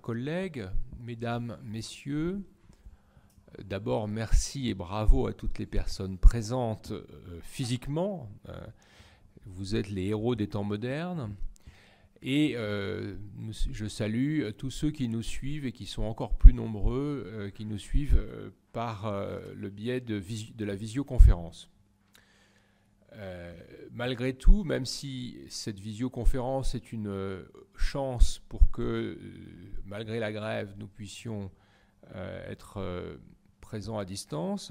collègues, mesdames, messieurs, euh, d'abord merci et bravo à toutes les personnes présentes euh, physiquement. Euh, vous êtes les héros des temps modernes. Et je salue tous ceux qui nous suivent et qui sont encore plus nombreux, qui nous suivent par le biais de la visioconférence. Euh, malgré tout, même si cette visioconférence est une euh, chance pour que, euh, malgré la grève, nous puissions être présents à distance,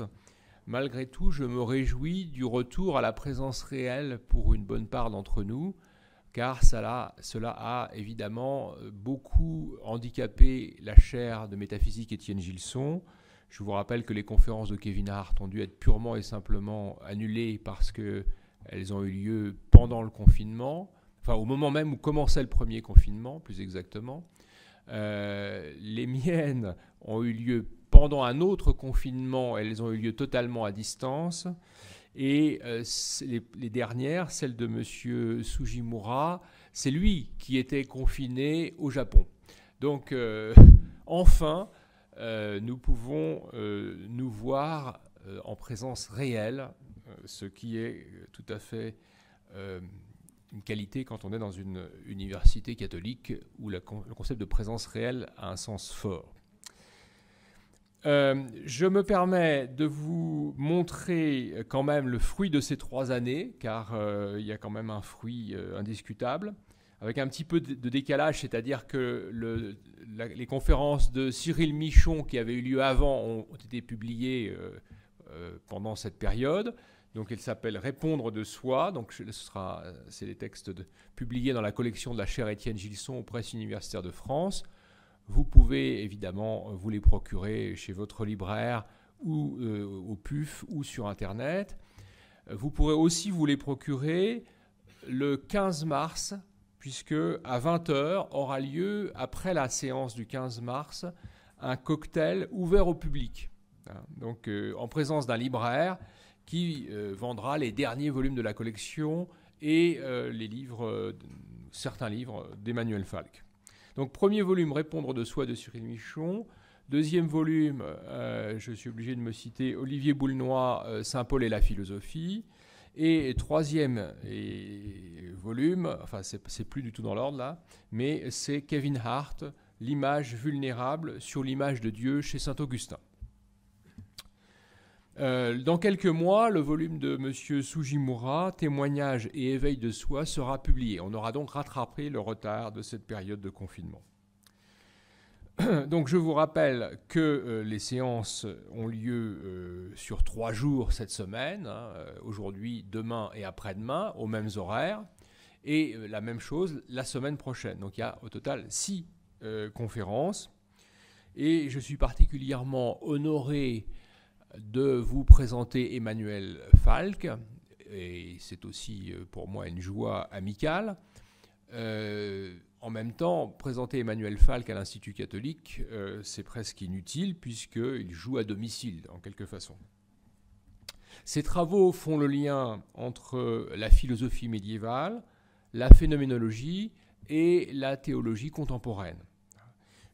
malgré tout, je me réjouis du retour à la présence réelle pour une bonne part d'entre nous, car cela, cela a évidemment beaucoup handicapé la chaire de métaphysique Étienne Gilson. Je vous rappelle que les conférences de Kevin Hart ont dû être purement et simplement annulées parce que elles ont eu lieu pendant le confinement, enfin au moment même où commençait le premier confinement, plus exactement. Euh, les miennes ont eu lieu pendant un autre confinement, elles ont eu lieu totalement à distance. Et euh, les, dernières, celles de M. Sugimura, c'est lui qui était confiné au Japon. Donc, euh, enfin, nous pouvons nous voir en présence réelle, euh, ce qui est euh, tout à fait euh, une qualité quand on est dans une université catholique où le concept de présence réelle a un sens fort. je me permets de vous montrer quand même le fruit de ces trois années, car il y a quand même un fruit indiscutable, avec un petit peu de décalage, c'est-à-dire que les conférences de Cyril Michon qui avaient eu lieu avant ont été publiées pendant cette période. Donc elle s'appelle Répondre de soi. Donc ce sera, euh, c'est les textes publiés dans la collection de la chère Étienne Gilson aux presses universitaires de France. Vous pouvez évidemment euh, vous les procurer chez votre libraire ou euh, au PUF ou sur Internet. Vous pourrez aussi vous les procurer le 15 mars, puisque à 20h aura lieu, après la séance du 15 mars, un cocktail ouvert au public. Hein, donc en présence d'un libraire, qui euh, vendra les derniers volumes de la collection et euh, les livres, euh, certains livres d'Emmanuel Falck. Donc premier volume, Répondre de soi de Cyril Michon. Deuxième volume, je suis obligé de me citer Olivier Boulnois, Saint-Paul et la philosophie. Et troisième volume, enfin c'est plus du tout dans l'ordre là, mais c'est Kevin Hart, L'image vulnérable sur l'image de Dieu chez Saint-Augustin. Euh, dans quelques mois, le volume de M. Sujimura, témoignage et éveil de soi, sera publié. On aura donc rattrapé le retard de cette période de confinement. Donc je vous rappelle que euh, les séances ont lieu euh, sur trois jours cette semaine, hein, aujourd'hui, demain et après-demain, aux mêmes horaires, et la même chose la semaine prochaine. Donc il y a au total six conférences, et je suis particulièrement honoré de vous présenter Emmanuel Falck, et c'est aussi euh, pour moi une joie amicale. Euh, en même temps, présenter Emmanuel Falck à l'Institut catholique, euh, c'est presque inutile puisqu'il joue à domicile, en quelque façon. Ses travaux font le lien entre la philosophie médiévale, la phénoménologie et la théologie contemporaine.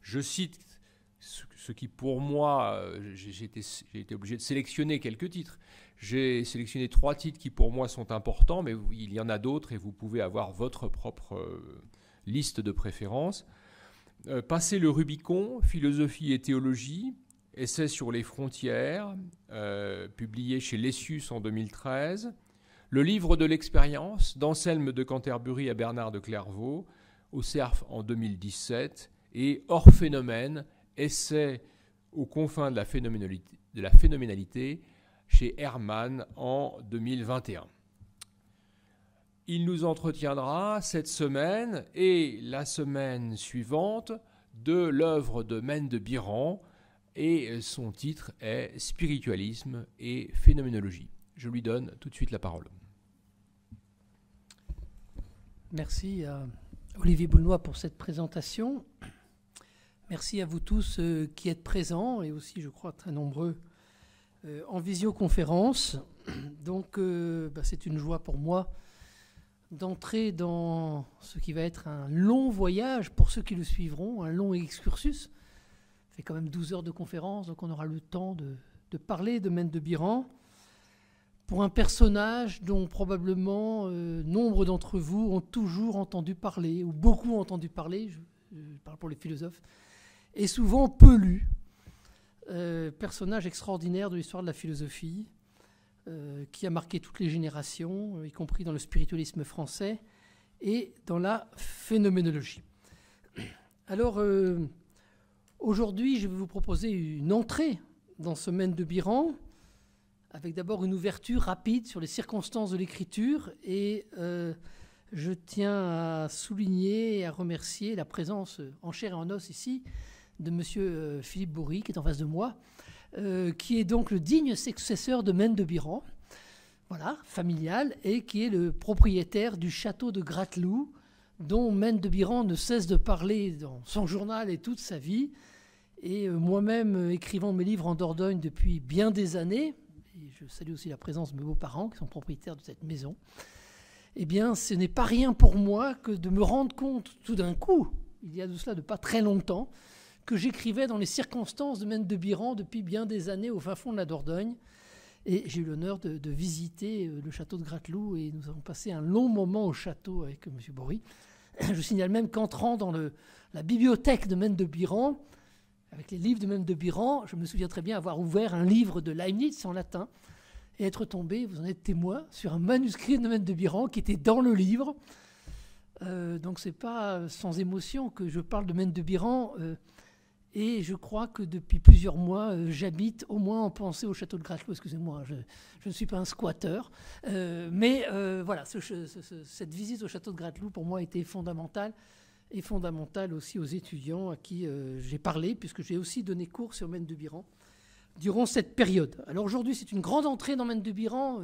Je cite ce, qui pour moi, euh, j'ai été, obligé de sélectionner quelques titres. J'ai sélectionné trois titres qui pour moi sont importants, mais il y en a d'autres et vous pouvez avoir votre propre euh, liste de préférences. Euh, passer le Rubicon, philosophie et théologie, essai sur les frontières, publié chez Lessius en 2013. Le livre de l'expérience d'Anselme de Canterbury à Bernard de Clairvaux, au CERF en 2017, et Hors phénomène essai aux confins de la phénoménalité, chez Hermann en 2021. Il nous entretiendra cette semaine et la semaine suivante de l'œuvre de Mendebiran Biran et son titre est Spiritualisme et phénoménologie. Je lui donne tout de suite la parole. Merci euh, Olivier Boulnois pour cette présentation. Merci à vous tous euh, qui êtes présents et aussi, je crois, très nombreux euh, en visioconférence. Donc, euh, bah, c'est une joie pour moi d'entrer dans ce qui va être un long voyage pour ceux qui le suivront, un long excursus. Fait quand même 12 heures de conférence, donc on aura le temps de, parler de Mendebiran. de Biran pour un personnage dont probablement nombre d'entre vous ont toujours entendu parler, ou beaucoup entendu parler, je parle pour les philosophes, et souvent peu lu. Euh, personnage extraordinaire de l'histoire de la philosophie, euh, qui a marqué toutes les générations, y compris dans le spiritualisme français et dans la phénoménologie. Alors, euh, aujourd'hui, je vais vous proposer une entrée dans ce mène de Biran, avec d'abord une ouverture rapide sur les circonstances de l'écriture, et je tiens à souligner et à remercier la présence en chair et en os ici de M. Philippe bourry, qui est en face de moi, euh, qui est donc le digne successeur de Maine de Biron, voilà, familial, et qui est le propriétaire du château de Grateloup, dont Maine de Biran ne cesse de parler dans son journal et toute sa vie. Et euh, moi-même, euh, écrivant mes livres en Dordogne depuis bien des années, et je salue aussi la présence de mes beaux-parents qui sont propriétaires de cette maison, eh bien, ce n'est pas rien pour moi que de me rendre compte tout d'un coup, il y a de cela de pas très longtemps, que j'écrivais dans les circonstances de Maine de Biran depuis bien des années au fin fond de la Dordogne. Et j'ai eu l'honneur de, visiter euh, le château de Grateloup et nous avons passé un long moment au château avec euh, M. Bory. Je signale même qu'entrant dans la bibliothèque de Maine de Biran, avec les livres de Maine de Biran, je me souviens très bien avoir ouvert un livre de Leibniz en latin et être tombé, vous en êtes témoin, sur un manuscrit de Maine de Biran qui était dans le livre. Euh, donc c'est pas sans émotion que je parle de Maine de Biran. Euh, et je crois que depuis plusieurs mois, euh, j'habite au moins en pensée au château de Grateloup. Excusez-moi, je, ne suis pas un squatteur. Euh, mais euh, voilà, cette visite au château de Grateloup pour moi, était fondamentale. Et fondamentale aussi aux étudiants à qui j'ai parlé, puisque j'ai aussi donné cours sur Maine de Biran durant cette période. Alors aujourd'hui, c'est une grande entrée dans Maine de Biran.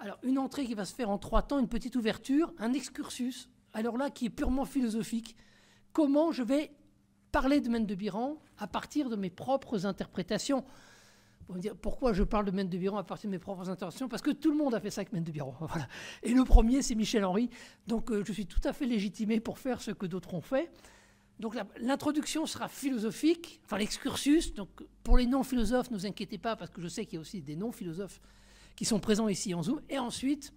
alors, une entrée qui va se faire en trois temps, une petite ouverture, un excursus, alors là, qui est purement philosophique. Comment je vais parler de Maine de Biran à partir de mes propres interprétations. dire pourquoi je parle de Maine de Biran à partir de mes propres interprétations Parce que tout le monde a fait ça avec Maine de Biran. Voilà. Et le premier, c'est Michel Henry. Donc euh, je suis tout à fait légitimé pour faire ce que d'autres ont fait. Donc l'introduction sera philosophique, enfin l'excursus. Donc pour les non-philosophes, ne vous inquiétez pas, parce que je sais qu'il y a aussi des non-philosophes qui sont présents ici en Zoom. Et ensuite,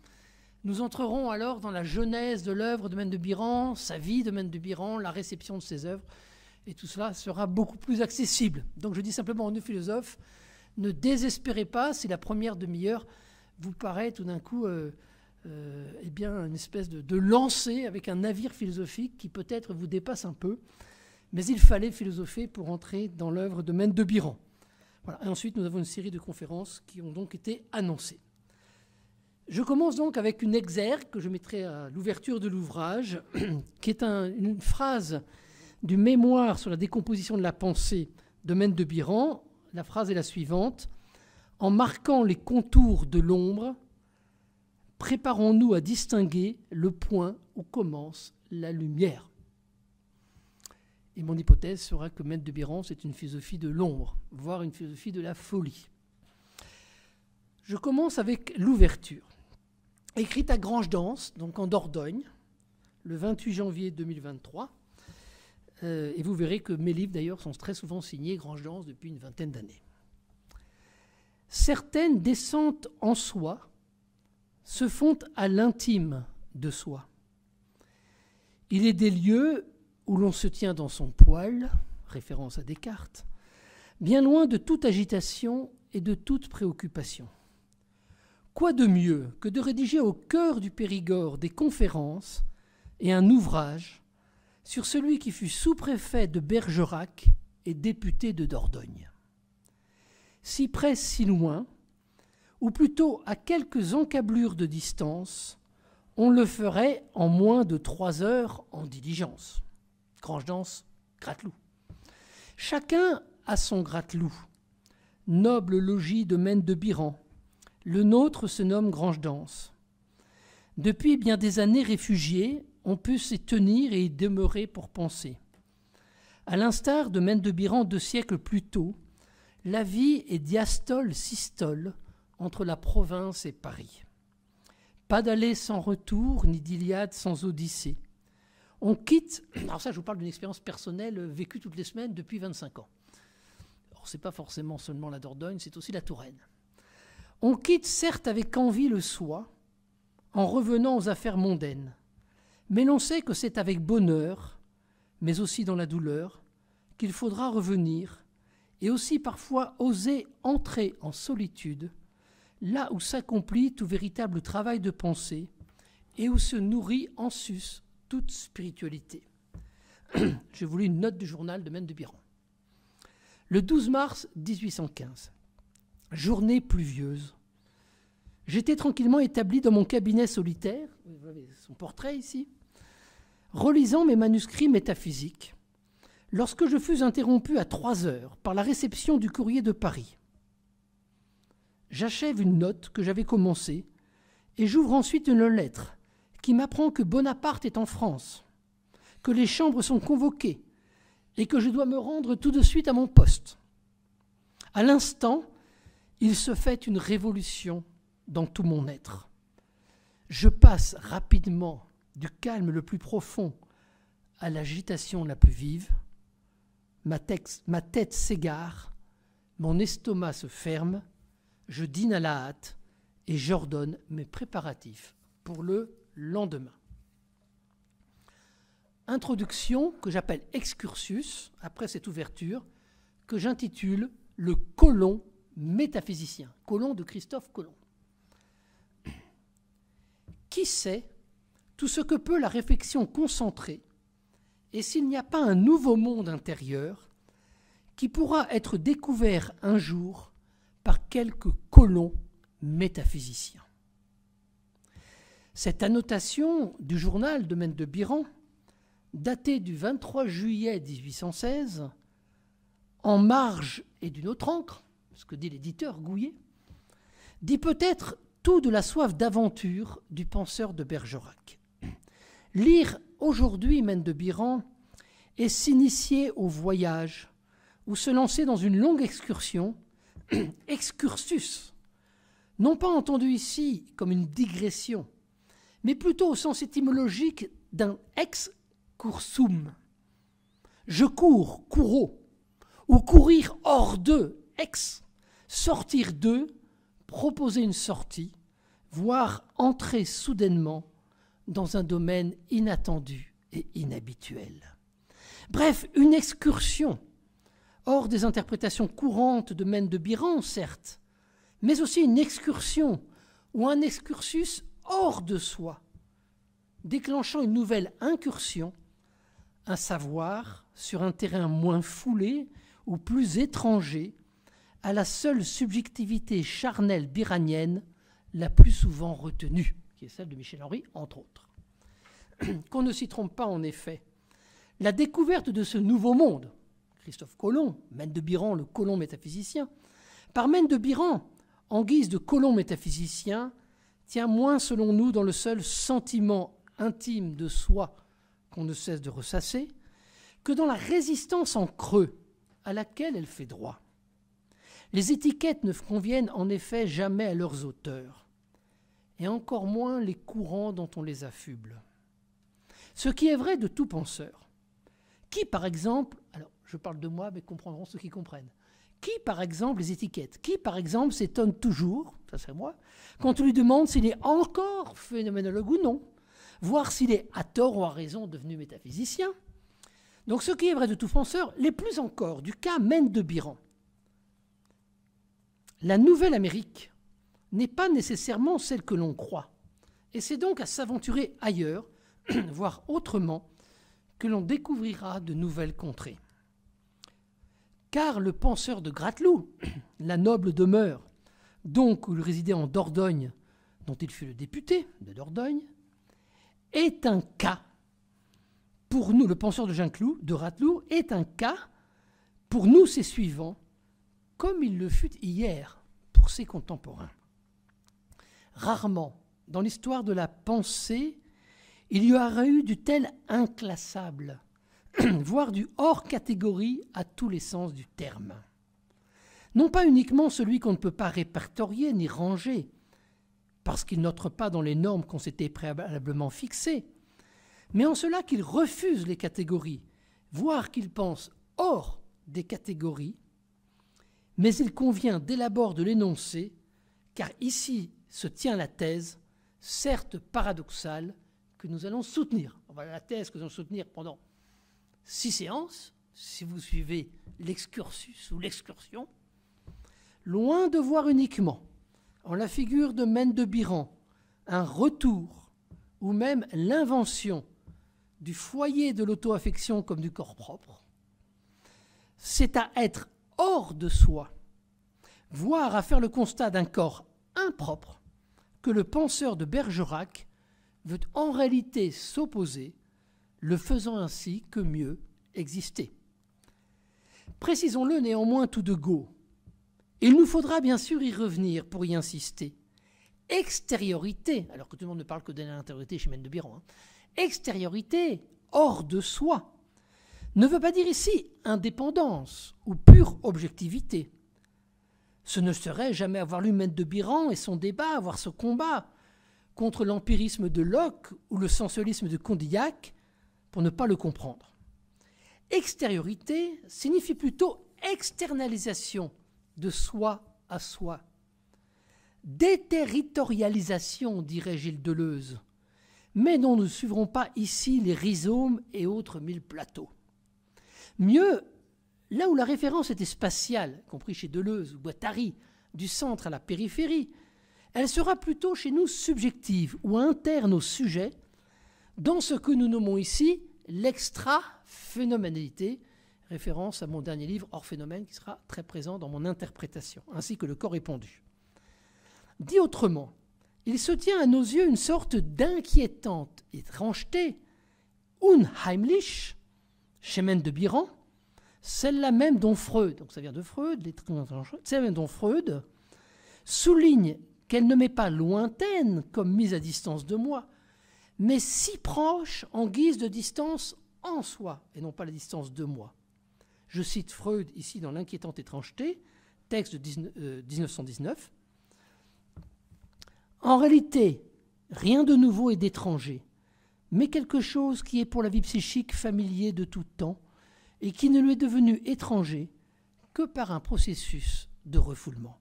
nous entrerons alors dans la genèse de l'œuvre de Maine de Biran, sa vie de Maine de Biran, la réception de ses œuvres et tout cela sera beaucoup plus accessible. Donc je dis simplement aux philosophes, ne désespérez pas si la première demi-heure vous paraît tout d'un coup euh, euh, eh bien, une espèce de, lancée lancer avec un navire philosophique qui peut-être vous dépasse un peu, mais il fallait philosopher pour entrer dans l'œuvre de Maine de Biran. Voilà. ensuite, nous avons une série de conférences qui ont donc été annoncées. Je commence donc avec une exergue que je mettrai à l'ouverture de l'ouvrage, qui est une phrase du Mémoire sur la décomposition de la pensée de Maine de Biran, la phrase est la suivante. En marquant les contours de l'ombre, préparons-nous à distinguer le point où commence la lumière. Et mon hypothèse sera que Maître de Biran, c'est une philosophie de l'ombre, voire une philosophie de la folie. Je commence avec l'ouverture, écrite à Grange-Danse, donc en Dordogne, le 28 janvier 2023, euh, et vous verrez que mes livres, d'ailleurs, sont très souvent signés Grandjean depuis une vingtaine d'années. Certaines descentes en soi se font à l'intime de soi. Il est des lieux où l'on se tient dans son poil, référence à Descartes, bien loin de toute agitation et de toute préoccupation. Quoi de mieux que de rédiger au cœur du Périgord des conférences et un ouvrage sur celui qui fut sous-préfet de Bergerac et député de Dordogne. Si près, si loin, ou plutôt à quelques encablures de distance, on le ferait en moins de trois heures en diligence. Grange-Danse, grateloup. Chacun a son grateloup. noble logis de Maine de Biran. Le nôtre se nomme Grange-Danse. Depuis bien des années réfugié on peut s'y tenir et y demeurer pour penser. À l'instar de Mendebiran deux siècles plus tôt, la vie est diastole-systole entre la province et Paris. Pas d'aller sans retour, ni d'Iliade sans Odyssée. On quitte, alors ça je vous parle d'une expérience personnelle vécue toutes les semaines depuis 25 ans. Alors c'est pas forcément seulement la Dordogne, c'est aussi la Touraine. On quitte certes avec envie le soi, en revenant aux affaires mondaines, mais l'on sait que c'est avec bonheur, mais aussi dans la douleur, qu'il faudra revenir, et aussi parfois oser entrer en solitude, là où s'accomplit tout véritable travail de pensée, et où se nourrit en sus toute spiritualité. J'ai voulu une note du journal de Maine de Biron. Le 12 mars 1815, journée pluvieuse, j'étais tranquillement établi dans mon cabinet solitaire, vous avez son portrait ici, Relisant mes manuscrits métaphysiques, lorsque je fus interrompu à trois heures par la réception du courrier de Paris, j'achève une note que j'avais commencée et j'ouvre ensuite une lettre qui m'apprend que Bonaparte est en France, que les chambres sont convoquées et que je dois me rendre tout de suite à mon poste. À l'instant, il se fait une révolution dans tout mon être. Je passe rapidement du calme le plus profond à l'agitation la plus vive, ma, tête s'égare, mon estomac se ferme, je dîne à la hâte et j'ordonne mes préparatifs pour le lendemain. Introduction que j'appelle excursus, après cette ouverture, que j'intitule Le colon métaphysicien, colon de Christophe Colomb. Qui sait tout ce que peut la réflexion concentrée, et s'il n'y a pas un nouveau monde intérieur qui pourra être découvert un jour par quelques colons métaphysiciens. Cette annotation du journal de de Biran, datée du 23 juillet 1816, en marge et d'une autre encre, ce que dit l'éditeur Gouillet, dit peut-être tout de la soif d'aventure du penseur de Bergerac. Lire aujourd'hui Mène de Biran est s'initier au voyage ou se lancer dans une longue excursion, excursus, non pas entendu ici comme une digression, mais plutôt au sens étymologique d'un ex cursum. Je cours, courreau, ou courir hors d'eux, ex, sortir d'eux, proposer une sortie, voire entrer soudainement dans un domaine inattendu et inhabituel. Bref, une excursion, hors des interprétations courantes de Mène de Biran, certes, mais aussi une excursion ou un excursus hors de soi, déclenchant une nouvelle incursion, un savoir sur un terrain moins foulé ou plus étranger à la seule subjectivité charnelle biranienne la plus souvent retenue qui est celle de Michel Henry, entre autres. Qu'on ne s'y trompe pas, en effet. La découverte de ce nouveau monde, Christophe Colomb, Maine de Biran, le colon métaphysicien, par Maine de Biran, en guise de colon métaphysicien, tient moins, selon nous, dans le seul sentiment intime de soi qu'on ne cesse de ressasser, que dans la résistance en creux à laquelle elle fait droit. Les étiquettes ne conviennent en effet jamais à leurs auteurs et encore moins les courants dont on les affuble. Ce qui est vrai de tout penseur, qui par exemple, alors je parle de moi, mais comprendront ceux qui comprennent, qui par exemple les étiquettes, qui par exemple s'étonne toujours, ça c'est moi, quand on lui demande s'il est encore phénoménologue ou non, voire s'il est à tort ou à raison devenu métaphysicien. Donc ce qui est vrai de tout penseur, les plus encore du cas mène de Biran. La Nouvelle-Amérique n'est pas nécessairement celle que l'on croit. Et c'est donc à s'aventurer ailleurs, voire autrement, que l'on découvrira de nouvelles contrées. Car le penseur de Grateloup, la noble demeure, donc où il résidait en Dordogne, dont il fut le député de Dordogne, est un cas. Pour nous, le penseur de Jean de Rateloup, est un cas, pour nous, ses suivants, comme il le fut hier pour ses contemporains rarement, dans l'histoire de la pensée, il y aura eu du tel inclassable, voire du hors catégorie à tous les sens du terme. Non pas uniquement celui qu'on ne peut pas répertorier ni ranger, parce qu'il n'entre pas dans les normes qu'on s'était préalablement fixées, mais en cela qu'il refuse les catégories, voire qu'il pense hors des catégories, mais il convient dès l'abord de l'énoncer, car ici se tient la thèse, certes paradoxale, que nous allons soutenir. Voilà la thèse que nous allons soutenir pendant six séances, si vous suivez l'excursus ou l'excursion. Loin de voir uniquement, en la figure de Mendebiran de Biran, un retour ou même l'invention du foyer de l'auto-affection comme du corps propre, c'est à être hors de soi, voire à faire le constat d'un corps impropre que le penseur de Bergerac veut en réalité s'opposer, le faisant ainsi que mieux exister. Précisons-le néanmoins tout de go. Il nous faudra bien sûr y revenir pour y insister. Extériorité, alors que tout le monde ne parle que de l'intériorité chez Mène de Biron, hein. extériorité hors de soi ne veut pas dire ici indépendance ou pure objectivité. Ce ne serait jamais avoir lu Maître de Biran et son débat, avoir ce combat contre l'empirisme de Locke ou le sensualisme de Condillac pour ne pas le comprendre. Extériorité signifie plutôt externalisation de soi à soi. Déterritorialisation, dirait Gilles Deleuze. Mais nous ne suivrons pas ici les rhizomes et autres mille plateaux. Mieux, Là où la référence était spatiale, compris chez Deleuze ou Guattari, du centre à la périphérie, elle sera plutôt chez nous subjective ou interne au sujet, dans ce que nous nommons ici l'extra-phénoménalité, référence à mon dernier livre, Hors phénomène, qui sera très présent dans mon interprétation, ainsi que le corps répondu. Dit autrement, il se tient à nos yeux une sorte d'inquiétante étrangeté, unheimlich, chemin de Biran, celle-là même dont Freud, donc ça vient de Freud, celle même dont Freud souligne qu'elle ne m'est pas lointaine comme mise à distance de moi, mais si proche en guise de distance en soi, et non pas la distance de moi. Je cite Freud ici dans L'inquiétante étrangeté, texte de 1919. Euh, en réalité, rien de nouveau est d'étranger, mais quelque chose qui est pour la vie psychique familier de tout temps, et qui ne lui est devenu étranger que par un processus de refoulement.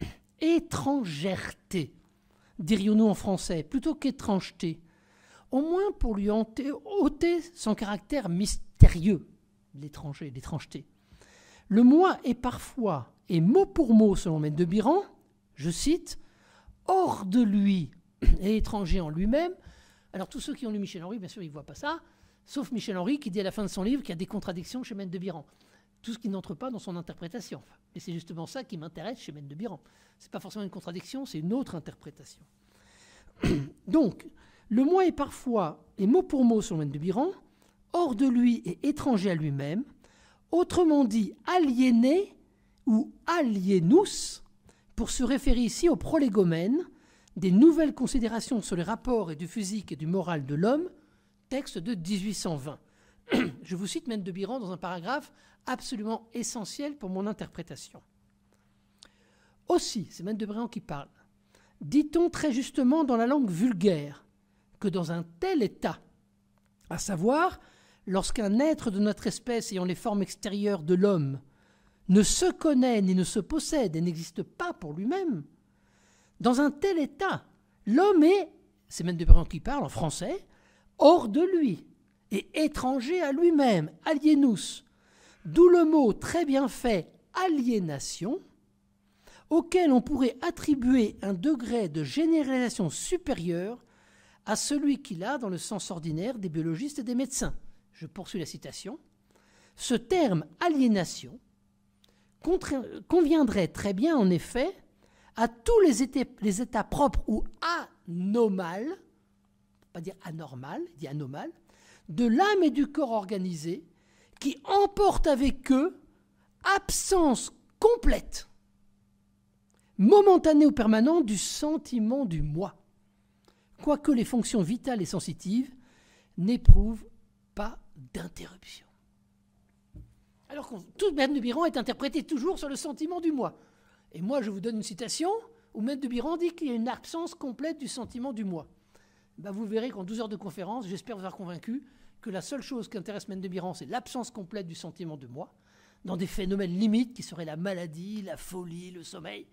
Étrangèreté, dirions-nous en français, plutôt qu'étrangeté, au moins pour lui ôter son caractère mystérieux, l'étranger, l'étrangeté. Le moi est parfois, et mot pour mot selon Maître de Biron, je cite, hors de lui et étranger en lui-même. Alors tous ceux qui ont lu Michel Henry, bien sûr, ils ne voient pas ça, Sauf Michel henri qui dit à la fin de son livre qu'il y a des contradictions chez Mendebiran. de Biran. Tout ce qui n'entre pas dans son interprétation. Et c'est justement ça qui m'intéresse chez Mendebiran. de Biran. C'est pas forcément une contradiction, c'est une autre interprétation. Donc, le moi est parfois, et mot pour mot sur Mendebiran, de Biran, hors de lui et étranger à lui-même, autrement dit aliéné ou aliénus, pour se référer ici au prolégomène des nouvelles considérations sur les rapports et du physique et du moral de l'homme texte de 1820. Je vous cite Maine de Biran dans un paragraphe absolument essentiel pour mon interprétation. Aussi, c'est Maine de Biran qui parle, dit-on très justement dans la langue vulgaire que dans un tel état, à savoir lorsqu'un être de notre espèce ayant les formes extérieures de l'homme ne se connaît ni ne se possède et n'existe pas pour lui-même, dans un tel état, l'homme est, c'est Maine de Biran qui parle en français, hors de lui, et étranger à lui-même, aliénus. D'où le mot très bien fait aliénation, auquel on pourrait attribuer un degré de généralisation supérieur à celui qu'il a dans le sens ordinaire des biologistes et des médecins. Je poursuis la citation. Ce terme aliénation conviendrait très bien, en effet, à tous les états, les états propres ou anomales pas dire anormal, dit de l'âme et du corps organisés qui emportent avec eux absence complète, momentanée ou permanente, du sentiment du moi, quoique les fonctions vitales et sensitives n'éprouvent pas d'interruption. Alors que tout Maître de Biran est interprété toujours sur le sentiment du moi. Et moi, je vous donne une citation où Maître de Biron dit qu'il y a une absence complète du sentiment du moi. Bah, vous verrez qu'en 12 heures de conférence, j'espère vous avoir convaincu que la seule chose qui intéresse mirand c'est l'absence complète du sentiment de moi, dans des phénomènes limites qui seraient la maladie, la folie, le sommeil,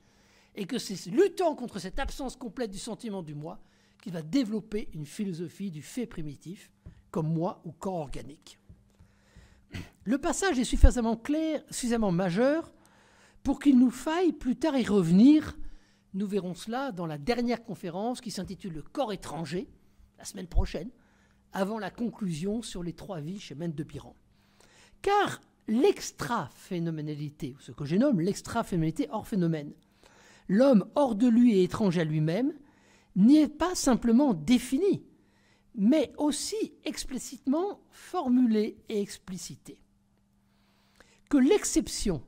et que c'est luttant contre cette absence complète du sentiment du moi qui va développer une philosophie du fait primitif, comme moi ou corps organique. Le passage est suffisamment clair, suffisamment majeur, pour qu'il nous faille plus tard y revenir nous verrons cela dans la dernière conférence qui s'intitule Le corps étranger, la semaine prochaine, avant la conclusion sur les trois vies chez Mène de Piran. Car l'extra-phénoménalité, ce que je nomme l'extra-phénoménalité hors phénomène, l'homme hors de lui et étranger à lui-même, n'y est pas simplement défini, mais aussi explicitement formulé et explicité. Que l'exception,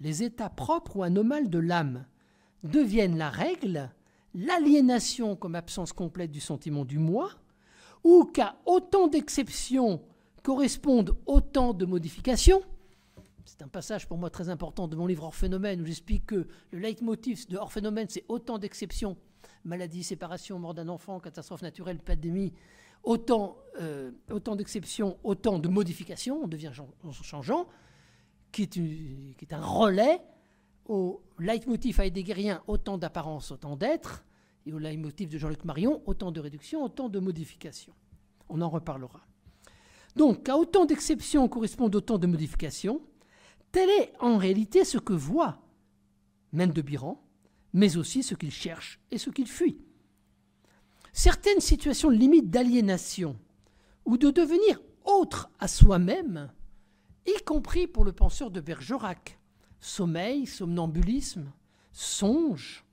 les états propres ou anomales de l'âme, deviennent la règle, l'aliénation comme absence complète du sentiment du moi, ou qu'à autant d'exceptions correspondent autant de modifications, c'est un passage pour moi très important de mon livre Hors où j'explique que le leitmotiv de Hors c'est autant d'exceptions maladie, séparation, mort d'un enfant, catastrophe naturelle, pandémie, autant, euh, autant d'exceptions, autant de modifications, on devient changeant, qui qui est un relais au leitmotiv heideggerien autant d'apparence, autant d'être, et au leitmotiv de Jean-Luc Marion autant de réduction, autant de modification. On en reparlera. Donc, à autant d'exceptions correspondent autant de modifications, tel est en réalité ce que voit Même de Biran, mais aussi ce qu'il cherche et ce qu'il fuit. Certaines situations limites d'aliénation ou de devenir autre à soi-même, y compris pour le penseur de Bergerac, sommeil, somnambulisme, songe,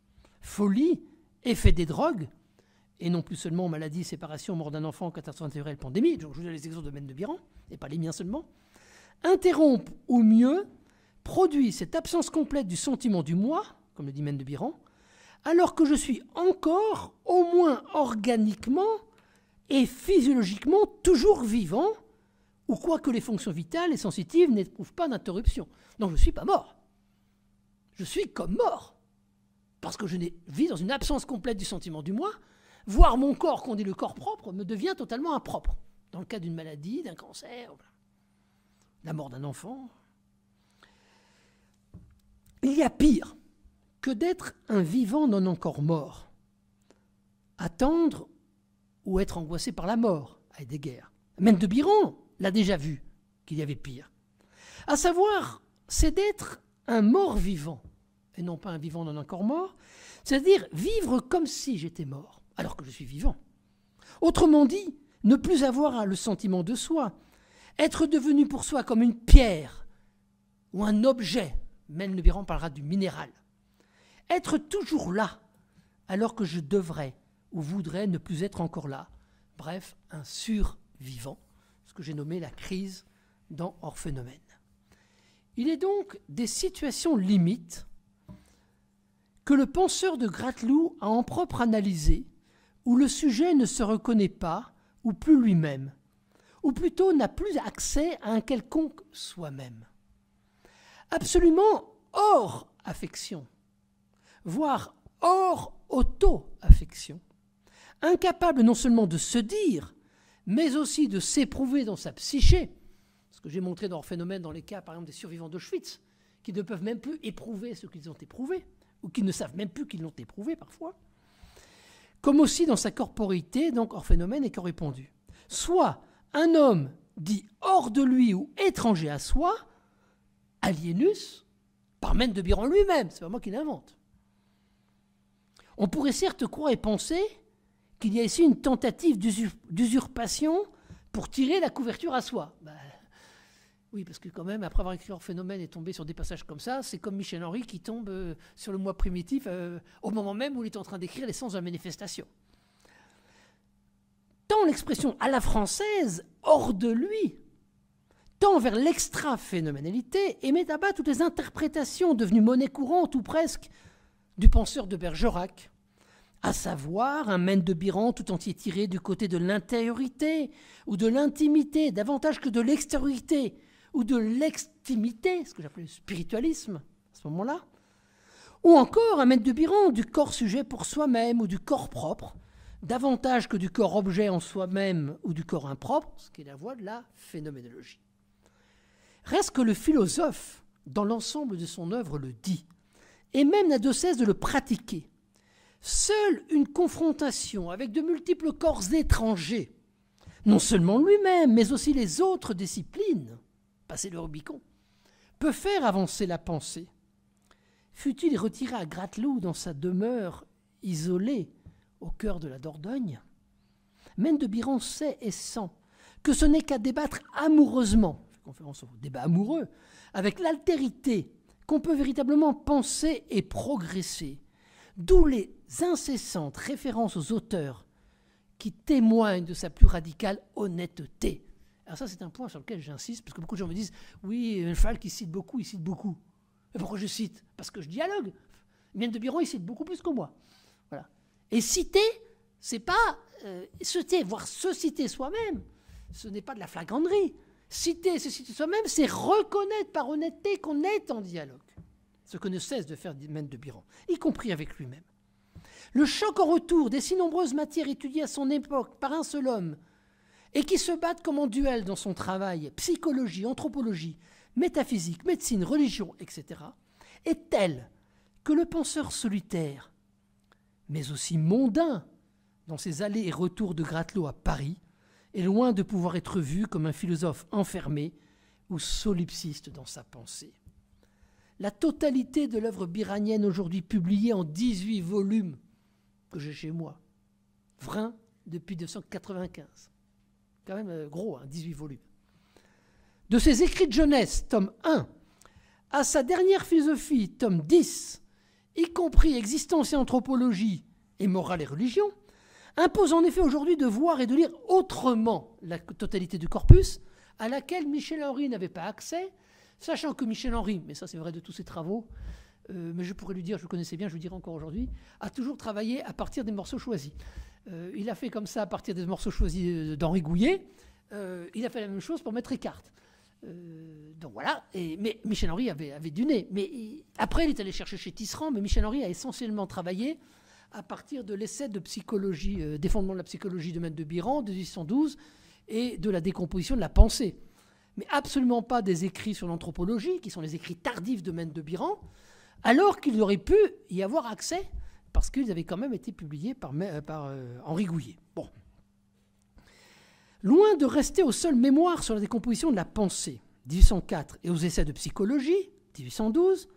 folie, effet des drogues, et non plus seulement maladie, séparation, mort d'un enfant, catastrophe naturelle, pandémie, je vous donne les exemples de Maine de Biran, et pas les miens seulement, interrompent ou mieux produit cette absence complète du sentiment du moi, comme le dit Mène de Biran, alors que je suis encore, au moins organiquement et physiologiquement, toujours vivant, ou quoique les fonctions vitales et sensitives n'éprouvent pas d'interruption. Donc je ne suis pas mort je suis comme mort. Parce que je vis dans une absence complète du sentiment du moi. Voir mon corps, qu'on dit le corps propre, me devient totalement impropre. Dans le cas d'une maladie, d'un cancer, la mort d'un enfant. Il y a pire que d'être un vivant non encore mort. Attendre ou être angoissé par la mort, Heidegger. Même de Biron l'a déjà vu qu'il y avait pire. À savoir, c'est d'être un mort vivant et non pas un vivant non encore mort, c'est-à-dire vivre comme si j'étais mort, alors que je suis vivant. Autrement dit, ne plus avoir le sentiment de soi, être devenu pour soi comme une pierre ou un objet, même le Biran parlera du minéral, être toujours là, alors que je devrais ou voudrais ne plus être encore là, bref, un survivant, ce que j'ai nommé la crise dans Orphénomène. Il est donc des situations limites que le penseur de Grateloup a en propre analysé, où le sujet ne se reconnaît pas, ou plus lui-même, ou plutôt n'a plus accès à un quelconque soi-même. Absolument hors affection, voire hors auto-affection, incapable non seulement de se dire, mais aussi de s'éprouver dans sa psyché, ce que j'ai montré dans le phénomène dans les cas, par exemple, des survivants d'Auschwitz, qui ne peuvent même plus éprouver ce qu'ils ont éprouvé, ou qui ne savent même plus qu'ils l'ont éprouvé parfois, comme aussi dans sa corporité, donc hors phénomène et corrépondu. Soit un homme dit hors de lui ou étranger à soi, aliénus, par même de Biron lui-même, c'est pas moi qui l'invente. On pourrait certes croire et penser qu'il y a ici une tentative d'usurpation pour tirer la couverture à soi. Ben, oui, parce que quand même, après avoir écrit Hors Phénomène et tombé sur des passages comme ça, c'est comme Michel Henry qui tombe euh, sur le moi primitif euh, au moment même où il est en train d'écrire sens de la manifestation. Tant l'expression à la française, hors de lui, tant vers l'extra-phénoménalité et met à bas toutes les interprétations devenues monnaie courante ou presque du penseur de Bergerac, à savoir un mène de Biran tout entier tiré du côté de l'intériorité ou de l'intimité davantage que de l'extériorité, ou de l'extimité, ce que j'appelais le spiritualisme à ce moment-là, ou encore un maître de Biron du corps sujet pour soi-même ou du corps propre, davantage que du corps objet en soi-même ou du corps impropre, ce qui est la voie de la phénoménologie. Reste que le philosophe, dans l'ensemble de son œuvre, le dit, et même n'a de cesse de le pratiquer. Seule une confrontation avec de multiples corps étrangers, non seulement lui-même, mais aussi les autres disciplines, passer le Rubicon, peut faire avancer la pensée. Fut-il retiré à Grateloup dans sa demeure isolée au cœur de la Dordogne même de Biron sait et sent que ce n'est qu'à débattre amoureusement, conférence au débat amoureux, avec l'altérité qu'on peut véritablement penser et progresser. D'où les incessantes références aux auteurs qui témoignent de sa plus radicale honnêteté. Alors ça, c'est un point sur lequel j'insiste, parce que beaucoup de gens me disent, oui, Falk, il cite beaucoup, il cite beaucoup. Mais pourquoi je cite Parce que je dialogue. Mienne de Biron, il cite beaucoup plus que moi. Voilà. Et citer, c'est pas citer, euh, voire se citer soi-même. Ce n'est pas de la flagranderie. Citer, se citer soi-même, c'est reconnaître par honnêteté qu'on est en dialogue. Ce que ne cesse de faire Mienne de Biron, y compris avec lui-même. Le choc au retour des si nombreuses matières étudiées à son époque par un seul homme, et qui se battent comme en duel dans son travail, psychologie, anthropologie, métaphysique, médecine, religion, etc., est tel que le penseur solitaire, mais aussi mondain, dans ses allées et retours de Gratelot à Paris, est loin de pouvoir être vu comme un philosophe enfermé ou solipsiste dans sa pensée. La totalité de l'œuvre biranienne aujourd'hui publiée en 18 volumes que j'ai chez moi, Vrin depuis 295, quand même euh, gros, 18 hein, volumes. De ses écrits de jeunesse, tome 1, à sa dernière philosophie, tome 10, y compris existence et anthropologie et morale et religion, impose en effet aujourd'hui de voir et de lire autrement la totalité du corpus, à laquelle Michel Henry n'avait pas accès, sachant que Michel Henry, mais ça c'est vrai de tous ses travaux, euh, mais je pourrais lui dire, je le connaissais bien, je le dirai encore aujourd'hui, a toujours travaillé à partir des morceaux choisis. Euh, il a fait comme ça à partir des morceaux choisis euh, d'Henri Gouillet. Euh, il a fait la même chose pour mettre écartes donc voilà, mais Michel Henry avait, du nez. Mais après, il est allé chercher chez Tisserand, mais Michel Henry a essentiellement travaillé à partir de l'essai de psychologie, des fondements de la psychologie de Maître de Biran de 1812 et de la décomposition de la pensée. Mais absolument pas des écrits sur l'anthropologie, qui sont les écrits tardifs de Maître de Biran, alors qu'il aurait pu y avoir accès parce qu'ils avaient quand même été publiés par, euh, euh, Henri Gouillet. Bon. Loin de rester aux seules mémoires sur la décomposition de la pensée, 1804, et aux essais de psychologie, 1812,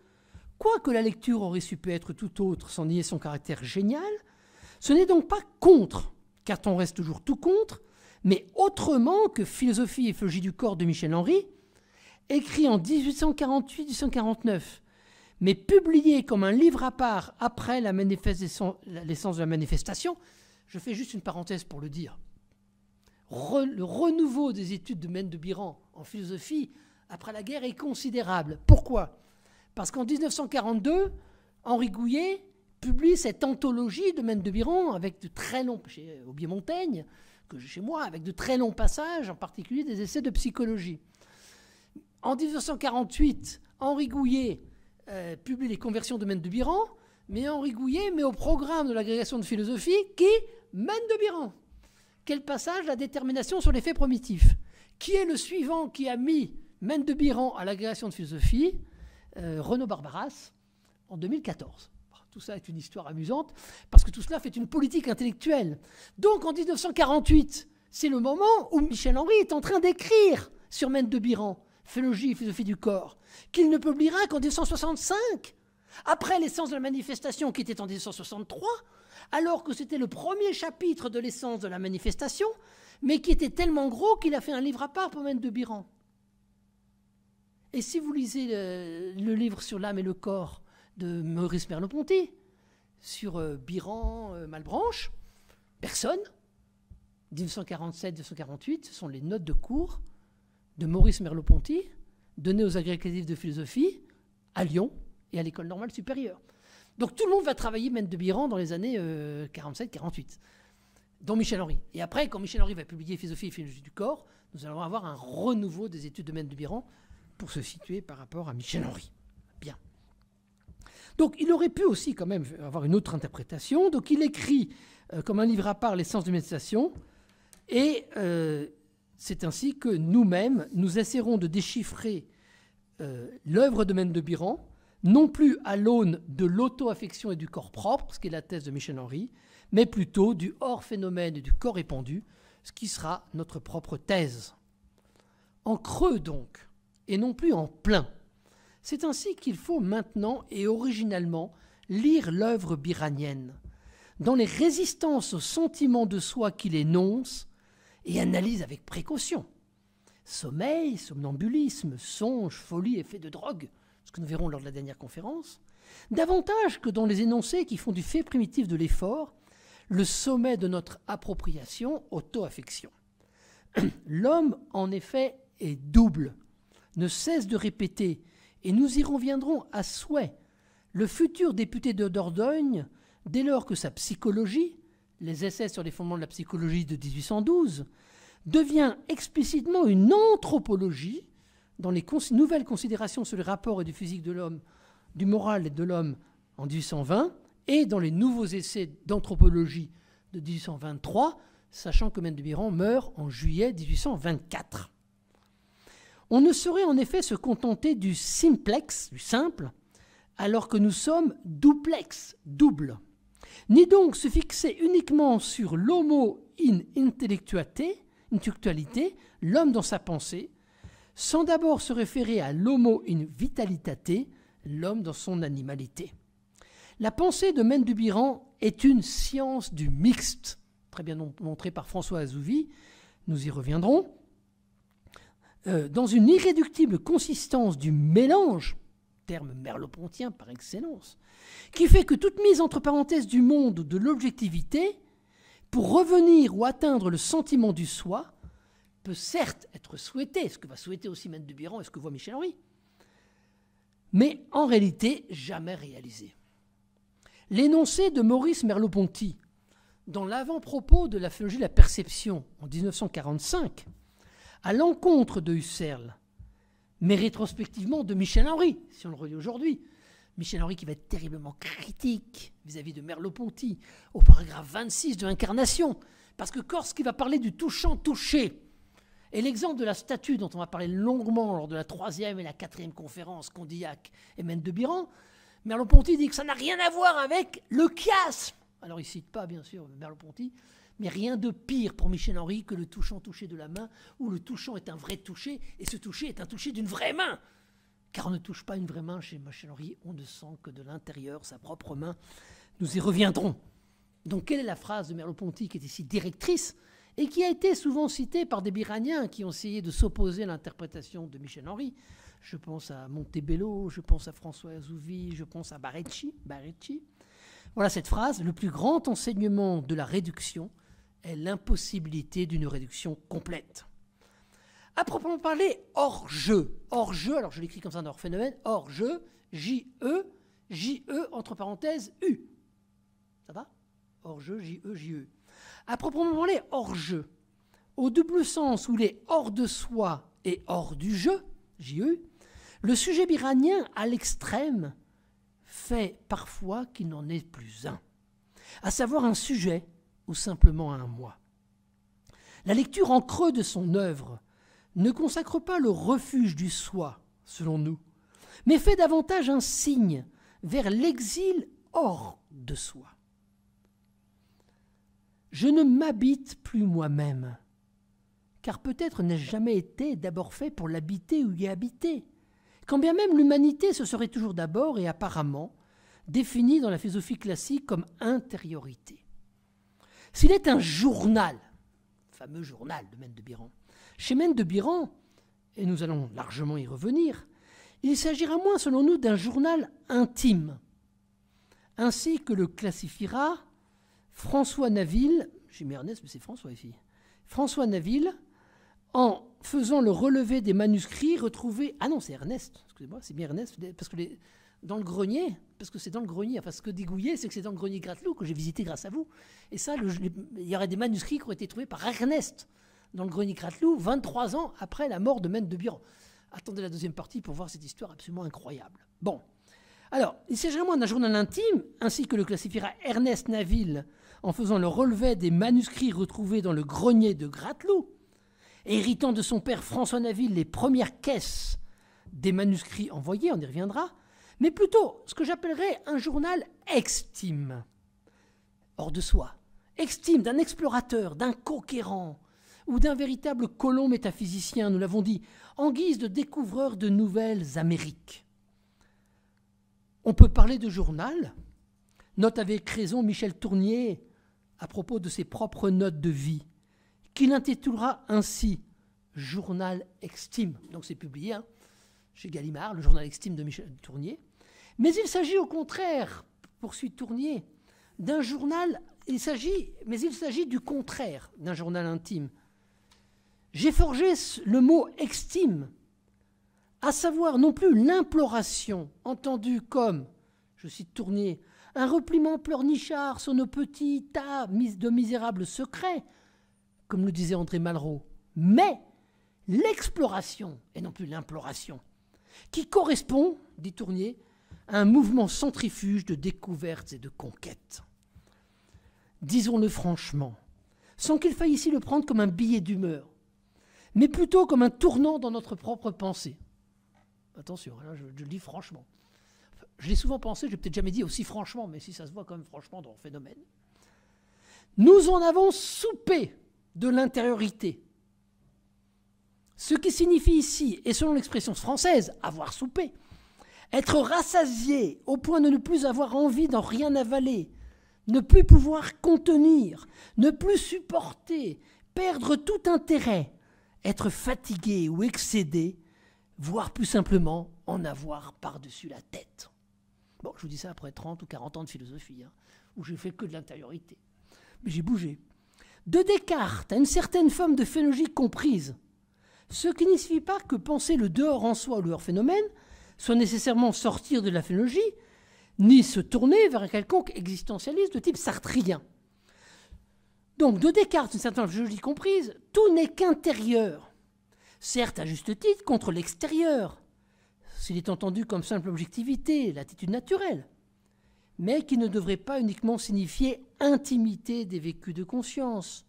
quoique la lecture aurait su peut être tout autre sans nier son caractère génial, ce n'est donc pas contre, car on reste toujours tout contre, mais autrement que Philosophie et Phlogie du corps de Michel Henry, écrit en 1848-1849 mais publié comme un livre à part après la l'essence de la manifestation, je fais juste une parenthèse pour le dire. le renouveau des études de Maine de Biran en philosophie après la guerre est considérable. Pourquoi Parce qu'en 1942, Henri Gouillet publie cette anthologie de Maine de Biran avec de très longs chez euh, Aubier Montaigne, que chez moi, avec de très longs passages, en particulier des essais de psychologie. En 1948, Henri Gouillet euh, publie les conversions de Maine de Biran, mais Henri Gouillet met au programme de l'agrégation de philosophie qui Maine de Biran. Quel passage La détermination sur les faits primitifs. Qui est le suivant qui a mis Maine de Biran à l'agrégation de philosophie euh, Renaud Barbaras en 2014. Tout ça est une histoire amusante, parce que tout cela fait une politique intellectuelle. Donc en 1948, c'est le moment où Michel Henry est en train d'écrire sur Maine de Biran philologie et philosophie du corps, qu'il ne publiera qu'en 1965, après l'essence de la manifestation qui était en 1963, alors que c'était le premier chapitre de l'essence de la manifestation, mais qui était tellement gros qu'il a fait un livre à part pour mettre de Biran. Et si vous lisez le, livre sur l'âme et le corps de Maurice Merleau-Ponty, sur euh, Biran, euh, Malbranche, personne, 1947-1948, ce sont les notes de cours de Maurice Merleau-Ponty, donné aux agrégatifs de philosophie à Lyon et à l'école normale supérieure. Donc tout le monde va travailler Maître de Biran dans les années 47-48, euh, dont Michel Henry. Et après, quand Michel Henry va publier Philosophie et Philosophie du corps, nous allons avoir un renouveau des études de Maître de Biran pour se situer par rapport à Michel Henry. Bien. Donc il aurait pu aussi quand même avoir une autre interprétation. Donc il écrit euh, comme un livre à part l'essence de méditation et euh, c'est ainsi que nous-mêmes, nous essaierons de déchiffrer euh, l'œuvre de Mendebiran, de Biran, non plus à l'aune de l'auto-affection et du corps propre, ce qui est la thèse de Michel Henry, mais plutôt du hors-phénomène et du corps répandu, ce qui sera notre propre thèse. En creux donc, et non plus en plein. C'est ainsi qu'il faut maintenant et originalement lire l'œuvre biranienne. Dans les résistances au sentiment de soi qu'il énonce, et analyse avec précaution. Sommeil, somnambulisme, songe, folie, effet de drogue, ce que nous verrons lors de la dernière conférence, davantage que dans les énoncés qui font du fait primitif de l'effort le sommet de notre appropriation auto-affection. L'homme, en effet, est double, ne cesse de répéter, et nous y reviendrons à souhait, le futur député de Dordogne, dès lors que sa psychologie, les essais sur les fondements de la psychologie de 1812, devient explicitement une anthropologie dans les nouvelles considérations sur les rapports et du physique de l'homme, du moral et de l'homme en 1820, et dans les nouveaux essais d'anthropologie de 1823, sachant que Maine meurt en juillet 1824. On ne saurait en effet se contenter du simplex, du simple, alors que nous sommes duplex, double ni donc se fixer uniquement sur l'homo in intellectualité, l'homme dans sa pensée, sans d'abord se référer à l'homo in vitalitate, l'homme dans son animalité. La pensée de Mendubiran est une science du mixte, très bien montrée par François Azouvi, nous y reviendrons, euh, dans une irréductible consistance du mélange terme merleau-pontien par excellence, qui fait que toute mise entre parenthèses du monde de l'objectivité, pour revenir ou atteindre le sentiment du soi, peut certes être souhaitée, ce que va souhaiter aussi Maître de et ce que voit Michel Henry, mais en réalité jamais réalisée. L'énoncé de Maurice Merleau-Ponty dans l'avant-propos de la philologie de la perception en 1945, à l'encontre de Husserl, mais rétrospectivement de Michel Henry, si on le relit aujourd'hui. Michel Henry qui va être terriblement critique vis-à-vis de Merleau-Ponty, au paragraphe 26 de l'Incarnation, parce que Corse qui va parler du touchant touché. Et l'exemple de la statue dont on va parler longuement lors de la troisième et la quatrième conférence Condillac et Mène de Biran, Merleau-Ponty dit que ça n'a rien à voir avec le chiasme. Alors il cite pas bien sûr Merleau-Ponty, mais rien de pire pour Michel Henry que le touchant touché de la main, où le touchant est un vrai touché, et ce touché est un touché d'une vraie main. Car on ne touche pas une vraie main chez Michel Henry, on ne sent que de l'intérieur sa propre main. Nous y reviendrons. Donc quelle est la phrase de Merleau-Ponty qui est ici directrice et qui a été souvent citée par des Biraniens qui ont essayé de s'opposer à l'interprétation de Michel Henry Je pense à Montebello, je pense à François Azouvi, je pense à Barecci. Barecci. Voilà cette phrase, le plus grand enseignement de la réduction, est l'impossibilité d'une réduction complète. À proprement parler, hors jeu, hors jeu, alors je l'écris comme ça dans hors phénomène, hors jeu, J-E, J-E entre parenthèses U. Ça va Hors jeu, J-E, J-E. À proprement parler, hors jeu, au double sens où les hors de soi et hors du jeu, J-E, le sujet biranien à l'extrême fait parfois qu'il n'en est plus un, à savoir un sujet ou simplement à un mois. La lecture en creux de son œuvre ne consacre pas le refuge du soi, selon nous, mais fait davantage un signe vers l'exil hors de soi. Je ne m'habite plus moi-même, car peut-être n'ai-je jamais été d'abord fait pour l'habiter ou y habiter, quand bien même l'humanité se serait toujours d'abord et apparemment définie dans la philosophie classique comme intériorité. S'il est un journal, fameux journal de Maine de Biron, chez Maine de Biron, et nous allons largement y revenir, il s'agira moins, selon nous, d'un journal intime, ainsi que le classifiera François Naville, j'ai mis Ernest, mais c'est François ici, François Naville, en faisant le relevé des manuscrits retrouvés. Ah non, c'est Ernest, excusez-moi, c'est bien Ernest, parce que les, dans le grenier, parce que c'est dans le grenier, enfin ce que dégouillet c'est que c'est dans le grenier Grateloup que j'ai visité grâce à vous. Et ça, il y aurait des manuscrits qui ont été trouvés par Ernest dans le grenier grateloup 23 ans après la mort de Maine de Biron. Attendez la deuxième partie pour voir cette histoire absolument incroyable. Bon. Alors, il s'agit moins d'un journal intime, ainsi que le classifiera Ernest Naville en faisant le relevé des manuscrits retrouvés dans le grenier de Grateloup, héritant de son père François Naville les premières caisses des manuscrits envoyés, on y reviendra, mais plutôt ce que j'appellerais un journal extime, hors de soi, extime d'un explorateur, d'un conquérant ou d'un véritable colon métaphysicien, nous l'avons dit, en guise de découvreur de nouvelles Amériques. On peut parler de journal, note avec raison Michel Tournier à propos de ses propres notes de vie, qu'il intitulera ainsi Journal Extime. Donc c'est publié hein, chez Gallimard, le journal Extime de Michel Tournier. Mais il s'agit au contraire, poursuit Tournier, d'un journal, il s'agit, mais il s'agit du contraire d'un journal intime. J'ai forgé le mot extime, à savoir non plus l'imploration, entendue comme, je cite Tournier, un repliement pleurnichard sur nos petits tas de misérables secrets, comme le disait André Malraux, mais l'exploration, et non plus l'imploration, qui correspond, dit Tournier, un mouvement centrifuge de découvertes et de conquêtes. Disons-le franchement, sans qu'il faille ici le prendre comme un billet d'humeur, mais plutôt comme un tournant dans notre propre pensée. Attention, hein, je, le dis franchement. Je l'ai souvent pensé, je l'ai peut-être jamais dit aussi franchement, mais si ça se voit quand même franchement dans le phénomène. Nous en avons soupé de l'intériorité. Ce qui signifie ici, et selon l'expression française, avoir soupé, être rassasié au point de ne plus avoir envie d'en rien avaler, ne plus pouvoir contenir, ne plus supporter, perdre tout intérêt, être fatigué ou excédé, voire plus simplement en avoir par-dessus la tête. Bon, je vous dis ça après 30 ou 40 ans de philosophie, hein, où j'ai fait que de l'intériorité. Mais j'ai bougé. De Descartes à une certaine forme de phénologie comprise, ce qui ne signifie pas que penser le dehors en soi ou le hors-phénomène soit nécessairement sortir de la phénologie, ni se tourner vers un quelconque existentialiste de type sartrien. Donc, de Descartes, une certaine phénologie comprise, tout n'est qu'intérieur, certes à juste titre, contre l'extérieur, s'il est entendu comme simple objectivité, l'attitude naturelle, mais qui ne devrait pas uniquement signifier intimité des vécus de conscience,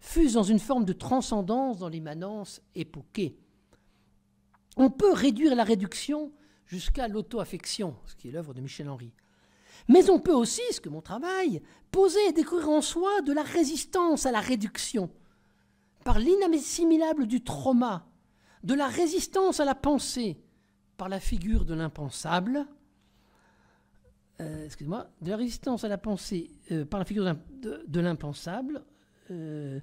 fût dans une forme de transcendance dans l'immanence époquée. On peut réduire la réduction jusqu'à l'auto-affection, ce qui est l'œuvre de Michel Henry. Mais on peut aussi, ce que mon travail, poser et découvrir en soi de la résistance à la réduction, par l'inassimilable du trauma, de la résistance à la pensée, par la figure de l'impensable, euh, moi de la résistance à la pensée, euh, par la figure de, l'impensable, euh,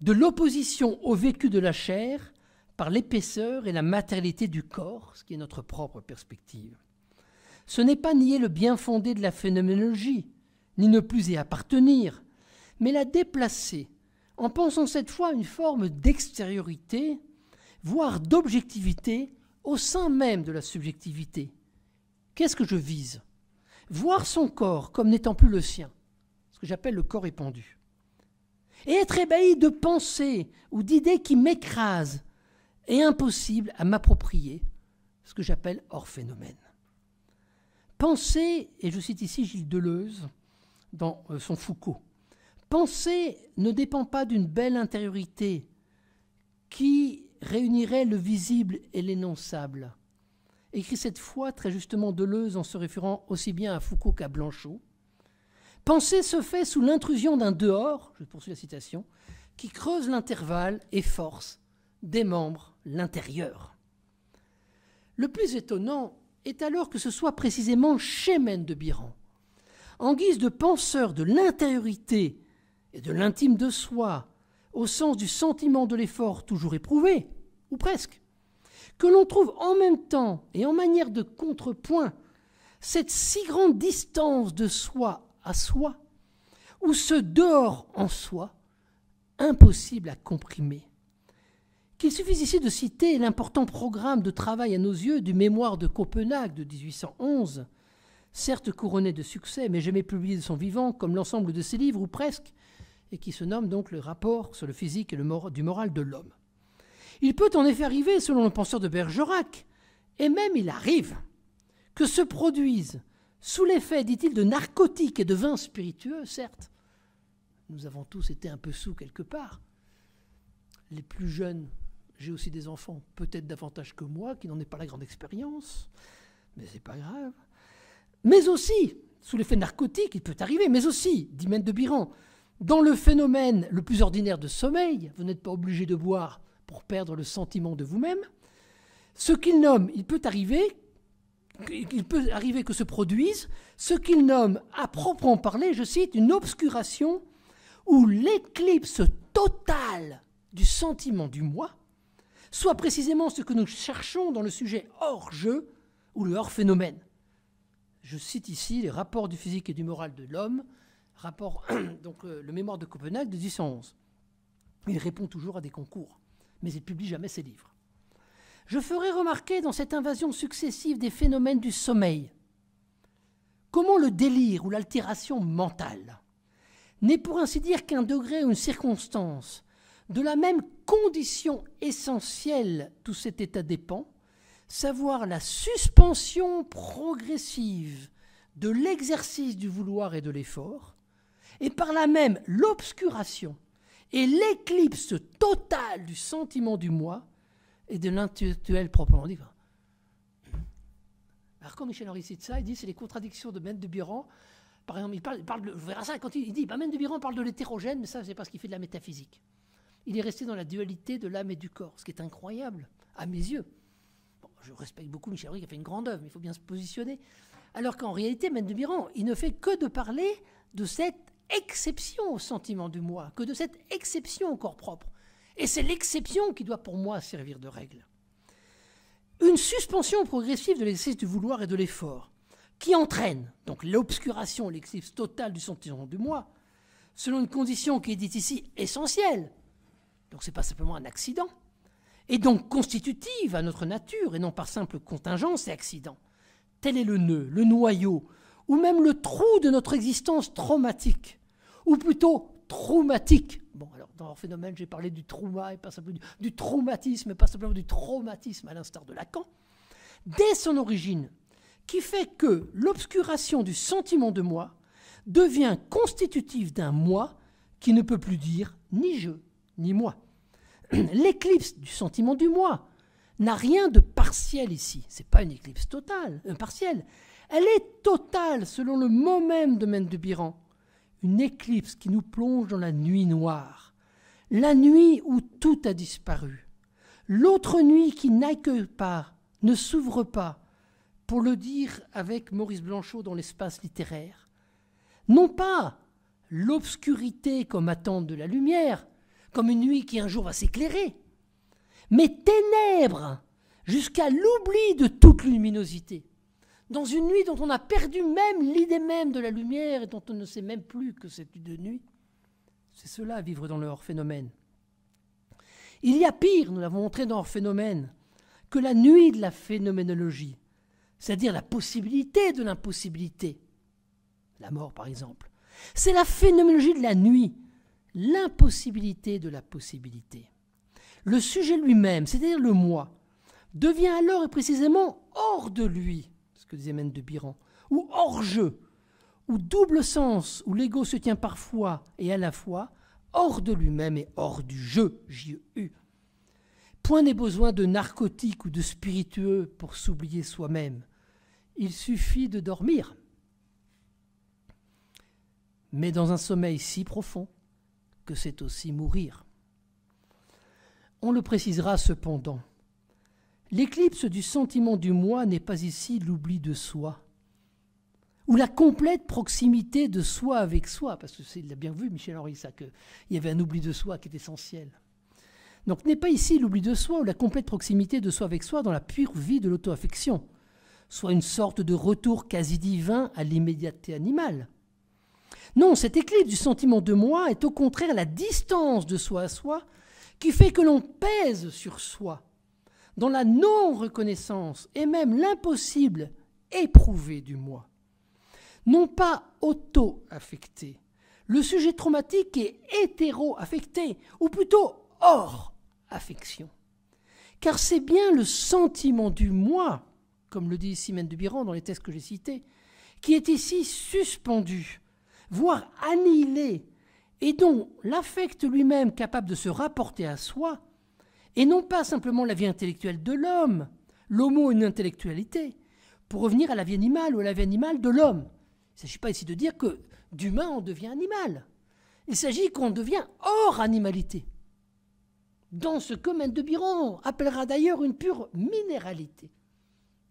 de l'opposition au vécu de la chair, par l'épaisseur et la matérialité du corps, ce qui est notre propre perspective. Ce n'est pas nier le bien fondé de la phénoménologie, ni ne plus y appartenir, mais la déplacer, en pensant cette fois une forme d'extériorité, voire d'objectivité, au sein même de la subjectivité. Qu'est-ce que je vise Voir son corps comme n'étant plus le sien, ce que j'appelle le corps épandu. Et être ébahi de pensées ou d'idées qui m'écrasent, et impossible à m'approprier, ce que j'appelle hors phénomène. Penser, et je cite ici Gilles Deleuze dans euh, son Foucault, penser ne dépend pas d'une belle intériorité qui réunirait le visible et l'énonçable. Écrit cette fois très justement Deleuze en se référant aussi bien à Foucault qu'à Blanchot. Penser se fait sous l'intrusion d'un dehors, je poursuis la citation, qui creuse l'intervalle et force, des membres l'intérieur. Le plus étonnant est alors que ce soit précisément chemin de Biran, en guise de penseur de l'intériorité et de l'intime de soi, au sens du sentiment de l'effort toujours éprouvé, ou presque, que l'on trouve en même temps et en manière de contrepoint cette si grande distance de soi à soi, ou ce dehors en soi, impossible à comprimer qu'il suffit ici de citer l'important programme de travail à nos yeux du Mémoire de Copenhague de 1811, certes couronné de succès, mais jamais publié de son vivant, comme l'ensemble de ses livres, ou presque, et qui se nomme donc le rapport sur le physique et le du moral de l'homme. Il peut en effet arriver, selon le penseur de Bergerac, et même il arrive, que se produisent, sous l'effet, dit-il, de narcotiques et de vins spiritueux, certes, nous avons tous été un peu sous quelque part, les plus jeunes j'ai aussi des enfants, peut-être davantage que moi, qui n'en ai pas la grande expérience, mais c'est pas grave. Mais aussi, sous l'effet narcotique, il peut arriver, mais aussi, dit Maître de Biran, dans le phénomène le plus ordinaire de sommeil, vous n'êtes pas obligé de boire pour perdre le sentiment de vous-même. Ce qu'il nomme, il peut arriver il peut arriver que se produise ce qu'il nomme, à proprement parler, je cite, une obscuration ou l'éclipse totale du sentiment du moi soit précisément ce que nous cherchons dans le sujet hors-jeu ou le hors-phénomène. Je cite ici les rapports du physique et du moral de l'homme, rapport, donc euh, le mémoire de Copenhague de 1811. Il répond toujours à des concours, mais il publie jamais ses livres. Je ferai remarquer dans cette invasion successive des phénomènes du sommeil comment le délire ou l'altération mentale n'est pour ainsi dire qu'un degré ou une circonstance de la même condition essentielle, tout cet état dépend, savoir la suspension progressive de l'exercice du vouloir et de l'effort, et par là même l'obscuration et l'éclipse totale du sentiment du moi et de l'intellectuel proprement dit. Alors quand Michel Henry cite ça, il dit c'est les contradictions de Maître de Biran. Par exemple, il parle, de, vous verrez ça quand il, dit, bah, de Biran parle de l'hétérogène, mais ça c'est parce qu'il fait de la métaphysique il est resté dans la dualité de l'âme et du corps, ce qui est incroyable, à mes yeux. je respecte beaucoup Michel Henry qui a fait une grande œuvre, mais il faut bien se positionner. Alors qu'en réalité, M. de il ne fait que de parler de cette exception au sentiment du moi, que de cette exception au corps propre. Et c'est l'exception qui doit pour moi servir de règle. Une suspension progressive de l'exercice du vouloir et de l'effort, qui entraîne donc l'obscuration, l'exercice totale du sentiment du moi, selon une condition qui est dite ici essentielle, donc ce n'est pas simplement un accident. Et donc constitutive à notre nature, et non par simple contingence et accident. Tel est le nœud, le noyau, ou même le trou de notre existence traumatique, ou plutôt traumatique. Bon, alors dans leur phénomène, j'ai parlé du trauma et pas simplement du, traumatisme, et pas simplement du traumatisme à l'instar de Lacan. Dès son origine, qui fait que l'obscuration du sentiment de moi devient constitutive d'un moi qui ne peut plus dire ni je, ni moi. l'éclipse du sentiment du moi n'a rien de partiel ici. C'est pas une éclipse totale, impartielle. Elle est totale selon le mot même de Mendebiran. Une éclipse qui nous plonge dans la nuit noire. La nuit où tout a disparu. L'autre nuit qui n'accueille pas, ne s'ouvre pas, pour le dire avec Maurice Blanchot dans l'espace littéraire. Non pas l'obscurité comme attente de la lumière, comme une nuit qui un jour va s'éclairer, mais ténèbres jusqu'à l'oubli de toute luminosité, dans une nuit dont on a perdu même l'idée même de la lumière et dont on ne sait même plus que c'est une nuit. C'est cela, vivre dans le hors-phénomène. Il y a pire, nous l'avons montré dans hors-phénomène, que la nuit de la phénoménologie, c'est-à-dire la possibilité de l'impossibilité, la mort par exemple. C'est la phénoménologie de la nuit l'impossibilité de la possibilité. Le sujet lui-même, c'est-à-dire le moi, devient alors et précisément hors de lui, ce que disait Mène de Biran, ou hors jeu, ou double sens, où l'ego se tient parfois et à la fois hors de lui-même et hors du jeu, j e u Point n'est besoin de narcotique ou de spiritueux pour s'oublier soi-même. Il suffit de dormir, mais dans un sommeil si profond que c'est aussi mourir. On le précisera cependant. L'éclipse du sentiment du moi n'est pas ici l'oubli de soi, ou la complète proximité de soi avec soi, parce que c'est l'a bien vu Michel Henry ça qu'il y avait un oubli de soi qui est essentiel. Donc n'est pas ici l'oubli de soi ou la complète proximité de soi avec soi dans la pure vie de l'auto-affection, soit une sorte de retour quasi divin à l'immédiateté animale, non, cette éclipse du sentiment de moi est au contraire la distance de soi à soi qui fait que l'on pèse sur soi dans la non-reconnaissance et même l'impossible éprouvé du moi. Non pas auto-affecté. Le sujet traumatique est hétéro-affecté, ou plutôt hors affection. Car c'est bien le sentiment du moi, comme le dit Simène de Biran dans les textes que j'ai cités, qui est ici suspendu voire annihilé, et dont l'affect lui-même capable de se rapporter à soi, et non pas simplement la vie intellectuelle de l'homme, l'homo une intellectualité, pour revenir à la vie animale ou à la vie animale de l'homme. Il ne s'agit pas ici de dire que d'humain on devient animal. Il s'agit qu'on devient hors animalité, dans ce que Maine de Biron appellera d'ailleurs une pure minéralité.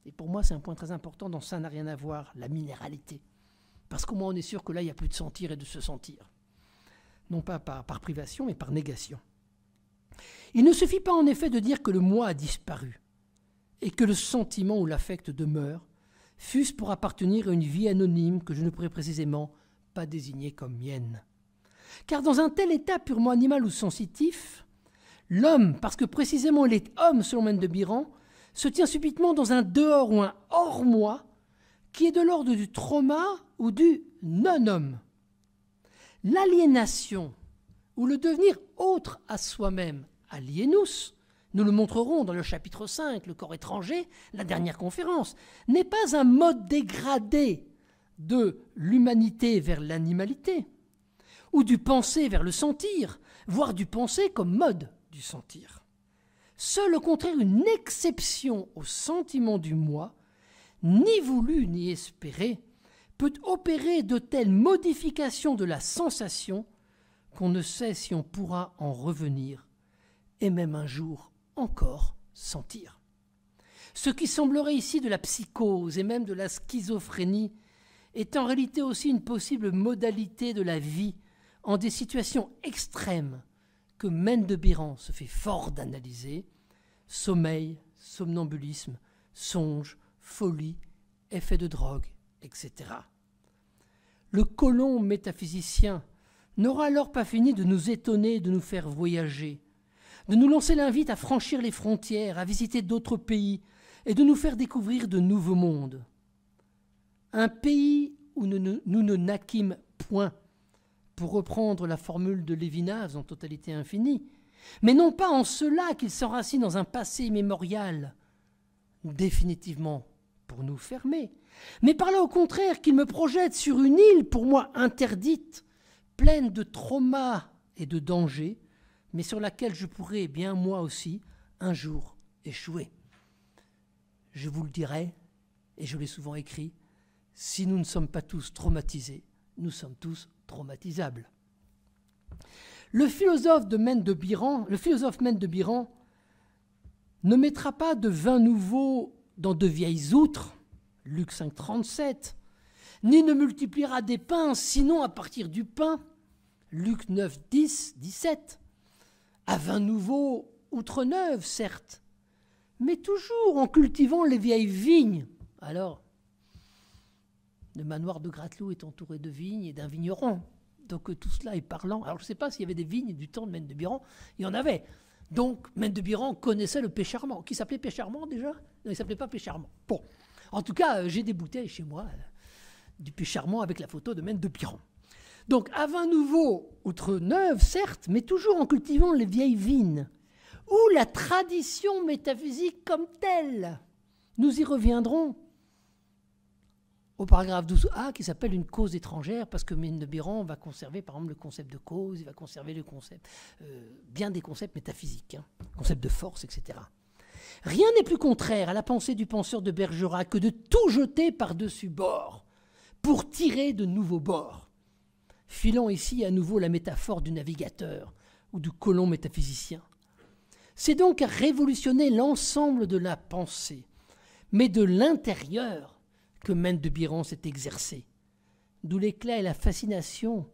Et pour moi, c'est un point très important dont ça n'a rien à voir, la minéralité. Parce qu'au moins on est sûr que là, il n'y a plus de sentir et de se sentir. Non pas par, privation, mais par négation. Il ne suffit pas en effet de dire que le moi a disparu et que le sentiment ou l'affect demeure, fût-ce pour appartenir à une vie anonyme que je ne pourrais précisément pas désigner comme mienne. Car dans un tel état purement animal ou sensitif, l'homme, parce que précisément il est homme selon Mène de Biran, se tient subitement dans un dehors ou un hors-moi qui est de l'ordre du trauma ou du non-homme. L'aliénation ou le devenir autre à soi-même, aliénus, nous le montrerons dans le chapitre 5, le corps étranger, la dernière conférence, n'est pas un mode dégradé de l'humanité vers l'animalité, ou du penser vers le sentir, voire du penser comme mode du sentir. Seul au contraire une exception au sentiment du moi, ni voulu ni espéré, peut opérer de telles modifications de la sensation qu'on ne sait si on pourra en revenir et même un jour encore sentir. Ce qui semblerait ici de la psychose et même de la schizophrénie est en réalité aussi une possible modalité de la vie en des situations extrêmes que Mendebiran de Biran se fait fort d'analyser sommeil, somnambulisme, songe, folie, effet de drogue, etc. Le colon métaphysicien n'aura alors pas fini de nous étonner, de nous faire voyager, de nous lancer l'invite à franchir les frontières, à visiter d'autres pays et de nous faire découvrir de nouveaux mondes. Un pays où nous ne, naquîmes point, pour reprendre la formule de Lévinas en totalité infinie, mais non pas en cela qu'il s'enracine dans un passé immémorial, définitivement pour nous fermer, mais par là au contraire qu'il me projette sur une île pour moi interdite, pleine de traumas et de dangers, mais sur laquelle je pourrais bien moi aussi un jour échouer. Je vous le dirai, et je l'ai souvent écrit, si nous ne sommes pas tous traumatisés, nous sommes tous traumatisables. Le philosophe de de Biran, le philosophe de Biran ne mettra pas de vin nouveau dans de vieilles outres, Luc 5, 37, ni ne multipliera des pains, sinon à partir du pain, Luc 9, 10, 17, à vin nouveau, outre neuve, certes, mais toujours en cultivant les vieilles vignes. Alors, le manoir de Grateloup est entouré de vignes et d'un vigneron. Donc tout cela est parlant. Alors je ne sais pas s'il y avait des vignes du temps de Maine de Biran, il y en avait. Donc Maine de Biran connaissait le Pécharment. Qui s'appelait Pécharmant déjà Non, il ne s'appelait pas Pécharmant. Bon. En tout cas, euh, j'ai des bouteilles chez moi euh, du puits Charmant avec la photo de Maine de Piron. Donc, à vin nouveau, outre neuf, certes, mais toujours en cultivant les vieilles vignes, ou la tradition métaphysique comme telle. Nous y reviendrons au paragraphe 12a qui s'appelle une cause étrangère, parce que Mine de Biron va conserver par exemple le concept de cause, il va conserver le concept, euh, bien des concepts métaphysiques, concepts hein, concept de force, etc. Rien n'est plus contraire à la pensée du penseur de Bergerac que de tout jeter par-dessus bord pour tirer de nouveaux bords. Filant ici à nouveau la métaphore du navigateur ou du colon métaphysicien. C'est donc à révolutionner l'ensemble de la pensée, mais de l'intérieur que Mène de Biron s'est exercé. D'où l'éclat et la fascination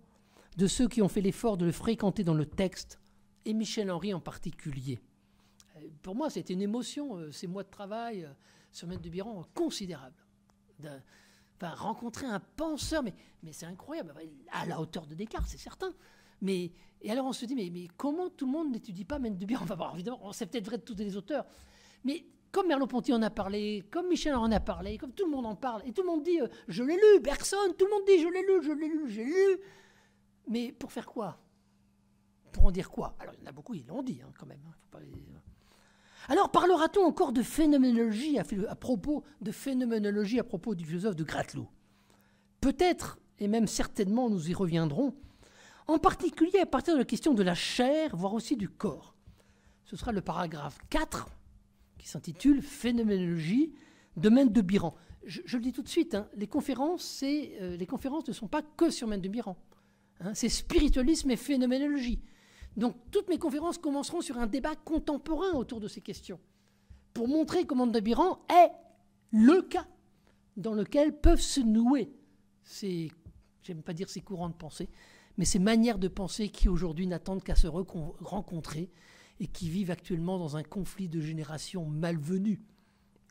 de ceux qui ont fait l'effort de le fréquenter dans le texte, et Michel Henry en particulier pour moi, c'était une émotion, euh, ces mois de travail, euh, sur maître de biron considérable. Enfin, rencontrer un penseur, mais, mais c'est incroyable, à la hauteur de Descartes, c'est certain. Mais, et alors on se dit, mais, mais comment tout le monde n'étudie pas Maître de On va voir. évidemment, c'est peut-être vrai de tous les auteurs, mais comme Merleau-Ponty en a parlé, comme Michel en a parlé, comme tout le monde en parle, et tout le monde dit, euh, je l'ai lu, personne, tout le monde dit, je l'ai lu, je l'ai lu, j'ai lu. Mais pour faire quoi Pour en dire quoi Alors il y en a beaucoup, ils l'ont dit hein, quand même. Hein, faut pas alors parlera-t-on encore de phénoménologie à, propos de phénoménologie à propos du philosophe de Grateloup Peut-être, et même certainement nous y reviendrons, en particulier à partir de la question de la chair, voire aussi du corps. Ce sera le paragraphe 4 qui s'intitule Phénoménologie, domaine de Biran. Je, le dis tout de suite, hein, les, conférences, euh, les conférences ne sont pas que sur Maine de Biran. Hein, c'est spiritualisme et phénoménologie. Donc toutes mes conférences commenceront sur un débat contemporain autour de ces questions, pour montrer comment Biran est le cas dans lequel peuvent se nouer ces, j'aime pas dire ces courants de pensée, mais ces manières de penser qui aujourd'hui n'attendent qu'à se rencontrer et qui vivent actuellement dans un conflit de générations malvenu.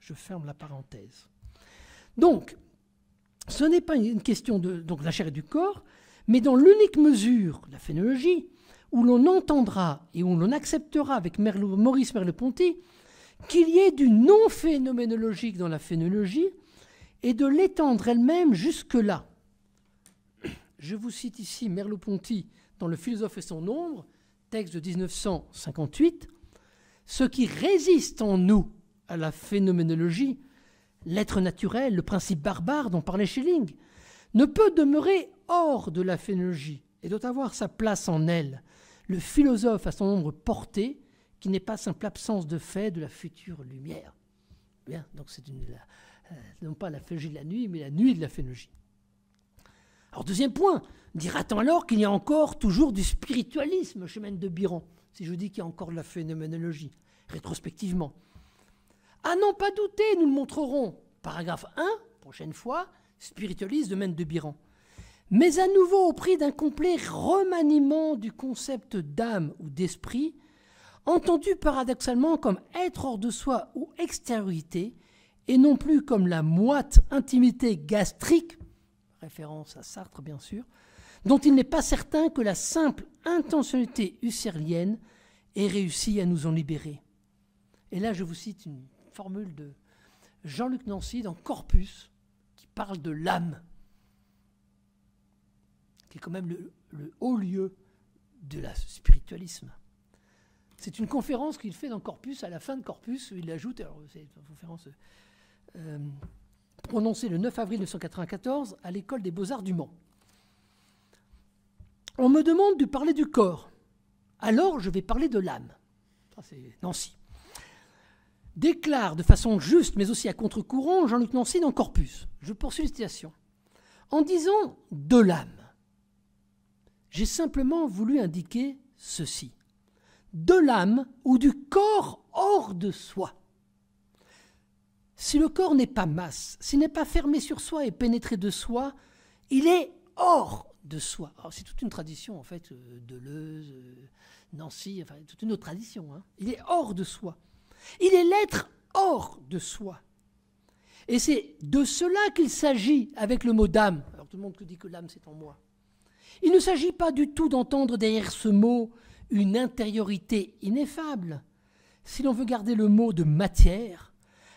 Je ferme la parenthèse. Donc, ce n'est pas une question de donc, la chair et du corps, mais dans l'unique mesure, la phénologie, où l'on entendra et où l'on acceptera avec Maurice Merleau-Ponty qu'il y ait du non-phénoménologique dans la phénologie et de l'étendre elle-même jusque-là. Je vous cite ici Merleau-Ponty dans Le philosophe et son ombre, texte de 1958. Ce qui résiste en nous à la phénoménologie, l'être naturel, le principe barbare dont parlait Schelling, ne peut demeurer hors de la phénologie et doit avoir sa place en elle, le philosophe à son ombre portée, qui n'est pas simple absence de fait de la future lumière. Bien, donc c'est euh, non pas la phénologie de la nuit, mais la nuit de la phénologie. Alors deuxième point, dira-t-on alors qu'il y a encore toujours du spiritualisme chez Mène de Biron si je vous dis qu'il y a encore de la phénoménologie, rétrospectivement Ah non, pas douter, nous le montrerons. Paragraphe 1, prochaine fois, spiritualisme de Mène de Biron mais à nouveau au prix d'un complet remaniement du concept d'âme ou d'esprit, entendu paradoxalement comme être hors de soi ou extériorité, et non plus comme la moite intimité gastrique, référence à Sartre bien sûr, dont il n'est pas certain que la simple intentionnalité husserlienne ait réussi à nous en libérer. Et là, je vous cite une formule de Jean-Luc Nancy dans Corpus, qui parle de l'âme qui est quand même le, haut lieu de la spiritualisme. C'est une conférence qu'il fait dans Corpus, à la fin de Corpus, où il ajoute, alors c'est une conférence euh, prononcée le 9 avril 1994 à l'école des beaux-arts du Mans. On me demande de parler du corps, alors je vais parler de l'âme. Ça c'est Nancy. Déclare de façon juste, mais aussi à contre-courant, Jean-Luc Nancy dans Corpus. Je poursuis la citation. En disant de l'âme, j'ai simplement voulu indiquer ceci. De l'âme ou du corps hors de soi. Si le corps n'est pas masse, s'il n'est pas fermé sur soi et pénétré de soi, il est hors de soi. c'est toute une tradition, en fait, de euh, Deleuze, euh, Nancy, enfin, toute une autre tradition. Hein. Il est hors de soi. Il est l'être hors de soi. Et c'est de cela qu'il s'agit avec le mot d'âme. Alors tout le monde dit que l'âme, c'est en moi. Il ne s'agit pas du tout d'entendre derrière ce mot une intériorité ineffable. Si l'on veut garder le mot de matière,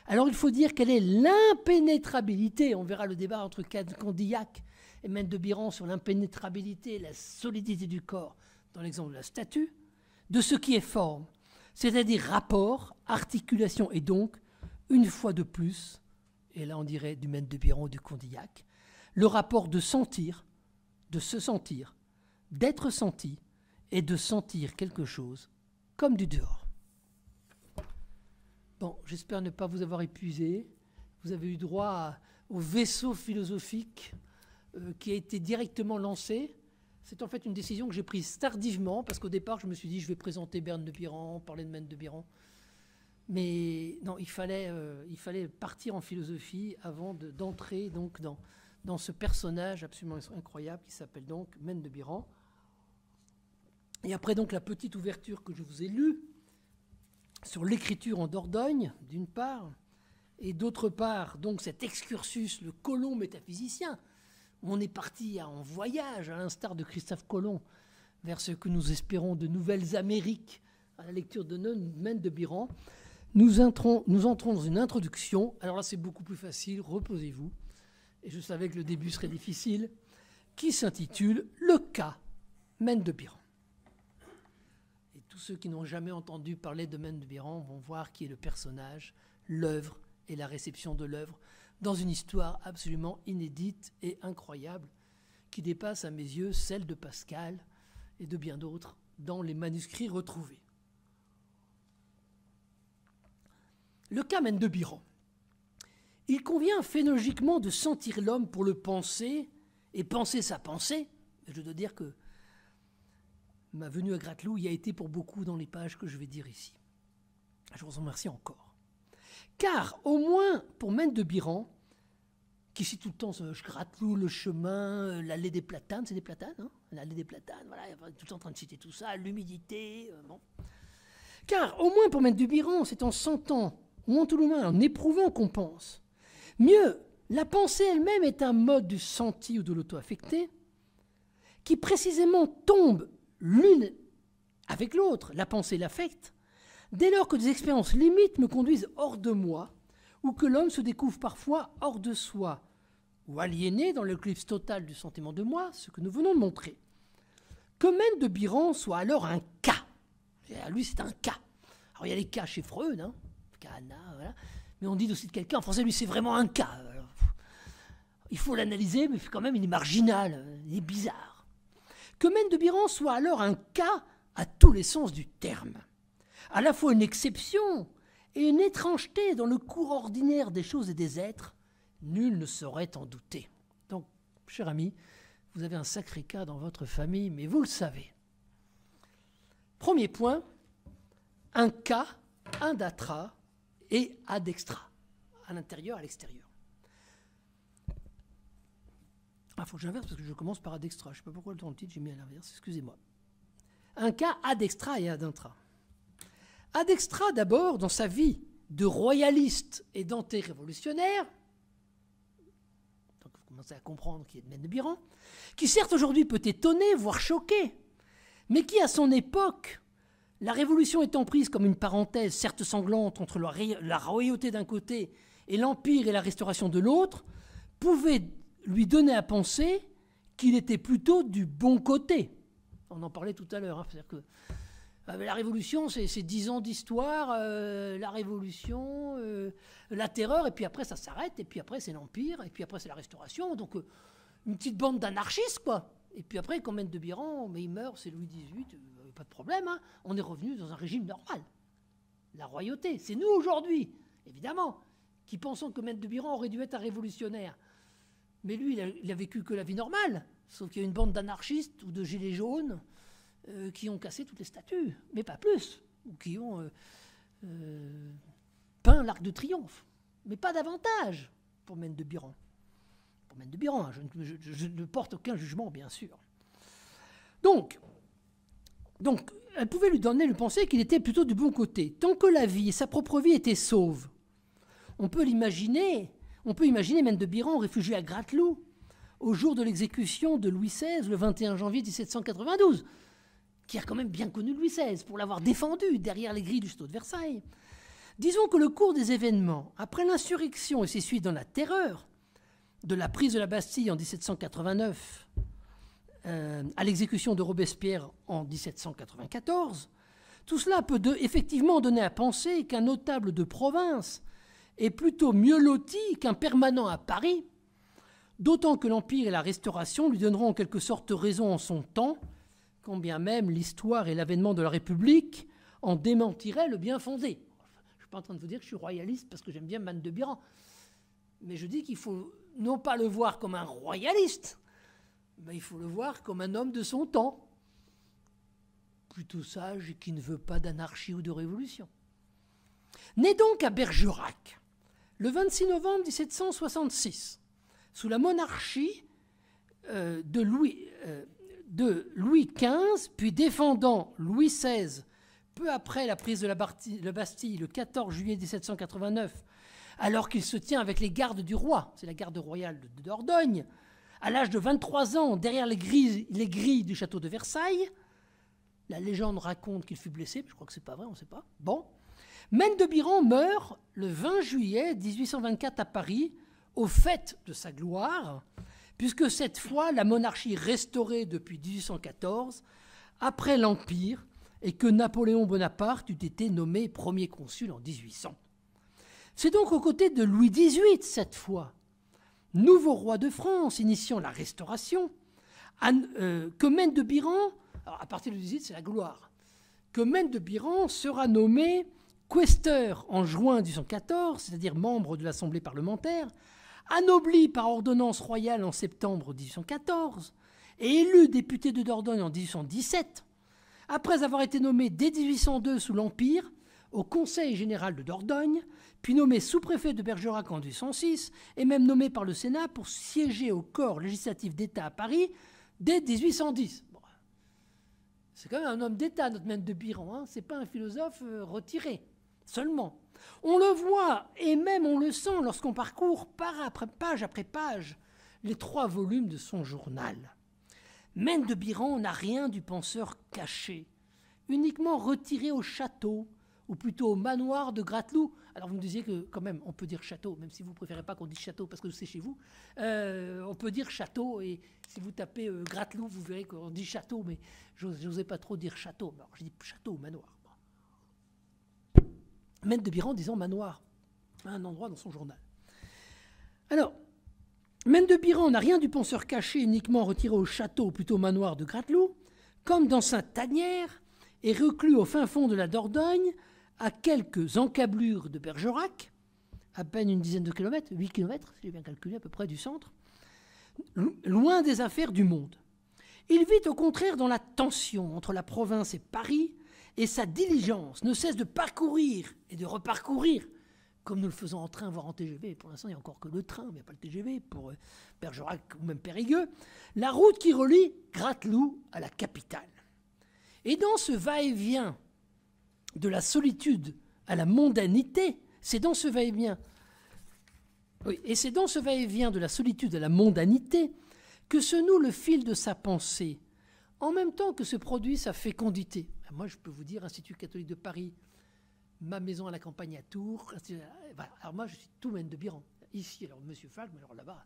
alors il faut dire quelle est l'impénétrabilité. On verra le débat entre Condillac et Maître de Biron sur l'impénétrabilité et la solidité du corps dans l'exemple de la statue, de ce qui est forme, c'est-à-dire rapport, articulation et donc, une fois de plus, et là on dirait du Maître de Biron ou du Condillac, le rapport de sentir, de se sentir, d'être senti et de sentir quelque chose comme du dehors. Bon, j'espère ne pas vous avoir épuisé. Vous avez eu droit au vaisseau philosophique euh, qui a été directement lancé. C'est en fait une décision que j'ai prise tardivement parce qu'au départ, je me suis dit, je vais présenter Berne de Biran, parler de même de Piran. Mais non, il fallait, euh, il fallait partir en philosophie avant d'entrer donc dans, dans ce personnage absolument incroyable qui s'appelle donc Mène de Biran. Et après donc la petite ouverture que je vous ai lue sur l'écriture en Dordogne, d'une part, et d'autre part donc cet excursus, le colon métaphysicien, où on est parti en voyage, à l'instar de Christophe Colomb, vers ce que nous espérons de nouvelles Amériques, à la lecture de Mène de Biran. Nous entrons, nous entrons dans une introduction. Alors là, c'est beaucoup plus facile. Reposez-vous et je savais que le début serait difficile, qui s'intitule Le cas Mène de Biran. Et tous ceux qui n'ont jamais entendu parler de Mène de Biran vont voir qui est le personnage, l'œuvre et la réception de l'œuvre dans une histoire absolument inédite et incroyable qui dépasse à mes yeux celle de Pascal et de bien d'autres dans les manuscrits retrouvés. Le cas Mène de Biran il convient phénologiquement de sentir l'homme pour le penser et penser sa pensée. Je dois dire que ma venue à il y a été pour beaucoup dans les pages que je vais dire ici. Je vous en remercie encore. Car au moins pour Maine de Biran, qui cite tout le temps je euh, le chemin, euh, l'allée des platanes, c'est des platanes, hein, l'allée des platanes, voilà, tout le temps en train de citer tout ça, l'humidité, euh, Car au moins pour Maine de Biran, c'est en sentant ou en tout le moins en éprouvant qu'on pense. Mieux, la pensée elle-même est un mode du senti ou de l'auto-affecté qui précisément tombe l'une avec l'autre, la pensée et l'affect, dès lors que des expériences limites me conduisent hors de moi, ou que l'homme se découvre parfois hors de soi, ou aliéné dans l'éclipse totale du sentiment de moi, ce que nous venons de montrer. Que même de Biran soit alors un cas. Et à lui, c'est un cas. Alors il y a les cas chez Freud, hein, voilà mais on dit aussi de quelqu'un en français, lui, c'est vraiment un cas. il faut l'analyser, mais quand même, il est marginal, il est bizarre. Que Mène de Biron soit alors un cas à tous les sens du terme, à la fois une exception et une étrangeté dans le cours ordinaire des choses et des êtres, nul ne saurait en douter. Donc, cher ami, vous avez un sacré cas dans votre famille, mais vous le savez. Premier point, un cas, un datra, et ad extra, à l'intérieur, à l'extérieur. Ah, faut que j'inverse parce que je commence par ad extra. Je ne sais pas pourquoi temps le titre j'ai mis à l'inverse, excusez-moi. Un cas ad extra et ad intra. Ad extra, d'abord, dans sa vie de royaliste et d'anté-révolutionnaire, donc vous commencez à comprendre qui est de Biron, qui certes aujourd'hui peut étonner, voire choquer, mais qui à son époque la Révolution étant prise comme une parenthèse, certes sanglante, entre la, royauté d'un côté et l'Empire et la Restauration de l'autre, pouvait lui donner à penser qu'il était plutôt du bon côté. On en parlait tout à l'heure. Hein, que euh, la Révolution, c'est dix ans d'histoire, euh, la Révolution, euh, la terreur, et puis après ça s'arrête, et puis après c'est l'Empire, et puis après c'est la Restauration. Donc une petite bande d'anarchistes, quoi. Et puis après, quand même de Biron, mais il meurt, c'est Louis XVIII pas de problème, hein. on est revenu dans un régime normal. La royauté, c'est nous aujourd'hui, évidemment, qui pensons que Maître de Biran aurait dû être un révolutionnaire. Mais lui, il a, vécu que la vie normale, sauf qu'il y a une bande d'anarchistes ou de gilets jaunes euh, qui ont cassé toutes les statues, mais pas plus, ou qui ont euh, euh, peint l'arc de triomphe, mais pas davantage pour Maître de Biran. Pour M. de Biran, hein, je, je ne porte aucun jugement, bien sûr. Donc, donc, elle pouvait lui donner le penser qu'il était plutôt du bon côté. Tant que la vie, et sa propre vie, étaient sauves, on peut l'imaginer, on peut imaginer même de Biron réfugié à Grateloup, au jour de l'exécution de Louis XVI, le 21 janvier 1792, qui a quand même bien connu Louis XVI pour l'avoir défendu derrière les grilles du stade de Versailles. Disons que le cours des événements, après l'insurrection et ses suites dans la terreur, de la prise de la Bastille en 1789, euh, à l'exécution de Robespierre en 1794, tout cela peut effectivement donner à penser qu'un notable de province est plutôt mieux loti qu'un permanent à Paris, d'autant que l'Empire et la Restauration lui donneront en quelque sorte raison en son temps, combien même l'histoire et l'avènement de la République en démentiraient le bien fondé. Je ne suis pas en train de vous dire que je suis royaliste parce que j'aime bien Man de Biran, mais je dis qu'il faut non pas le voir comme un royaliste, mais ben, il faut le voir comme un homme de son temps, plutôt sage et qui ne veut pas d'anarchie ou de révolution. Né donc à Bergerac, le 26 novembre 1766, sous la monarchie euh, de, Louis, euh, de Louis XV, puis défendant Louis XVI peu après la prise de la Bastille, le 14 juillet 1789, alors qu'il se tient avec les gardes du roi, c'est la garde royale de Dordogne, à l'âge de 23 ans, derrière les grilles, les du château de Versailles. La légende raconte qu'il fut blessé, je crois que c'est pas vrai, on ne sait pas. Bon. Maine de Biron meurt le 20 juillet 1824 à Paris, au fait de sa gloire, puisque cette fois, la monarchie restaurée depuis 1814, après l'Empire, et que Napoléon Bonaparte eût été nommé premier consul en 1800. C'est donc aux côtés de Louis XVIII, cette fois, nouveau roi de France initiant la Restauration, euh, Comène de Biran, à partir de 18, c'est la gloire, Comène de Biran sera nommé questeur en juin 1814, c'est-à-dire membre de l'Assemblée parlementaire, anobli par ordonnance royale en septembre 1814 et élu député de Dordogne en 1817, après avoir été nommé dès 1802 sous l'Empire au Conseil général de Dordogne, puis nommé sous-préfet de Bergerac en 1806, et même nommé par le Sénat pour siéger au corps législatif d'État à Paris dès 1810. C'est quand même un homme d'État, notre maître de Biran, hein. c'est pas un philosophe euh, retiré seulement. On le voit, et même on le sent lorsqu'on parcourt page après page les trois volumes de son journal. Maine de Biran n'a rien du penseur caché, uniquement retiré au château, ou plutôt manoir de Grateloup. Alors vous me disiez que quand même, on peut dire château, même si vous ne préférez pas qu'on dise château parce que c'est chez vous. Euh, on peut dire château, et si vous tapez euh, Grateloup, vous verrez qu'on dit château, mais je n'osais pas trop dire château. Alors je dis château manoir. Maître de Biran disant manoir, un endroit dans son journal. Alors, Maine de Biran n'a rien du penseur caché uniquement retiré au château, plutôt au manoir de Grateloup, comme dans sa tanière, et reclus au fin fond de la Dordogne, à quelques encablures de Bergerac, à peine une dizaine de kilomètres, 8 kilomètres, si j'ai bien calculé, à peu près du centre, loin des affaires du monde. Il vit au contraire dans la tension entre la province et Paris, et sa diligence ne cesse de parcourir et de reparcourir, comme nous le faisons en train, voire en TGV. Pour l'instant, il n'y a encore que le train, mais pas le TGV pour euh, Bergerac ou même Périgueux, la route qui relie Grateloup à la capitale. Et dans ce va-et-vient de la solitude à la mondanité, c'est dans ce va-et-vient. et c'est dans ce va-et-vient de la solitude à la mondanité que se noue le fil de sa pensée, en même temps que se produit sa fécondité. Ah, moi, je peux vous dire, Institut catholique de Paris, ma maison à la campagne à Tours. Euh, alors moi, je suis tout de Biran. Ici, alors Monsieur Falk, mais alors là-bas,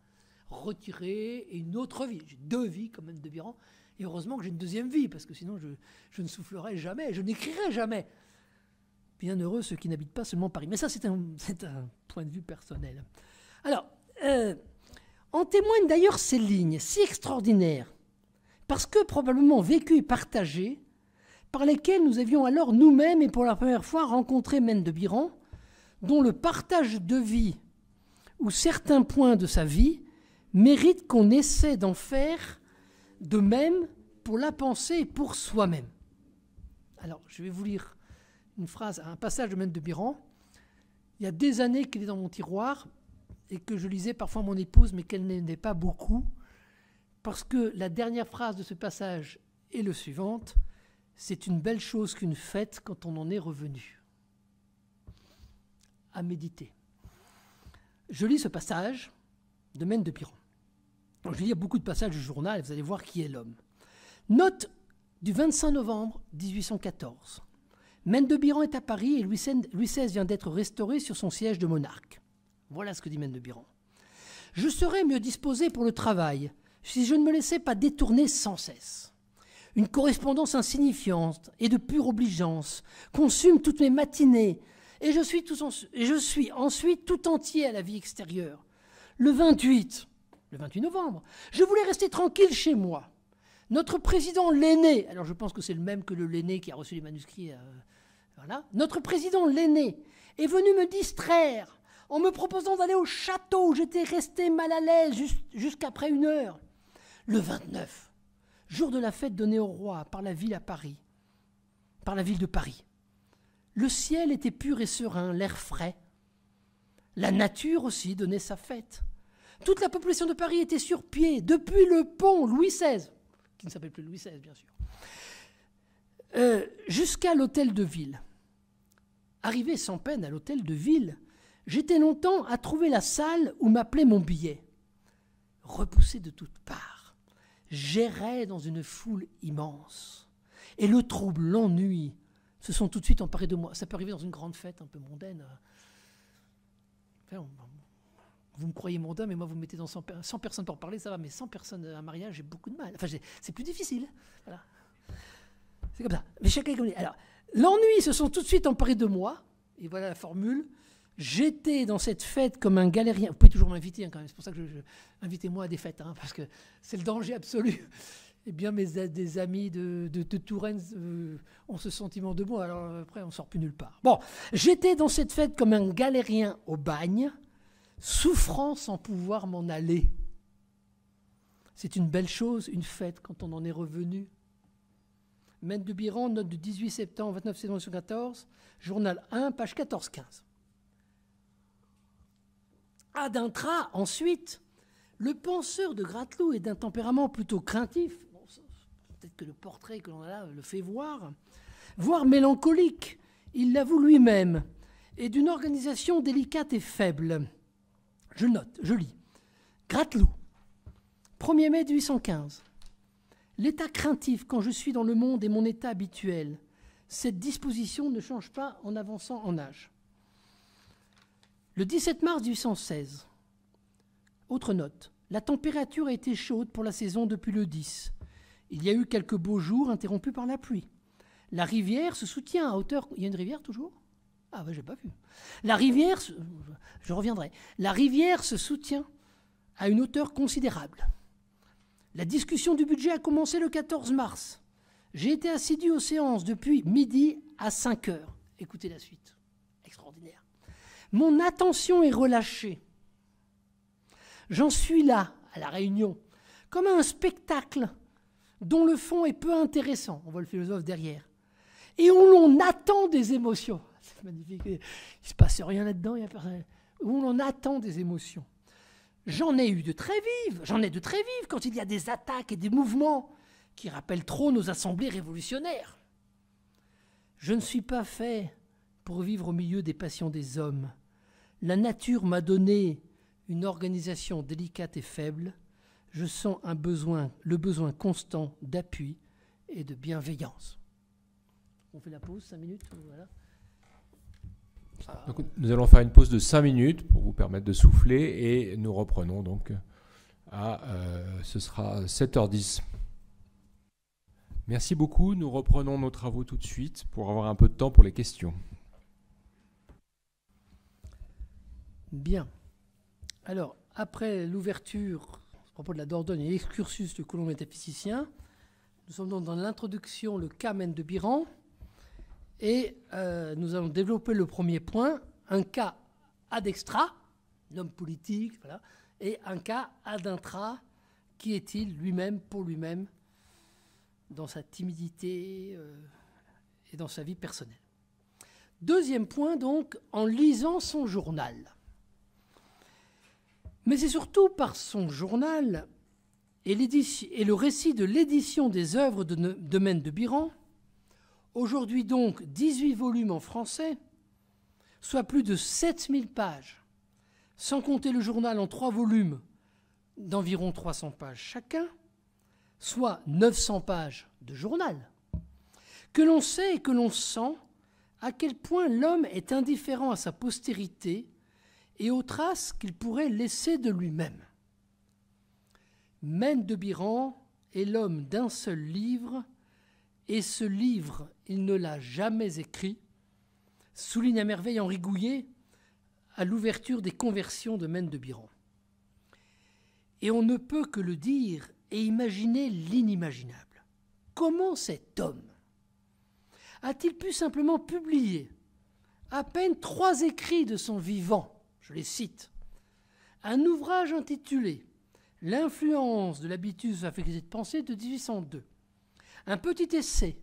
retiré, et une autre vie. J'ai deux vies quand même de Biran. Et heureusement que j'ai une deuxième vie, parce que sinon je, ne soufflerai jamais, je n'écrirai jamais bienheureux ceux qui n'habitent pas seulement Paris. Mais ça, c'est un, point de vue personnel. Alors, euh, en témoignent d'ailleurs ces lignes si extraordinaires, parce que probablement vécues et partagées, par lesquelles nous avions alors nous-mêmes et pour la première fois rencontré Mène de Biran, dont le partage de vie ou certains points de sa vie mérite qu'on essaie d'en faire de même pour la pensée et pour soi-même. Alors, je vais vous lire une phrase, un passage de Maître de Biron. Il y a des années qu'il est dans mon tiroir et que je lisais parfois à mon épouse, mais qu'elle n'aimait pas beaucoup, parce que la dernière phrase de ce passage est le suivante c'est une belle chose qu'une fête quand on en est revenu. À méditer. Je lis ce passage de Maine de Biron. Je lis beaucoup de passages du journal et vous allez voir qui est l'homme. Note du 25 novembre 1814 de Biron est à Paris et Louis XVI vient d'être restauré sur son siège de monarque. Voilà ce que dit de Biron. Je serais mieux disposé pour le travail si je ne me laissais pas détourner sans cesse. Une correspondance insignifiante et de pure obligeance consume toutes mes matinées et je suis, ensuite tout entier à la vie extérieure. Le 28, le 28 novembre, je voulais rester tranquille chez moi. Notre président l'aîné, alors je pense que c'est le même que le l'aîné qui a reçu les manuscrits à, euh, notre président, l'aîné, est venu me distraire en me proposant d'aller au château où j'étais resté mal à l'aise jusqu'après une heure. Le 29, jour de la fête donnée au roi par la ville à Paris, par la ville de Paris. Le ciel était pur et serein, l'air frais. La nature aussi donnait sa fête. Toute la population de Paris était sur pied depuis le pont Louis XVI, qui ne s'appelle plus Louis XVI bien sûr, euh, jusqu'à l'hôtel de ville. Arrivé sans peine à l'hôtel de ville, j'étais longtemps à trouver la salle où m'appelait mon billet. Repoussé de toutes parts, j'errais dans une foule immense. Et le trouble, l'ennui se sont tout de suite emparés de moi. Ça peut arriver dans une grande fête un peu mondaine. vous me croyez mondain, mais moi, vous me mettez dans 100, personnes pour parler, ça va, mais 100 personnes à euh, un mariage, j'ai beaucoup de mal. Enfin, c'est plus difficile. C'est comme ça. Mais chacun est comme Alors, L'ennui, se sont tout de suite emparés de moi, et voilà la formule. J'étais dans cette fête comme un galérien. Vous pouvez toujours m'inviter hein, quand même, c'est pour ça que je, moi à des fêtes, hein, parce que c'est le danger absolu. Eh bien, mes des amis de, Touraine euh, ont ce sentiment de moi, alors après, on sort plus nulle part. Bon, j'étais dans cette fête comme un galérien au bagne, souffrant sans pouvoir m'en aller. C'est une belle chose, une fête, quand on en est revenu. Maître de Biron, note du 18 septembre, 29 septembre 1914, journal 1, page 14-15. Adintra, ensuite, le penseur de Grateloup est d'un tempérament plutôt craintif, peut-être que le portrait que l'on a là le fait voir, voire mélancolique, il l'avoue lui-même, et d'une organisation délicate et faible. Je note, je lis. Gratelou, 1er mai 1815. L'état craintif quand je suis dans le monde est mon état habituel. Cette disposition ne change pas en avançant en âge. Le 17 mars 1816, autre note, la température a été chaude pour la saison depuis le 10. Il y a eu quelques beaux jours interrompus par la pluie. La rivière se soutient à hauteur. Il y a une rivière toujours Ah, ben, j'ai pas vu. La rivière, je reviendrai. La rivière se soutient à une hauteur considérable. La discussion du budget a commencé le 14 mars. J'ai été assidu aux séances depuis midi à 5 heures. Écoutez la suite. Extraordinaire. Mon attention est relâchée. J'en suis là, à la réunion, comme à un spectacle dont le fond est peu intéressant. On voit le philosophe derrière. Et où l'on attend des émotions. C'est magnifique. Il ne se passe rien là-dedans, il n'y a Où l'on attend des émotions. J'en ai eu de très vives, j'en ai de très vives quand il y a des attaques et des mouvements qui rappellent trop nos assemblées révolutionnaires. Je ne suis pas fait pour vivre au milieu des passions des hommes. La nature m'a donné une organisation délicate et faible. Je sens un besoin, le besoin constant d'appui et de bienveillance. On fait la pause, cinq minutes, nous allons faire une pause de 5 minutes pour vous permettre de souffler et nous reprenons donc à euh, ce sera 7h10. Merci beaucoup, nous reprenons nos travaux tout de suite pour avoir un peu de temps pour les questions. Bien. Alors, après l'ouverture à propos de la Dordogne et l'excursus du colon métaphysicien, nous sommes donc dans l'introduction, le Kamen de Biran, et euh, nous allons développer le premier point, un cas ad extra, l'homme politique, voilà, et un cas ad intra, qui est-il lui-même pour lui-même dans sa timidité euh, et dans sa vie personnelle. Deuxième point, donc, en lisant son journal. Mais c'est surtout par son journal et, le récit de l'édition des œuvres de Domaine de Biran Aujourd'hui donc, 18 volumes en français, soit plus de 7000 pages, sans compter le journal en trois volumes d'environ 300 pages chacun, soit 900 pages de journal, que l'on sait et que l'on sent à quel point l'homme est indifférent à sa postérité et aux traces qu'il pourrait laisser de lui-même. Maine de Biran est l'homme d'un seul livre et ce livre, il ne l'a jamais écrit, souligne à merveille Henri Gouillet à l'ouverture des conversions de Maine de Biron. Et on ne peut que le dire et imaginer l'inimaginable. Comment cet homme a-t-il pu simplement publier à peine trois écrits de son vivant, je les cite, un ouvrage intitulé L'influence de l'habitude la félicité de pensée de 1802, un petit essai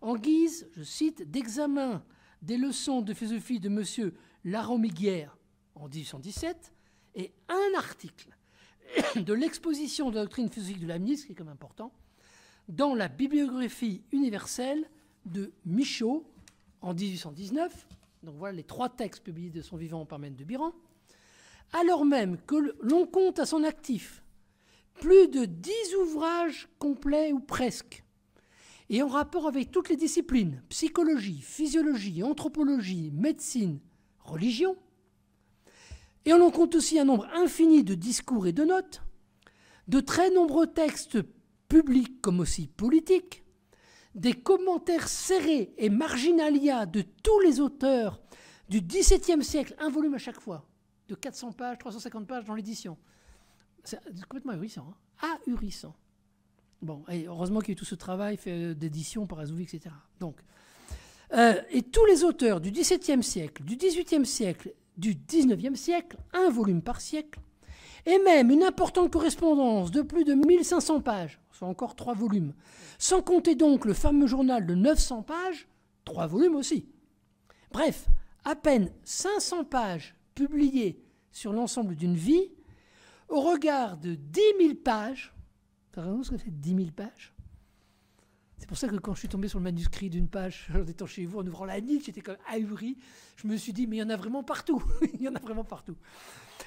en guise, je cite, d'examen des leçons de philosophie de M. Laromiguière en 1817 et un article de l'exposition de la doctrine physique de l'Amnis, qui est quand même important, dans la bibliographie universelle de Michaud en 1819. Donc voilà les trois textes publiés de son vivant par M. de Biran. Alors même que l'on compte à son actif plus de dix ouvrages complets ou presque, et en rapport avec toutes les disciplines, psychologie, physiologie, anthropologie, médecine, religion. Et on en compte aussi un nombre infini de discours et de notes, de très nombreux textes publics comme aussi politiques, des commentaires serrés et marginalia de tous les auteurs du XVIIe siècle, un volume à chaque fois, de 400 pages, 350 pages dans l'édition. C'est complètement ahurissant. Hein. ahurissant. Bon, heureusement qu'il y a eu tout ce travail fait euh, d'édition par Azouvi, etc. Donc, euh, et tous les auteurs du XVIIe siècle, du XVIIIe siècle, du XIXe siècle, un volume par siècle, et même une importante correspondance de plus de 1500 pages, sont encore trois volumes, sans compter donc le fameux journal de 900 pages, trois volumes aussi. Bref, à peine 500 pages publiées sur l'ensemble d'une vie, au regard de 10 000 pages ce que c'est, 10 000 pages. C'est pour ça que quand je suis tombé sur le manuscrit d'une page, en étant chez vous, en ouvrant la niche, j'étais comme ahuri. Je me suis dit, mais il y en a vraiment partout. il y en a vraiment partout.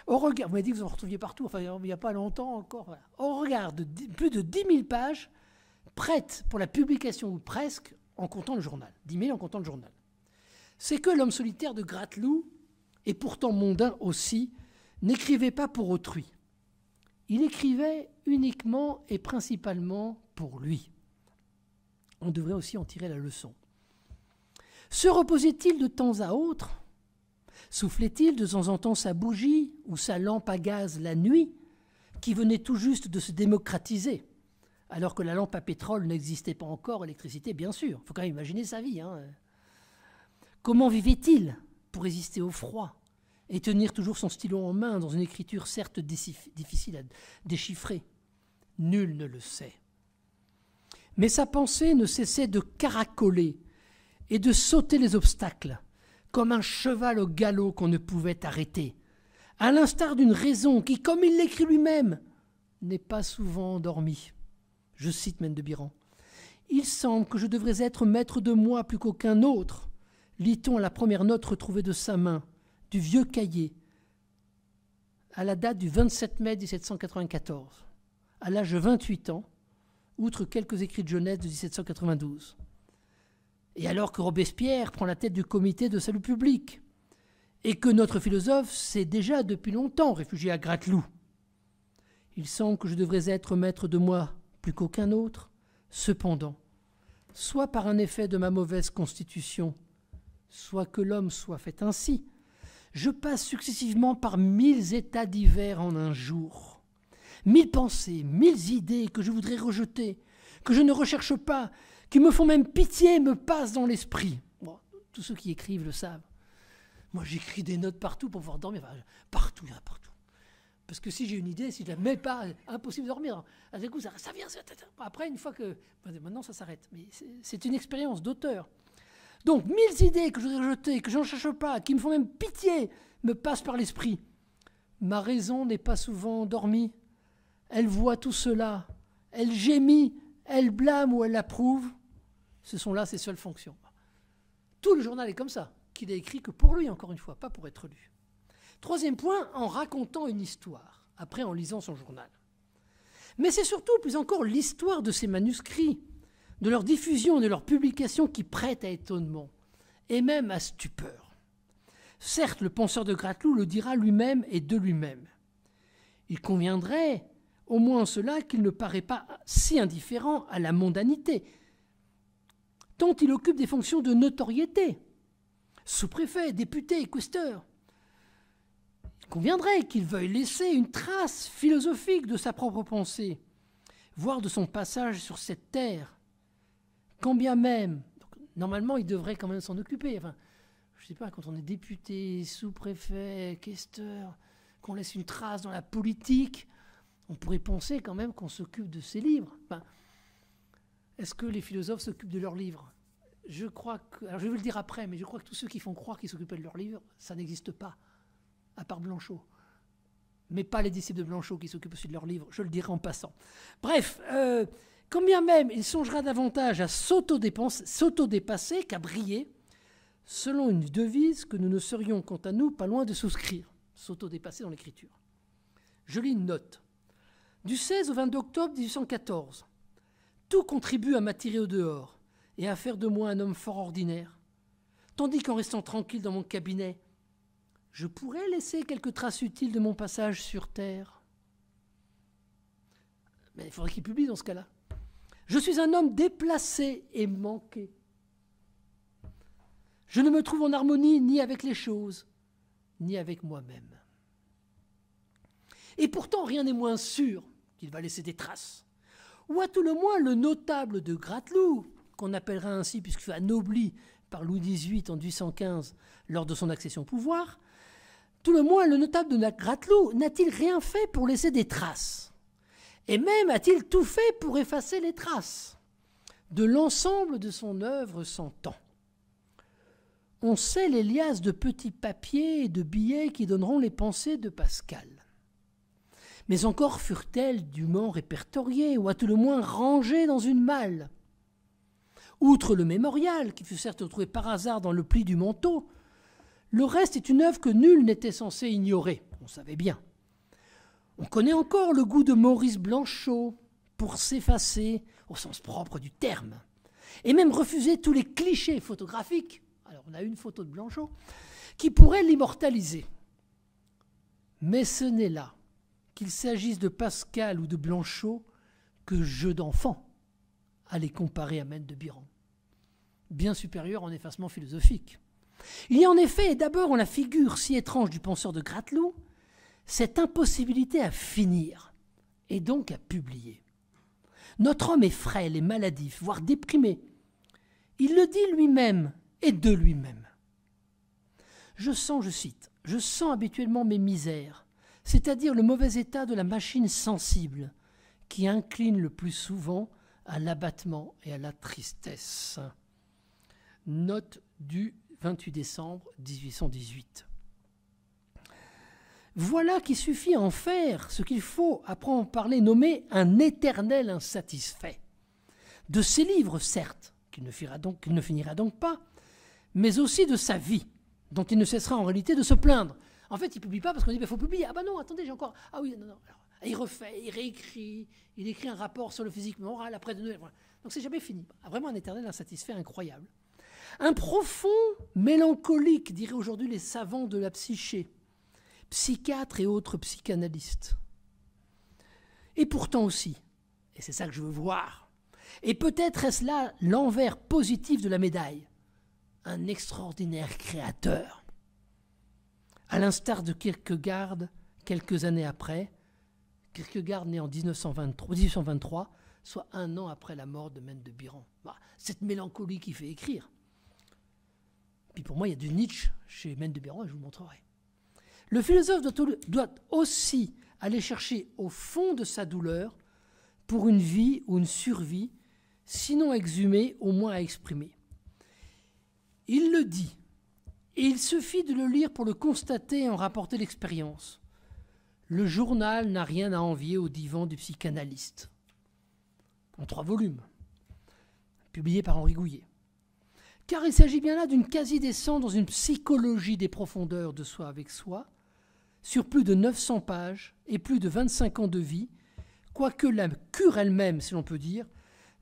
Au regard, vous m'avez dit que vous en retrouviez partout, enfin, il n'y a pas longtemps encore. On regarde plus de 10 000 pages prêtes pour la publication ou presque en comptant le journal. 10 000 en comptant le journal. C'est que l'homme solitaire de Grateloup et pourtant mondain aussi, n'écrivait pas pour autrui. Il écrivait uniquement et principalement pour lui. On devrait aussi en tirer la leçon. Se reposait-il de temps à autre Soufflait-il de temps en temps sa bougie ou sa lampe à gaz la nuit, qui venait tout juste de se démocratiser, alors que la lampe à pétrole n'existait pas encore, électricité bien sûr, il faut quand même imaginer sa vie. Hein. Comment vivait-il pour résister au froid, et tenir toujours son stylo en main dans une écriture certes difficile à déchiffrer. Nul ne le sait. Mais sa pensée ne cessait de caracoler et de sauter les obstacles, comme un cheval au galop qu'on ne pouvait arrêter, à l'instar d'une raison qui, comme il l'écrit lui-même, n'est pas souvent endormie. Je cite même de Il semble que je devrais être maître de moi plus qu'aucun autre, lit-on à la première note retrouvée de sa main du vieux cahier, à la date du 27 mai 1794, à l'âge de 28 ans, outre quelques écrits de jeunesse de 1792. Et alors que Robespierre prend la tête du comité de salut public, et que notre philosophe s'est déjà depuis longtemps réfugié à Grateloup, il semble que je devrais être maître de moi plus qu'aucun autre, cependant, soit par un effet de ma mauvaise constitution, soit que l'homme soit fait ainsi, je passe successivement par mille états divers en un jour, mille pensées, mille idées que je voudrais rejeter, que je ne recherche pas, qui me font même pitié, me passent dans l'esprit. tous ceux qui écrivent le savent. Moi, j'écris des notes partout pour pouvoir dormir. partout, il y a partout. Parce que si j'ai une idée, si je la mets pas, impossible de dormir. coup, ça, ça vient. après, une fois que. Maintenant, ça s'arrête. Mais c'est une expérience d'auteur. Donc, mille idées que je voudrais rejeter, que je n'en cherche pas, qui me font même pitié, me passent par l'esprit. Ma raison n'est pas souvent endormie. Elle voit tout cela. Elle gémit, elle blâme ou elle approuve. Ce sont là ses seules fonctions. Tout le journal est comme ça, qu'il a écrit que pour lui, encore une fois, pas pour être lu. Troisième point, en racontant une histoire, après en lisant son journal. Mais c'est surtout, plus encore, l'histoire de ses manuscrits de leur diffusion, de leur publication qui prête à étonnement et même à stupeur. Certes, le penseur de Gratelou le dira lui-même et de lui-même. Il conviendrait, au moins en cela, qu'il ne paraît pas si indifférent à la mondanité, tant il occupe des fonctions de notoriété, sous-préfet, député, questeur. Il conviendrait qu'il veuille laisser une trace philosophique de sa propre pensée, voire de son passage sur cette terre, quand bien même, normalement, ils devraient quand même s'en occuper. Enfin, je sais pas, quand on est député, sous-préfet, questeur, qu'on laisse une trace dans la politique, on pourrait penser quand même qu'on s'occupe de ses livres. Est-ce que les philosophes s'occupent de leurs livres Je crois que. Alors je vais le dire après, mais je crois que tous ceux qui font croire qu'ils s'occupent de leurs livres, ça n'existe pas, à part Blanchot. Mais pas les disciples de Blanchot qui s'occupent aussi de leurs livres, je le dirai en passant. Bref. Euh, quand bien même il songera davantage à s'auto dépasser qu'à briller, selon une devise que nous ne serions, quant à nous, pas loin de souscrire, s'auto dépasser dans l'écriture. Je lis une note. Du 16 au 22 octobre 1814, tout contribue à m'attirer au dehors et à faire de moi un homme fort ordinaire, tandis qu'en restant tranquille dans mon cabinet, je pourrais laisser quelques traces utiles de mon passage sur Terre. Mais il faudrait qu'il publie dans ce cas-là. Je suis un homme déplacé et manqué. Je ne me trouve en harmonie ni avec les choses, ni avec moi-même. Et pourtant, rien n'est moins sûr qu'il va laisser des traces. Ou à tout le moins, le notable de Grateloup, qu'on appellera ainsi puisqu'il fut anobli par Louis XVIII en 1815 lors de son accession au pouvoir, tout le moins, le notable de Grateloup n'a-t-il rien fait pour laisser des traces et même a-t-il tout fait pour effacer les traces de l'ensemble de son œuvre sans temps. On sait les liasses de petits papiers et de billets qui donneront les pensées de Pascal. Mais encore furent-elles dûment répertoriées, ou à tout le moins rangées dans une malle Outre le mémorial, qui fut certes trouvé par hasard dans le pli du manteau, le reste est une œuvre que nul n'était censé ignorer, on savait bien. On connaît encore le goût de Maurice Blanchot pour s'effacer au sens propre du terme, et même refuser tous les clichés photographiques, alors on a une photo de Blanchot, qui pourrait l'immortaliser. Mais ce n'est là, qu'il s'agisse de Pascal ou de Blanchot, que jeu d'enfant à les comparer à Mène de Biron, bien supérieur en effacement philosophique. Il y a en effet d'abord la figure si étrange du penseur de Grateloup cette impossibilité à finir et donc à publier. Notre homme est frêle et maladif, voire déprimé. Il le dit lui-même et de lui-même. Je sens, je cite, je sens habituellement mes misères, c'est-à-dire le mauvais état de la machine sensible, qui incline le plus souvent à l'abattement et à la tristesse. Note du 28 décembre 1818. Voilà qui suffit à en faire ce qu'il faut, après en parler, nommer un éternel insatisfait. De ses livres, certes, qu'il ne, finira donc, pas, mais aussi de sa vie, dont il ne cessera en réalité de se plaindre. En fait, il ne publie pas parce qu'on dit qu'il bah, faut publier. Ah ben non, attendez, j'ai encore. Ah oui, non, non. il refait, il réécrit, il écrit un rapport sur le physique moral après de voilà. Donc c'est jamais fini. Ah, vraiment un éternel insatisfait incroyable. Un profond mélancolique, diraient aujourd'hui les savants de la psyché, psychiatres et autres psychanalystes. Et pourtant aussi, et c'est ça que je veux voir, et peut-être est-ce là l'envers positif de la médaille, un extraordinaire créateur. À l'instar de Kierkegaard, quelques années après, Kierkegaard né en 1923, soit un an après la mort de Maine de Biron bah, Cette mélancolie qui fait écrire. Puis pour moi, il y a du Nietzsche chez Maine de Biron et je vous montrerai. Le philosophe doit aussi aller chercher au fond de sa douleur pour une vie ou une survie, sinon exhumée, au moins à exprimer. Il le dit, et il suffit de le lire pour le constater et en rapporter l'expérience. Le journal n'a rien à envier au divan du psychanalyste, en trois volumes, publié par Henri Gouillet. Car il s'agit bien là d'une quasi-descente dans une psychologie des profondeurs de soi avec soi, sur plus de 900 pages et plus de 25 ans de vie, quoique la cure elle-même, si l'on peut dire,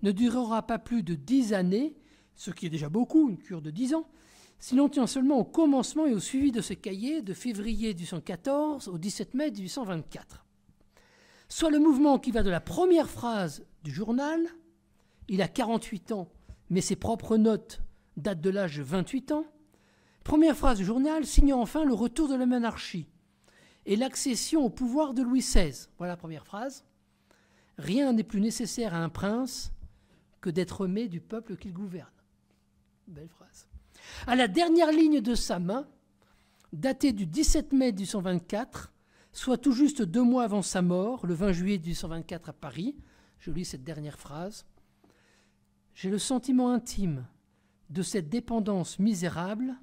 ne durera pas plus de 10 années, ce qui est déjà beaucoup, une cure de 10 ans, si l'on tient seulement au commencement et au suivi de ce cahier de février 1814 au 17 mai 1824. Soit le mouvement qui va de la première phrase du journal, il a 48 ans, mais ses propres notes datent de l'âge de 28 ans, première phrase du journal signant enfin le retour de la monarchie, et l'accession au pouvoir de Louis XVI. Voilà la première phrase. Rien n'est plus nécessaire à un prince que d'être aimé du peuple qu'il gouverne. Belle phrase. À la dernière ligne de sa main, datée du 17 mai 1824, soit tout juste deux mois avant sa mort, le 20 juillet 1824 à Paris, je lis cette dernière phrase. J'ai le sentiment intime de cette dépendance misérable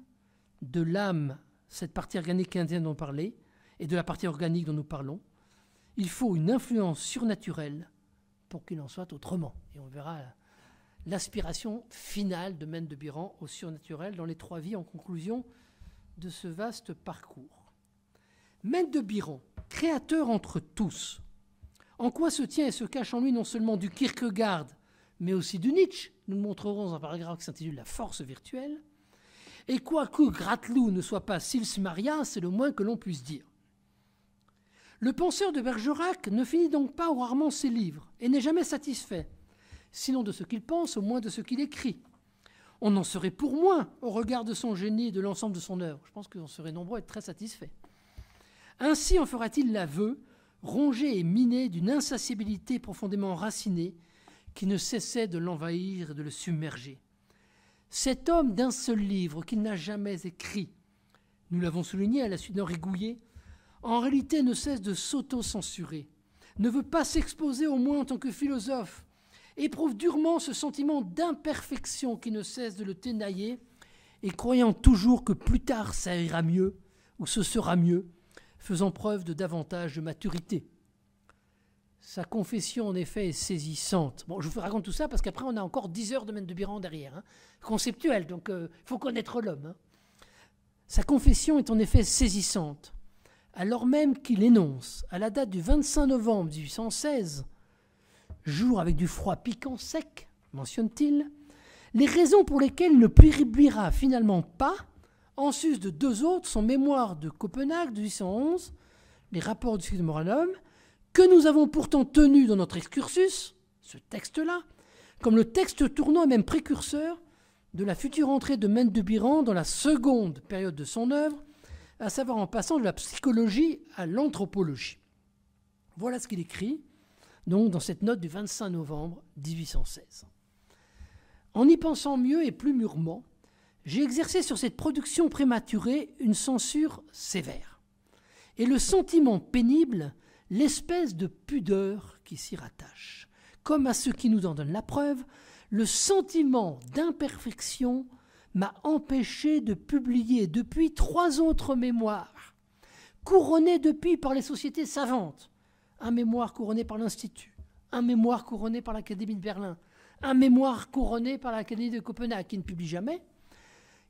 de l'âme, cette partie organique indienne dont on parlait, et de la partie organique dont nous parlons, il faut une influence surnaturelle pour qu'il en soit autrement. Et on verra l'aspiration finale de Maine de Biran au surnaturel dans les trois vies en conclusion de ce vaste parcours. Maine de Biran, créateur entre tous, en quoi se tient et se cache en lui non seulement du Kierkegaard, mais aussi du Nietzsche Nous le montrerons dans un paragraphe qui s'intitule La force virtuelle. Et quoique Gratlou ne soit pas Sils Maria, c'est le moins que l'on puisse dire. Le penseur de Bergerac ne finit donc pas rarement ses livres et n'est jamais satisfait, sinon de ce qu'il pense, au moins de ce qu'il écrit. On en serait pour moins au regard de son génie et de l'ensemble de son œuvre. Je pense qu'on serait nombreux à être très satisfaits. Ainsi en fera-t-il l'aveu, rongé et miné d'une insatiabilité profondément racinée qui ne cessait de l'envahir et de le submerger. Cet homme d'un seul livre qu'il n'a jamais écrit, nous l'avons souligné à la suite d'Henri Gouillet, en réalité ne cesse de s'auto-censurer, ne veut pas s'exposer au moins en tant que philosophe, éprouve durement ce sentiment d'imperfection qui ne cesse de le ténailler, et croyant toujours que plus tard ça ira mieux, ou ce sera mieux, faisant preuve de davantage de maturité. Sa confession, en effet, est saisissante. Bon, je vous raconte tout ça parce qu'après, on a encore 10 heures de Maine de Biran derrière. Hein. Conceptuel, donc il euh, faut connaître l'homme. Hein. Sa confession est en effet saisissante alors même qu'il énonce, à la date du 25 novembre 1816, jour avec du froid piquant sec, mentionne-t-il, les raisons pour lesquelles il ne publiera finalement pas, en sus de deux autres, son mémoire de Copenhague de 1811, les rapports du de Moralum, que nous avons pourtant tenu dans notre excursus, ce texte-là, comme le texte tournant et même précurseur de la future entrée de Mendebiran dans la seconde période de son œuvre, à savoir en passant de la psychologie à l'anthropologie. Voilà ce qu'il écrit donc dans cette note du 25 novembre 1816. En y pensant mieux et plus mûrement, j'ai exercé sur cette production prématurée une censure sévère, et le sentiment pénible, l'espèce de pudeur qui s'y rattache, comme à ceux qui nous en donnent la preuve, le sentiment d'imperfection m'a empêché de publier depuis trois autres mémoires, couronnés depuis par les sociétés savantes. Un mémoire couronné par l'Institut, un mémoire couronné par l'Académie de Berlin, un mémoire couronné par l'Académie de Copenhague, qui ne publie jamais.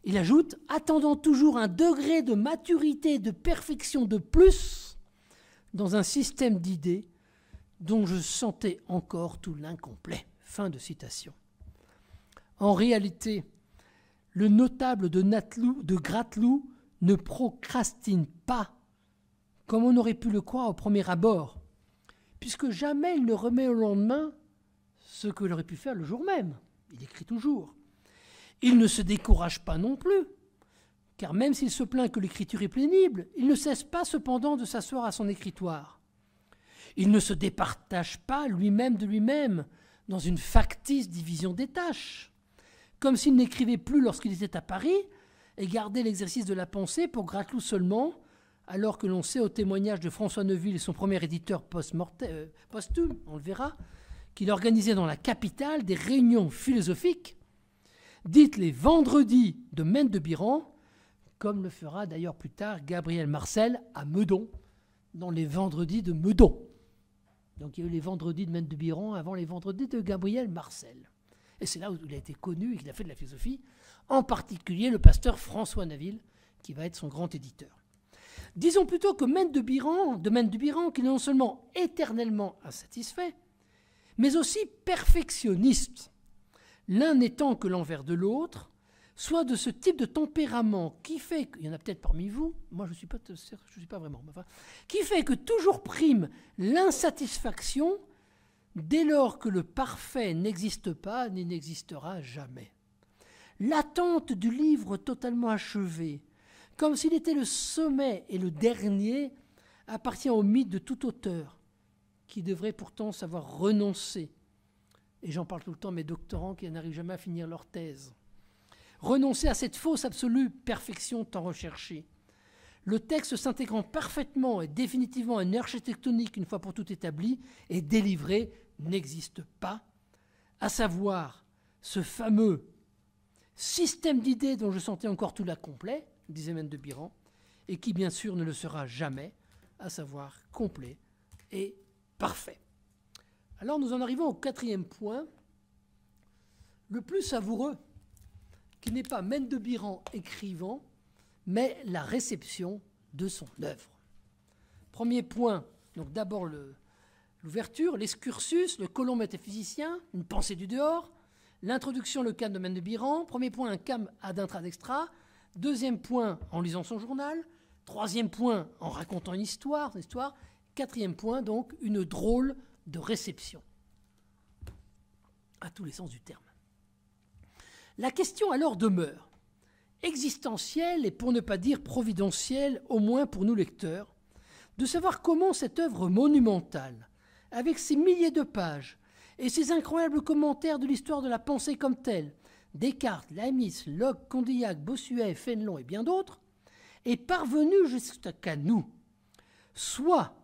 Il ajoute, attendant toujours un degré de maturité, de perfection de plus, dans un système d'idées dont je sentais encore tout l'incomplet. Fin de citation. En réalité, le notable de Natlou, de ne procrastine pas, comme on aurait pu le croire au premier abord, puisque jamais il ne remet au lendemain ce qu'il aurait pu faire le jour même. Il écrit toujours. Il ne se décourage pas non plus, car même s'il se plaint que l'écriture est pénible, il ne cesse pas cependant de s'asseoir à son écritoire. Il ne se départage pas lui-même de lui-même dans une factice division des tâches comme s'il n'écrivait plus lorsqu'il était à Paris, et gardait l'exercice de la pensée pour Gratlou seulement, alors que l'on sait au témoignage de François Neuville, son premier éditeur post euh, posthume, on le verra, qu'il organisait dans la capitale des réunions philosophiques, dites les vendredis de Maine de Biron, comme le fera d'ailleurs plus tard Gabriel Marcel à Meudon, dans les vendredis de Meudon. Donc il y a eu les vendredis de Maine de Biron avant les vendredis de Gabriel Marcel et c'est là où il a été connu et qu'il a fait de la philosophie, en particulier le pasteur François Naville, qui va être son grand éditeur. Disons plutôt que Mène de Biran, de Maine qui est non seulement éternellement insatisfait, mais aussi perfectionniste, l'un n'étant que l'envers de l'autre, soit de ce type de tempérament qui fait, il y en a peut-être parmi vous, moi je ne suis, pas, je suis pas vraiment, qui fait que toujours prime l'insatisfaction Dès lors que le parfait n'existe pas, ni n'existera jamais. L'attente du livre totalement achevé, comme s'il était le sommet et le dernier, appartient au mythe de tout auteur, qui devrait pourtant savoir renoncer. Et j'en parle tout le temps, mes doctorants qui n'arrivent jamais à finir leur thèse. Renoncer à cette fausse absolue perfection tant recherchée. Le texte s'intégrant parfaitement et définitivement à une architectonique une fois pour toutes établie est délivré n'existe pas, à savoir ce fameux système d'idées dont je sentais encore tout complet, disait Mendebiran, de Biran, et qui bien sûr ne le sera jamais, à savoir complet et parfait. Alors nous en arrivons au quatrième point, le plus savoureux, qui n'est pas Mène de Biran écrivant, mais la réception de son œuvre. Premier point, donc d'abord le, l'ouverture, l'excursus, le colon métaphysicien, une pensée du dehors, l'introduction, le cas de Mendebiran, de Biran, premier point, un cam ad intra dextra, deuxième point, en lisant son journal, troisième point, en racontant une histoire, une histoire, quatrième point, donc, une drôle de réception, à tous les sens du terme. La question alors demeure, existentielle et pour ne pas dire providentielle, au moins pour nous lecteurs, de savoir comment cette œuvre monumentale, avec ses milliers de pages et ses incroyables commentaires de l'histoire de la pensée comme telle, Descartes, Lamis, Locke, Condillac, Bossuet, Fénelon et bien d'autres, est parvenu jusqu'à nous, soit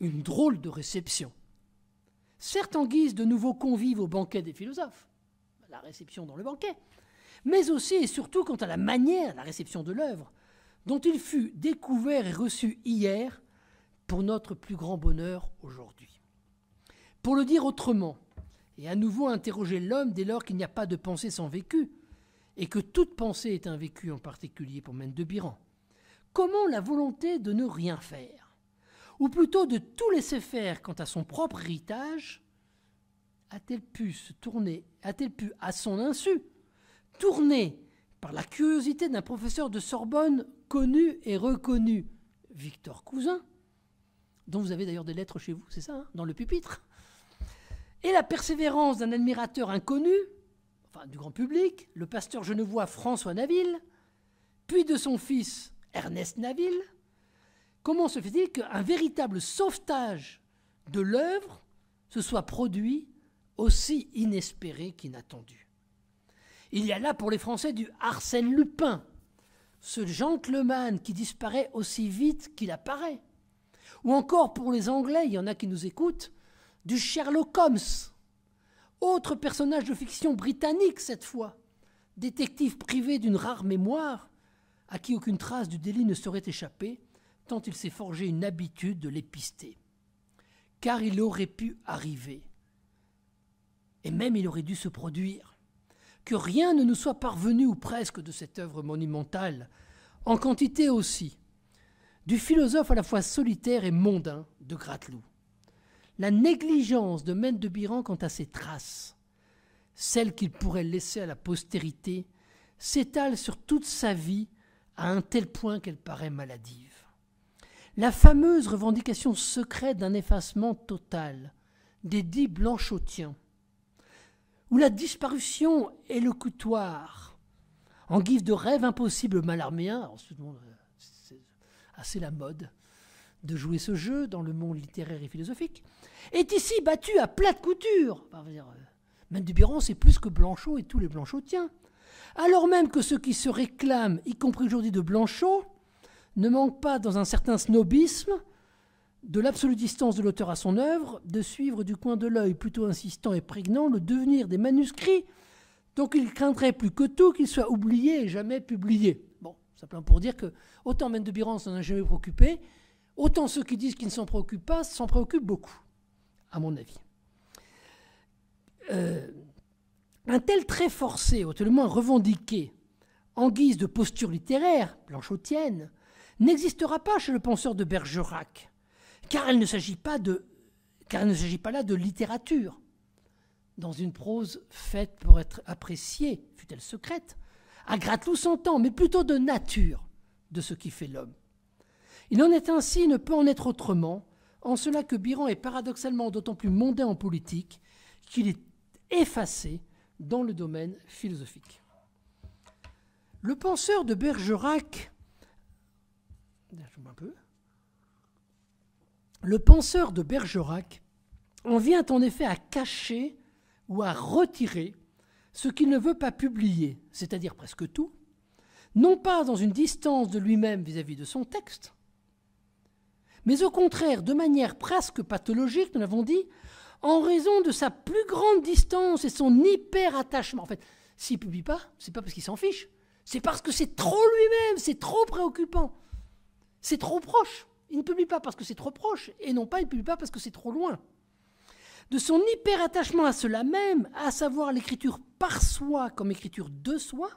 une drôle de réception, certes en guise de nouveaux convives au banquet des philosophes, la réception dans le banquet, mais aussi et surtout quant à la manière, la réception de l'œuvre, dont il fut découvert et reçu hier pour notre plus grand bonheur aujourd'hui. Pour le dire autrement, et à nouveau interroger l'homme dès lors qu'il n'y a pas de pensée sans vécu, et que toute pensée est un vécu en particulier pour Mendebiran, de Biran, comment la volonté de ne rien faire, ou plutôt de tout laisser faire quant à son propre héritage, a-t-elle pu se tourner, a-t-elle pu, à son insu, tourner par la curiosité d'un professeur de Sorbonne connu et reconnu, Victor Cousin, dont vous avez d'ailleurs des lettres chez vous, c'est ça, hein, dans le pupitre, et la persévérance d'un admirateur inconnu, enfin du grand public, le pasteur genevois François Naville, puis de son fils Ernest Naville, comment se fait-il qu'un véritable sauvetage de l'œuvre se soit produit aussi inespéré qu'inattendu Il y a là pour les Français du Arsène Lupin, ce gentleman qui disparaît aussi vite qu'il apparaît. Ou encore pour les Anglais, il y en a qui nous écoutent, du Sherlock Holmes, autre personnage de fiction britannique cette fois, détective privé d'une rare mémoire, à qui aucune trace du délit ne saurait échapper, tant il s'est forgé une habitude de l'épister. Car il aurait pu arriver, et même il aurait dû se produire, que rien ne nous soit parvenu ou presque de cette œuvre monumentale, en quantité aussi, du philosophe à la fois solitaire et mondain de Grateloup la négligence de Maître de Biran quant à ses traces, celles qu'il pourrait laisser à la postérité, s'étale sur toute sa vie à un tel point qu'elle paraît maladive. La fameuse revendication secrète d'un effacement total des dits blanchotiens, où la disparition est le coutoir, en guise de rêve impossible malarméen, euh, c'est assez la mode, de jouer ce jeu dans le monde littéraire et philosophique, est ici battu à plate couture. Enfin, de euh, Biron c'est plus que Blanchot et tous les Blanchotiens. Alors même que ceux qui se réclament, y compris aujourd'hui de Blanchot, ne manquent pas, dans un certain snobisme, de l'absolue distance de l'auteur à son œuvre, de suivre du coin de l'œil plutôt insistant et prégnant le devenir des manuscrits, donc il craindrait plus que tout qu'ils soient oubliés et jamais publiés. Bon, simplement pour dire que autant Biron s'en a jamais préoccupé, Autant ceux qui disent qu'ils ne s'en préoccupent pas s'en préoccupent beaucoup, à mon avis. Euh, un tel trait forcé, ou moins revendiqué, en guise de posture littéraire, blanchotienne, n'existera pas chez le penseur de Bergerac, car il ne s'agit pas de car ne s'agit pas là de littérature. Dans une prose faite pour être appréciée, fut-elle secrète, à son temps, mais plutôt de nature, de ce qui fait l'homme. Il en est ainsi il ne peut en être autrement, en cela que Biran est paradoxalement d'autant plus mondain en politique qu'il est effacé dans le domaine philosophique. Le penseur de Bergerac, le penseur de Bergerac en vient en effet à cacher ou à retirer ce qu'il ne veut pas publier, c'est-à-dire presque tout, non pas dans une distance de lui-même vis-à-vis de son texte, mais au contraire, de manière presque pathologique, nous l'avons dit, en raison de sa plus grande distance et son hyper-attachement. En fait, s'il publie pas, c'est pas parce qu'il s'en fiche, c'est parce que c'est trop lui-même, c'est trop préoccupant, c'est trop proche. Il ne publie pas parce que c'est trop proche, et non pas il ne publie pas parce que c'est trop loin. De son hyper-attachement à cela même, à savoir l'écriture par soi comme écriture de soi,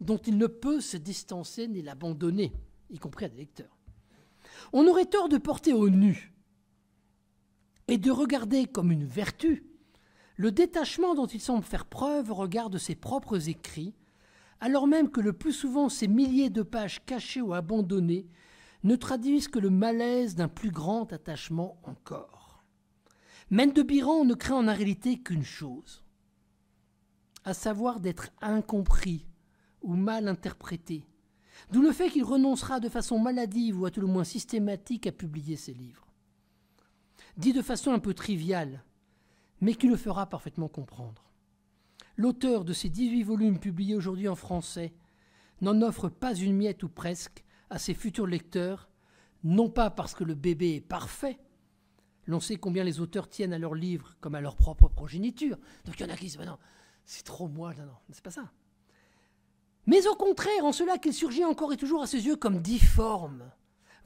dont il ne peut se distancer ni l'abandonner, y compris à des lecteurs. On aurait tort de porter au nu et de regarder comme une vertu le détachement dont il semble faire preuve au regard de ses propres écrits, alors même que le plus souvent ces milliers de pages cachées ou abandonnées ne traduisent que le malaise d'un plus grand attachement encore. Mendebiran ne craint en réalité qu'une chose, à savoir d'être incompris ou mal interprété, D'où le fait qu'il renoncera de façon maladive ou à tout le moins systématique à publier ses livres. Dit de façon un peu triviale, mais qui le fera parfaitement comprendre. L'auteur de ces 18 volumes publiés aujourd'hui en français n'en offre pas une miette ou presque à ses futurs lecteurs, non pas parce que le bébé est parfait, l'on sait combien les auteurs tiennent à leurs livres comme à leur propre progéniture, donc il y en a qui disent, non, c'est trop moi, non, non, c'est pas ça mais au contraire, en cela qu'il surgit encore et toujours à ses yeux comme difforme,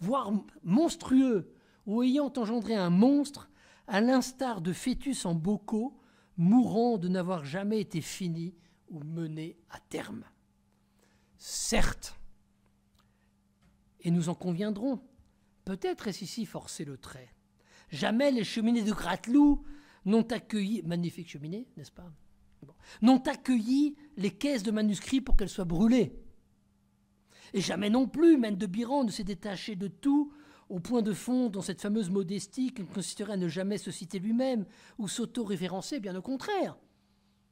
voire monstrueux, ou ayant engendré un monstre, à l'instar de fœtus en bocaux, mourant de n'avoir jamais été fini ou mené à terme. Certes, et nous en conviendrons, peut-être est-ce ici forcer le trait. Jamais les cheminées de Grateloup n'ont accueilli, magnifique cheminée, n'est-ce pas n'ont accueilli les caisses de manuscrits pour qu'elles soient brûlées. Et jamais non plus, même de Biran ne s'est détaché de tout au point de fond dans cette fameuse modestie qu'il considérait à ne jamais se citer lui-même ou s'auto-référencer, bien au contraire.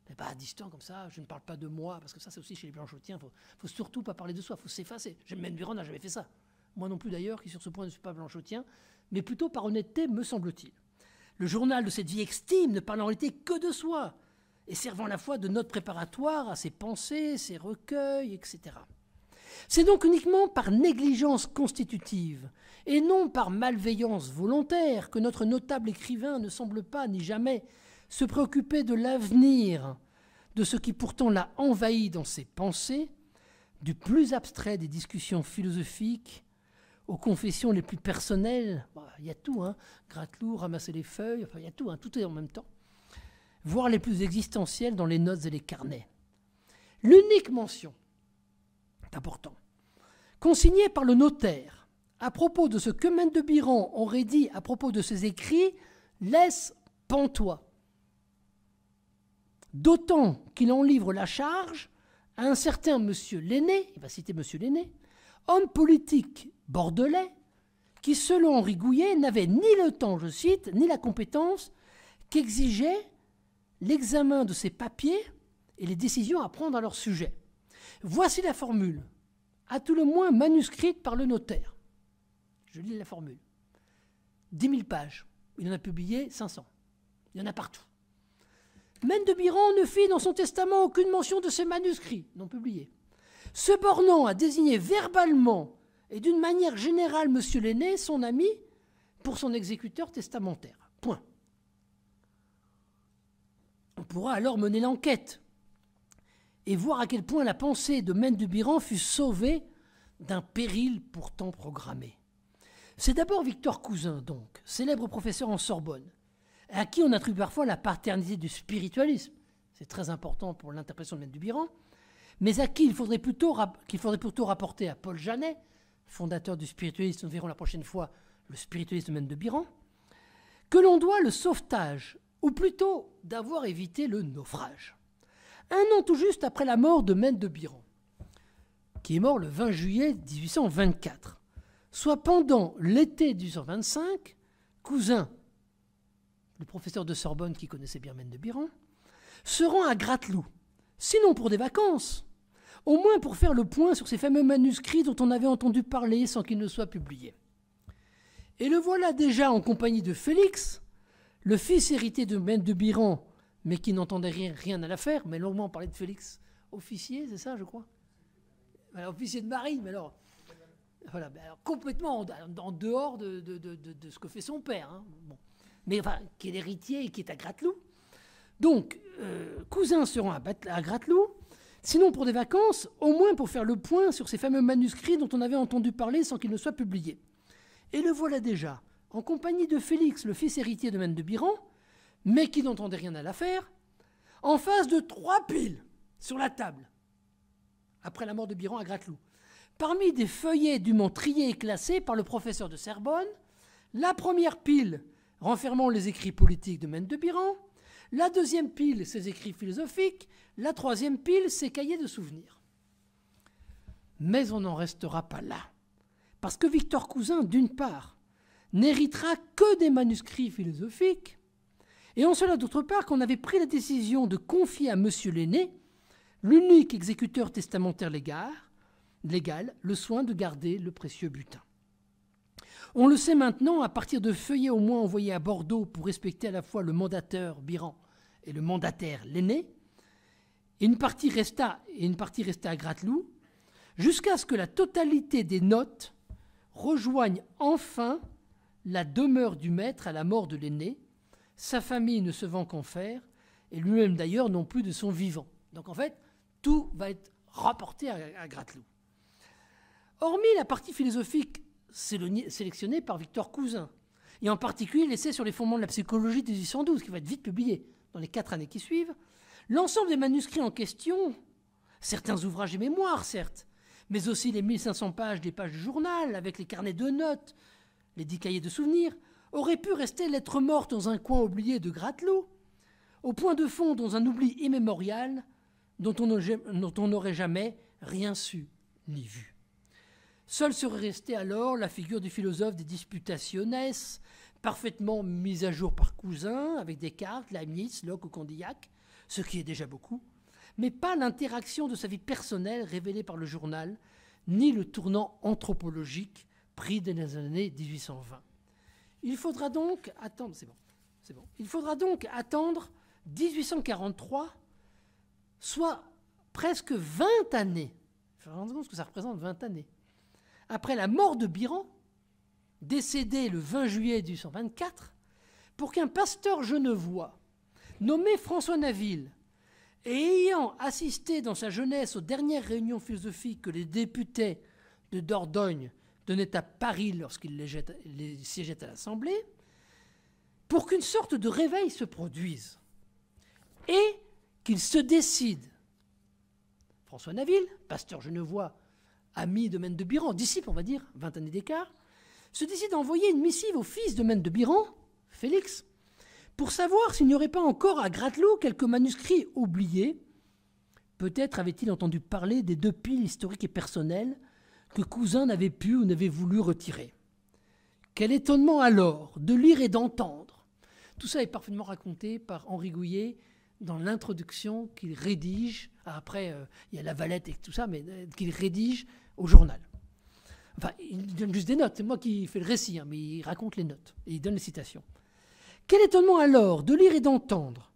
Mais pas à distant comme ça, je ne parle pas de moi, parce que ça c'est aussi chez les Blanchotiens, il faut, faut surtout pas parler de soi, il faut s'effacer. de Biran n'a jamais fait ça. Moi non plus d'ailleurs, qui sur ce point ne suis pas Blanchotien, mais plutôt par honnêteté, me semble-t-il. Le journal de cette vie extime ne parle en réalité que de soi, et servant la fois de note préparatoire à ses pensées, ses recueils, etc. C'est donc uniquement par négligence constitutive, et non par malveillance volontaire, que notre notable écrivain ne semble pas, ni jamais, se préoccuper de l'avenir, de ce qui pourtant l'a envahi dans ses pensées, du plus abstrait des discussions philosophiques aux confessions les plus personnelles. Bah, il y a tout, hein. gratte ramasser les feuilles, enfin, il y a tout, hein. tout est en même temps voire les plus existentielles dans les notes et les carnets. L'unique mention, c'est important, consignée par le notaire à propos de ce que Mendebiran de Biran aurait dit à propos de ses écrits, laisse pantois. D'autant qu'il en livre la charge à un certain monsieur L'Aîné, il va citer monsieur L'aîné, homme politique bordelais, qui selon Henri Gouillet n'avait ni le temps, je cite, ni la compétence qu'exigeait l'examen de ces papiers et les décisions à prendre à leur sujet. Voici la formule, à tout le moins manuscrite par le notaire. Je lis la formule. Dix mille pages. Il en a publié 500. Il y en a partout. Mène de Biran ne fit dans son testament aucune mention de ces manuscrits non publiés. Se bornant à désigner verbalement et d'une manière générale M. l'aîné, son ami, pour son exécuteur testamentaire. On pourra alors mener l'enquête et voir à quel point la pensée de Maine de Biran fut sauvée d'un péril pourtant programmé. C'est d'abord Victor Cousin, donc, célèbre professeur en Sorbonne, à qui on attribue parfois la paternité du spiritualisme, c'est très important pour l'interprétation de Maine du Biran, mais à qui il faudrait plutôt, qu'il faudrait plutôt rapporter à Paul Janet, fondateur du spiritualisme, nous verrons la prochaine fois le spiritualisme de Maine de Biran, que l'on doit le sauvetage ou plutôt d'avoir évité le naufrage. Un an tout juste après la mort de Maine de Biron, qui est mort le 20 juillet 1824, soit pendant l'été 1825, Cousin, le professeur de Sorbonne qui connaissait bien Maine de Biron, se rend à Grateloup, sinon pour des vacances, au moins pour faire le point sur ces fameux manuscrits dont on avait entendu parler sans qu'ils ne soient publiés. Et le voilà déjà en compagnie de Félix, le fils hérité de M. Ben de Biron, mais qui n'entendait rien, à l'affaire, mais longuement parlait de Félix, officier, c'est ça, je crois Officier de marine, mais alors. Voilà, complètement en, dehors de, ce que fait son père. Hein, mais qui est l'héritier et qui est à Grateloup. Donc, euh, cousin se à, Grateloup. sinon pour des vacances, au moins pour faire le point sur ces fameux manuscrits dont on avait entendu parler sans qu'ils ne soient publiés. Et le voilà déjà, en compagnie de Félix, le fils héritier de Maine de Biron, mais qui n'entendait rien à l'affaire, en face de trois piles sur la table, après la mort de Biran à Grateloup, Parmi des feuillets dûment triés et classés par le professeur de Serbonne, la première pile renfermant les écrits politiques de Maine de Biran, la deuxième pile, ses écrits philosophiques, la troisième pile, ses cahiers de souvenirs. Mais on n'en restera pas là. Parce que Victor Cousin, d'une part, n'héritera que des manuscrits philosophiques, et en cela d'autre part qu'on avait pris la décision de confier à M. l'aîné, l'unique exécuteur testamentaire légal, le soin de garder le précieux butin. On le sait maintenant, à partir de feuillets au moins envoyés à Bordeaux pour respecter à la fois le mandateur Biran et le mandataire l'aîné, une partie resta, et une partie resta à Grateloup, jusqu'à ce que la totalité des notes rejoignent enfin la demeure du maître à la mort de l'aîné, sa famille ne se vend qu'en fer, et lui-même d'ailleurs non plus de son vivant. Donc en fait, tout va être rapporté à, Grateloup. Hormis la partie philosophique sélectionnée par Victor Cousin, et en particulier l'essai sur les fondements de la psychologie de 1812, qui va être vite publié dans les quatre années qui suivent, l'ensemble des manuscrits en question, certains ouvrages et mémoires certes, mais aussi les 1500 pages des pages du journal avec les carnets de notes, les dix cahiers de souvenirs, auraient pu rester l'être morte dans un coin oublié de Gratelot, au point de fond dans un oubli immémorial dont on n'aurait jamais rien su ni vu. Seule serait restée alors la figure du philosophe des disputationes, parfaitement mise à jour par Cousin, avec Descartes, Leibniz, Locke ou Condillac, ce qui est déjà beaucoup, mais pas l'interaction de sa vie personnelle révélée par le journal, ni le tournant anthropologique pris dès les années 1820. Il faudra donc attendre, c'est bon, c'est bon. Il faudra donc attendre 1843, soit presque 20 années. Je me rends compte que ça représente 20 années. Après la mort de Biran, décédé le 20 juillet 1824, pour qu'un pasteur genevois nommé François Naville ayant assisté dans sa jeunesse aux dernières réunions philosophiques que les députés de Dordogne donnait à Paris lorsqu'il les siégeait à l'Assemblée, pour qu'une sorte de réveil se produise et qu'il se décide. François Naville, pasteur genevois, ami de Maine de Biran, disciple, on va dire, 20 années d'écart, se décide d'envoyer une missive au fils de Maine de Biran, Félix, pour savoir s'il n'y aurait pas encore à Grateloup quelques manuscrits oubliés. Peut-être avait-il entendu parler des deux piles historiques et personnelles que Cousin n'avait pu ou n'avait voulu retirer. Quel étonnement alors de lire et d'entendre. Tout ça est parfaitement raconté par Henri Gouillet dans l'introduction qu'il rédige, ah, après euh, il y a la valette et tout ça, mais euh, qu'il rédige au journal. Enfin, il donne juste des notes, c'est moi qui fais le récit, hein, mais il raconte les notes et il donne les citations. Quel étonnement alors de lire et d'entendre,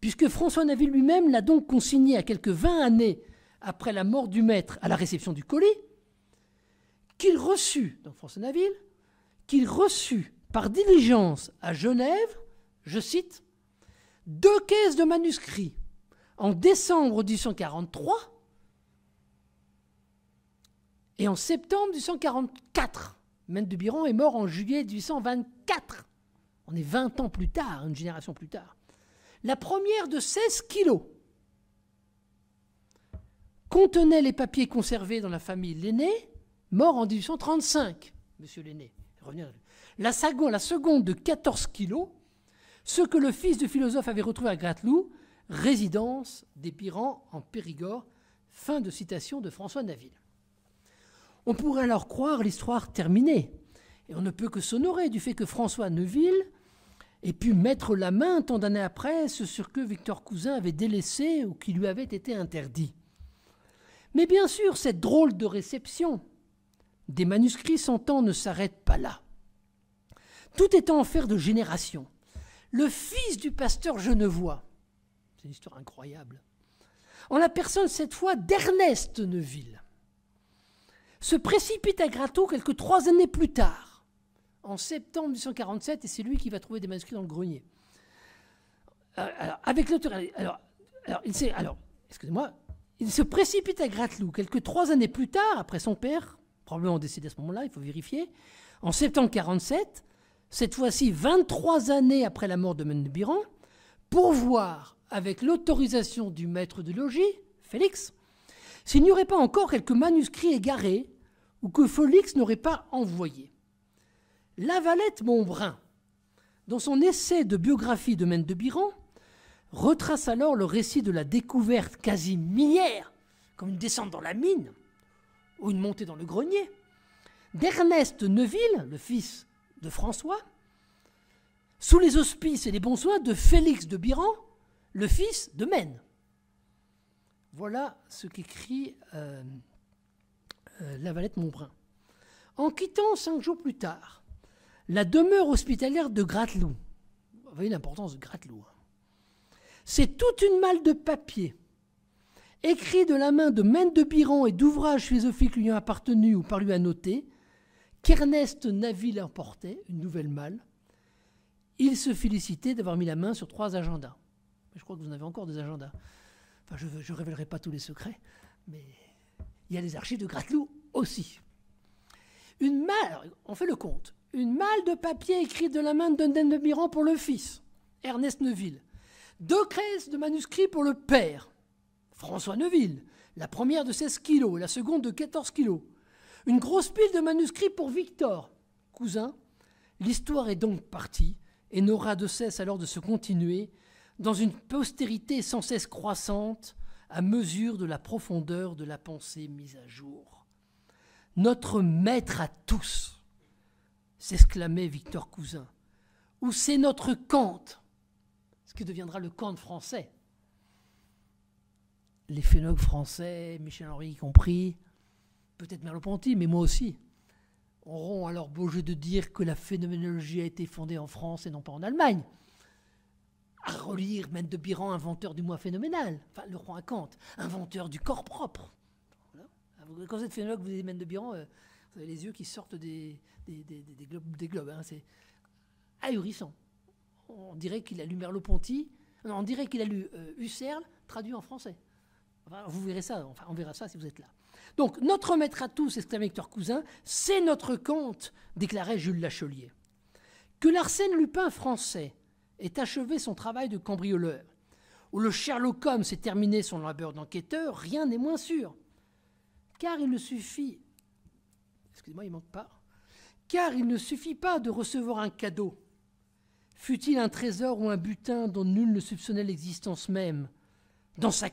puisque François Naville lui-même l'a donc consigné à quelques vingt années après la mort du maître à la réception du colis, qu'il reçut dans naville qu'il reçut par diligence à Genève, je cite, deux caisses de manuscrits en décembre 1843 et en septembre 1844. maître de Biron est mort en juillet 1824. On est 20 ans plus tard, une génération plus tard. La première de 16 kilos contenait les papiers conservés dans la famille l'aînée mort en 1835, monsieur l'aîné. La, seconde, la seconde de 14 kilos, ce que le fils du philosophe avait retrouvé à Grateloup, résidence des Pirans en Périgord. Fin de citation de François Naville. On pourrait alors croire l'histoire terminée, et on ne peut que s'honorer du fait que François Neville ait pu mettre la main tant d'années après ce sur que Victor Cousin avait délaissé ou qui lui avait été interdit. Mais bien sûr, cette drôle de réception, des manuscrits temps ne s'arrêtent pas là. Tout est en fer de génération. Le fils du pasteur Genevois, c'est une histoire incroyable, en la personne cette fois d'Ernest Neuville, se précipite à Grateloup quelques trois années plus tard, en septembre 1847, et c'est lui qui va trouver des manuscrits dans le grenier. Euh, alors, avec l'auteur. Alors, il sait, Alors, excusez-moi. Il se précipite à Grateloup quelques trois années plus tard, après son père, probablement décédé à ce moment-là, il faut vérifier. En septembre 47, cette fois-ci 23 années après la mort de Mendebiran, pour voir, avec l'autorisation du maître de logis, Félix, s'il n'y aurait pas encore quelques manuscrits égarés ou que Félix n'aurait pas envoyés. Lavalette Montbrun, dans son essai de biographie de Mendebiran, retrace alors le récit de la découverte quasi minière, comme une descente dans la mine, ou une montée dans le grenier, d'Ernest Neuville, le fils de François, sous les auspices et les bons soins de Félix de Biran, le fils de Maine. Voilà ce qu'écrit euh, euh, la valette Lavalette Montbrun. En quittant cinq jours plus tard la demeure hospitalière de Grateloup. vous voyez l'importance de Grateloup. Hein, c'est toute une malle de papier écrit de la main de Maine de et d'ouvrages philosophiques lui ont appartenu ou par lui annotés, qu'Ernest Naville emportait, une nouvelle malle, il se félicitait d'avoir mis la main sur trois agendas. Je crois que vous en avez encore des agendas. Enfin, je ne révélerai pas tous les secrets, mais il y a les archives de Grateloup aussi. Une malle, on fait le compte, une malle de papier écrit de la main de de pour le fils, Ernest Neville. Deux caisses de manuscrits pour le père, François Neuville, la première de 16 kilos, la seconde de 14 kilos. Une grosse pile de manuscrits pour Victor, cousin. L'histoire est donc partie et n'aura de cesse alors de se continuer dans une postérité sans cesse croissante à mesure de la profondeur de la pensée mise à jour. Notre maître à tous, s'exclamait Victor Cousin, ou c'est notre Kant, ce qui deviendra le Kant français les phénologues français, michel Henry y compris, peut-être Merleau-Ponty, mais moi aussi, auront alors beau jeu de dire que la phénoménologie a été fondée en France et non pas en Allemagne. À relire Maine de Biran, inventeur du moi phénoménal, enfin le roi Kant, inventeur du corps propre. Ah, quand vous êtes phénologue, vous de euh, vous avez les yeux qui sortent des, globes. Des globes hein, c'est ahurissant. On dirait qu'il a lu Merleau-Ponty, on dirait qu'il a lu euh, Husserl traduit en français vous verrez ça, enfin, on verra ça si vous êtes là. Donc, notre maître à tous, exclamait Victor Cousin, c'est notre compte, déclarait Jules Lachelier. Que l'Arsène Lupin français ait achevé son travail de cambrioleur, ou le Sherlock Holmes ait terminé son labeur d'enquêteur, rien n'est moins sûr. Car il ne suffit. Excusez-moi, il manque pas. Car il ne suffit pas de recevoir un cadeau, fût-il un trésor ou un butin dont nul ne soupçonnait l'existence même dans sa,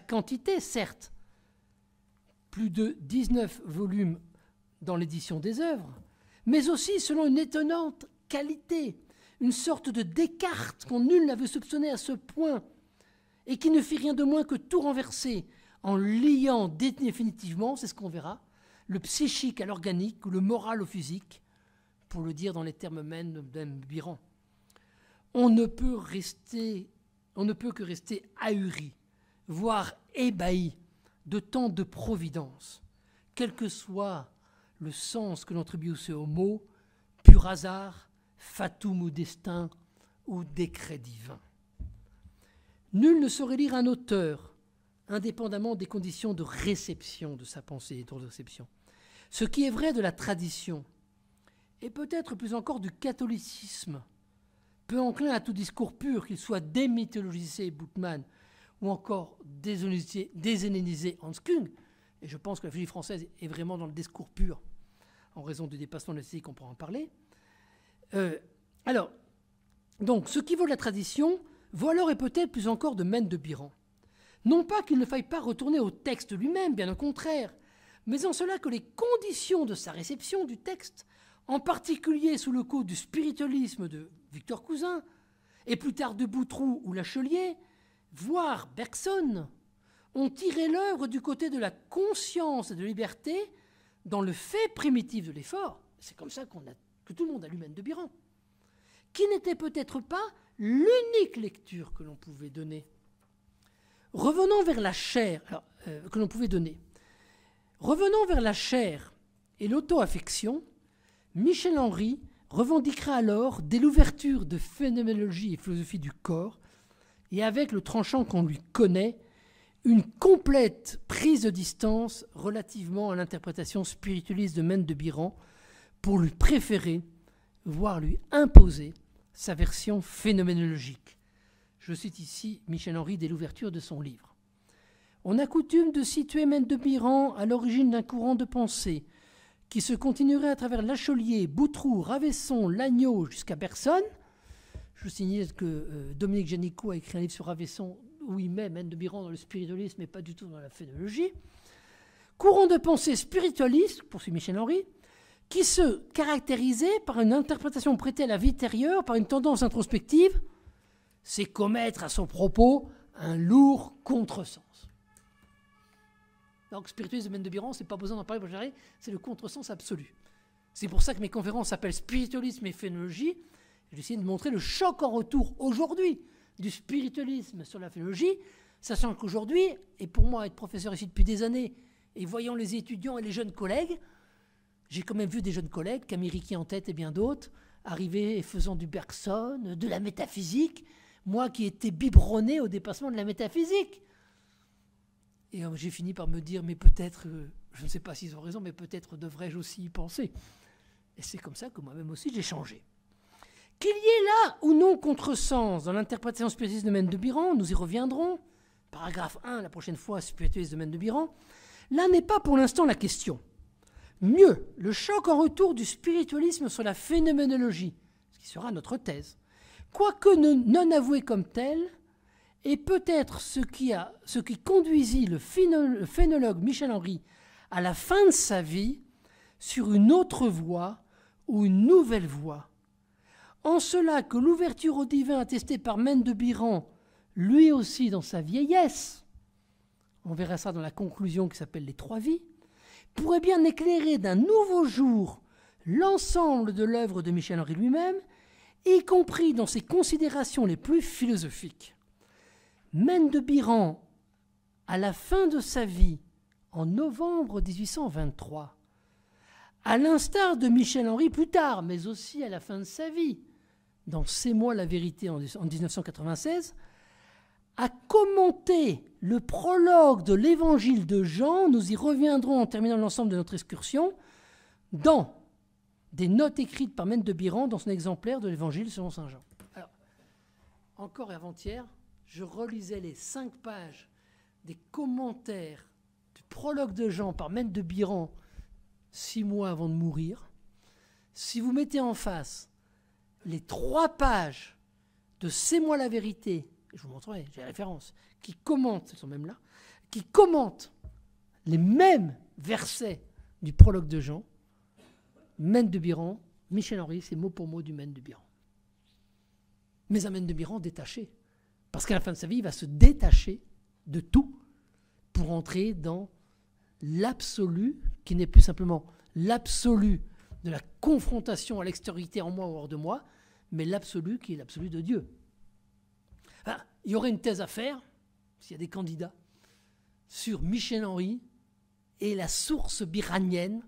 quantité, certes, plus de 19 volumes dans l'édition des œuvres, mais aussi selon une étonnante qualité, une sorte de Descartes qu'on nul n'avait soupçonné à ce point, et qui ne fit rien de moins que tout renverser en liant définitivement, c'est ce qu'on verra, le psychique à l'organique ou le moral au physique, pour le dire dans les termes mêmes de On ne peut rester on ne peut que rester ahuri, voire ébahi de tant de providence, quel que soit le sens que l'on attribue au mot, pur hasard, fatum ou destin ou décret divin. Nul ne saurait lire un auteur, indépendamment des conditions de réception de sa pensée et de réception. Ce qui est vrai de la tradition, et peut-être plus encore du catholicisme, peu enclin à tout discours pur, qu'il soit démythologisé Boutman ou encore désénénisé Hans Kung, et je pense que la philosophie française est vraiment dans le discours pur, en raison du dépassement de la qu'on pourra en parler. Euh, alors, donc, ce qui vaut de la tradition, vaut alors et peut-être plus encore de Maine de Biran. Non pas qu'il ne faille pas retourner au texte lui-même, bien au contraire, mais en cela que les conditions de sa réception du texte en particulier sous le coup du spiritualisme de Victor Cousin, et plus tard de Boutroux ou Lachelier, voire Bergson, ont tiré l'œuvre du côté de la conscience et de liberté dans le fait primitif de l'effort. C'est comme ça que tout le monde a l'humaine de Biran, qui n'était peut-être pas l'unique lecture que l'on pouvait donner. Revenons vers la chair, euh, que l'on pouvait donner. Revenons vers la chair et l'auto-affection, Michel Henry revendiquera alors, dès l'ouverture de phénoménologie et philosophie du corps, et avec le tranchant qu'on lui connaît, une complète prise de distance relativement à l'interprétation spiritualiste de Maine de Biran pour lui préférer, voire lui imposer, sa version phénoménologique. Je cite ici Michel Henry dès l'ouverture de son livre. On a coutume de situer Maine de Biran à l'origine d'un courant de pensée qui se continuerait à travers Lachelier, Boutroux, Ravesson, Lagneau jusqu'à personne. Je vous signale que euh, Dominique Janico a écrit un livre sur Ravesson où il met M. de Biran dans le spiritualisme et pas du tout dans la phénologie. Courant de pensée spiritualiste, poursuit Michel Henry, qui se caractérisait par une interprétation prêtée à la vie intérieure, par une tendance introspective, c'est commettre à son propos un lourd contresens. Alors que spiritualisme de Biron, c'est pas besoin d'en parler pour gérer, c'est le contresens absolu. C'est pour ça que mes conférences s'appellent Spiritualisme et Phénologie. J'essaie de montrer le choc en retour aujourd'hui du spiritualisme sur la phénologie, sachant qu'aujourd'hui, et pour moi être professeur ici depuis des années, et voyant les étudiants et les jeunes collègues, j'ai quand même vu des jeunes collègues, Camille en tête et bien d'autres, arriver et faisant du Bergson, de la métaphysique, moi qui étais biberonné au dépassement de la métaphysique. Et euh, j'ai fini par me dire, mais peut-être, euh, je ne sais pas s'ils ont raison, mais peut-être devrais-je aussi y penser. Et c'est comme ça que moi-même aussi j'ai changé. Qu'il y ait là ou non contresens dans l'interprétation spiritualiste de Maine de Biran, nous y reviendrons, paragraphe 1 la prochaine fois, spiritualisme de Maine de Biran, là n'est pas pour l'instant la question. Mieux, le choc en retour du spiritualisme sur la phénoménologie, ce qui sera notre thèse, quoique non avoué comme tel... Et peut-être ce qui, a, ce qui conduisit le phénologue Michel Henry à la fin de sa vie sur une autre voie ou une nouvelle voie. En cela que l'ouverture au divin attestée par Mendebiran, de Biran, lui aussi dans sa vieillesse, on verra ça dans la conclusion qui s'appelle Les Trois Vies, pourrait bien éclairer d'un nouveau jour l'ensemble de l'œuvre de michel Henry lui-même, y compris dans ses considérations les plus philosophiques. Mendebiran, à la fin de sa vie, en novembre 1823, à l'instar de Michel henri plus tard, mais aussi à la fin de sa vie, dans C'est moi la vérité en 1996, a commenté le prologue de l'évangile de Jean, nous y reviendrons en terminant l'ensemble de notre excursion, dans des notes écrites par Mendebiran de dans son exemplaire de l'évangile selon Saint Jean. Alors, encore avant-hier, je relisais les cinq pages des commentaires du prologue de Jean par Maine de Biran six mois avant de mourir. Si vous mettez en face les trois pages de C'est moi la vérité, je vous montrerai, j'ai la référence qui commentent, elles sont même là, qui commentent les mêmes versets du prologue de Jean, Maine de Biran, Michel Henry, c'est mot pour mot du Maine de Biran. Mais un de Biran détaché, parce qu'à la fin de sa vie, il va se détacher de tout pour entrer dans l'absolu, qui n'est plus simplement l'absolu de la confrontation à l'extériorité en moi ou hors de moi, mais l'absolu qui est l'absolu de Dieu. il y aurait une thèse à faire, s'il y a des candidats, sur Michel Henry et la source biranienne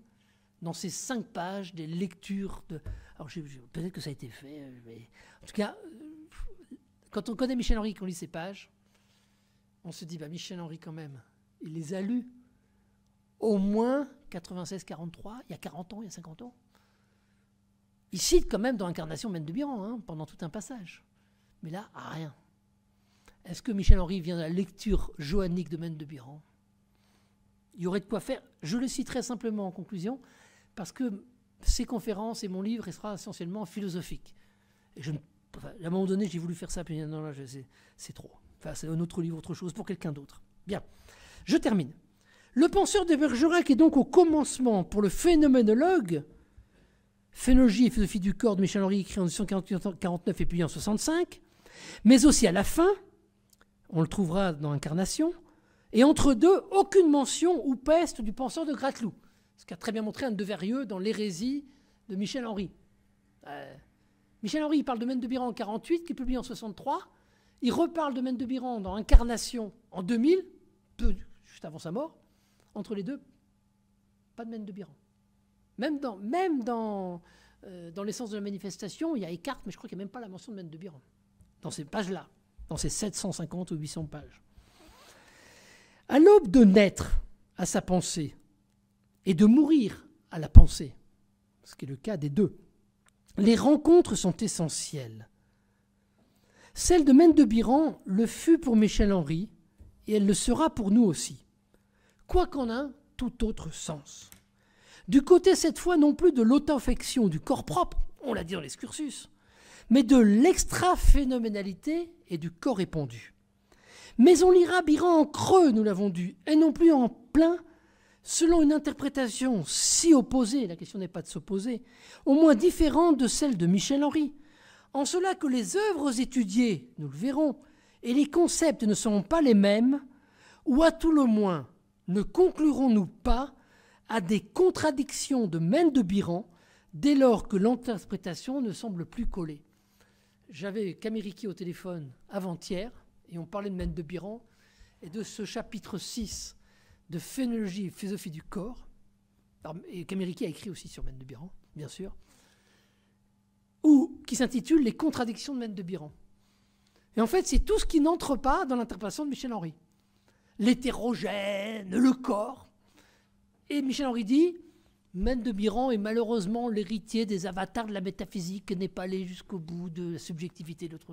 dans ces cinq pages des lectures de. Alors, peut-être que ça a été fait, mais en tout cas, quand on connaît Michel Henry, qu'on lit ses pages, on se dit, bah, Michel Henry quand même, il les a lus au moins 96-43, il y a 40 ans, il y a 50 ans. Il cite quand même dans Incarnation Maine de Biran, hein, pendant tout un passage. Mais là, ah, rien. Est-ce que Michel Henry vient de la lecture joannique de Maine de Biran Il y aurait de quoi faire. Je le citerai simplement en conclusion, parce que ces conférences et mon livre sera essentiellement philosophique. Et je ne à un moment donné, j'ai voulu faire ça, puis là, c'est trop. Enfin, c'est un autre livre, autre chose, pour quelqu'un d'autre. Bien, je termine. Le penseur de Bergerac est donc au commencement, pour le phénoménologue, Phénologie et philosophie du corps de Michel Henry, écrit en 1949 et puis en 65, mais aussi à la fin, on le trouvera dans Incarnation, et entre deux, aucune mention ou peste du penseur de Grateloup, ce qu'a très bien montré un de Verrieux dans L'hérésie de Michel Henry. Euh, Michel Henry, parle de Maine de Biran en 48, qui est publié en 63. Il reparle de Maine de Biran dans Incarnation en 2000, juste avant sa mort. Entre les deux, pas de Maine de Biran. Même euh, dans, l'essence de la manifestation, il y a écart, mais je crois qu'il n'y a même pas la mention de Maine de Biran. Dans ces pages-là, dans ces 750 ou 800 pages. À l'aube de naître à sa pensée et de mourir à la pensée, ce qui est le cas des deux, les rencontres sont essentielles. Celle de Mendebiran de le fut pour Michel Henry et elle le sera pour nous aussi, quoi qu'en un tout autre sens. Du côté cette fois non plus de l'auto-infection du corps propre, on l'a dit dans l'excursus, mais de l'extra-phénoménalité et du corps répandu. Mais on lira Biran en creux, nous l'avons dû, et non plus en plein selon une interprétation si opposée, la question n'est pas de s'opposer, au moins différente de celle de Michel Henry, en cela que les œuvres étudiées, nous le verrons, et les concepts ne seront pas les mêmes, ou à tout le moins ne conclurons-nous pas à des contradictions de Maine de Biran dès lors que l'interprétation ne semble plus coller. J'avais Kameriki au téléphone avant-hier et on parlait de Maine de Biran et de ce chapitre 6 de phénologie et philosophie du corps, et a écrit aussi sur Mène de Biran, bien sûr, ou qui s'intitule Les contradictions de Mène de Biron. Et en fait, c'est tout ce qui n'entre pas dans l'interprétation de Michel Henry. L'hétérogène, le corps. Et Michel Henry dit Mène de Biran est malheureusement l'héritier des avatars de la métaphysique n'est pas allé jusqu'au bout de la subjectivité de l'autre.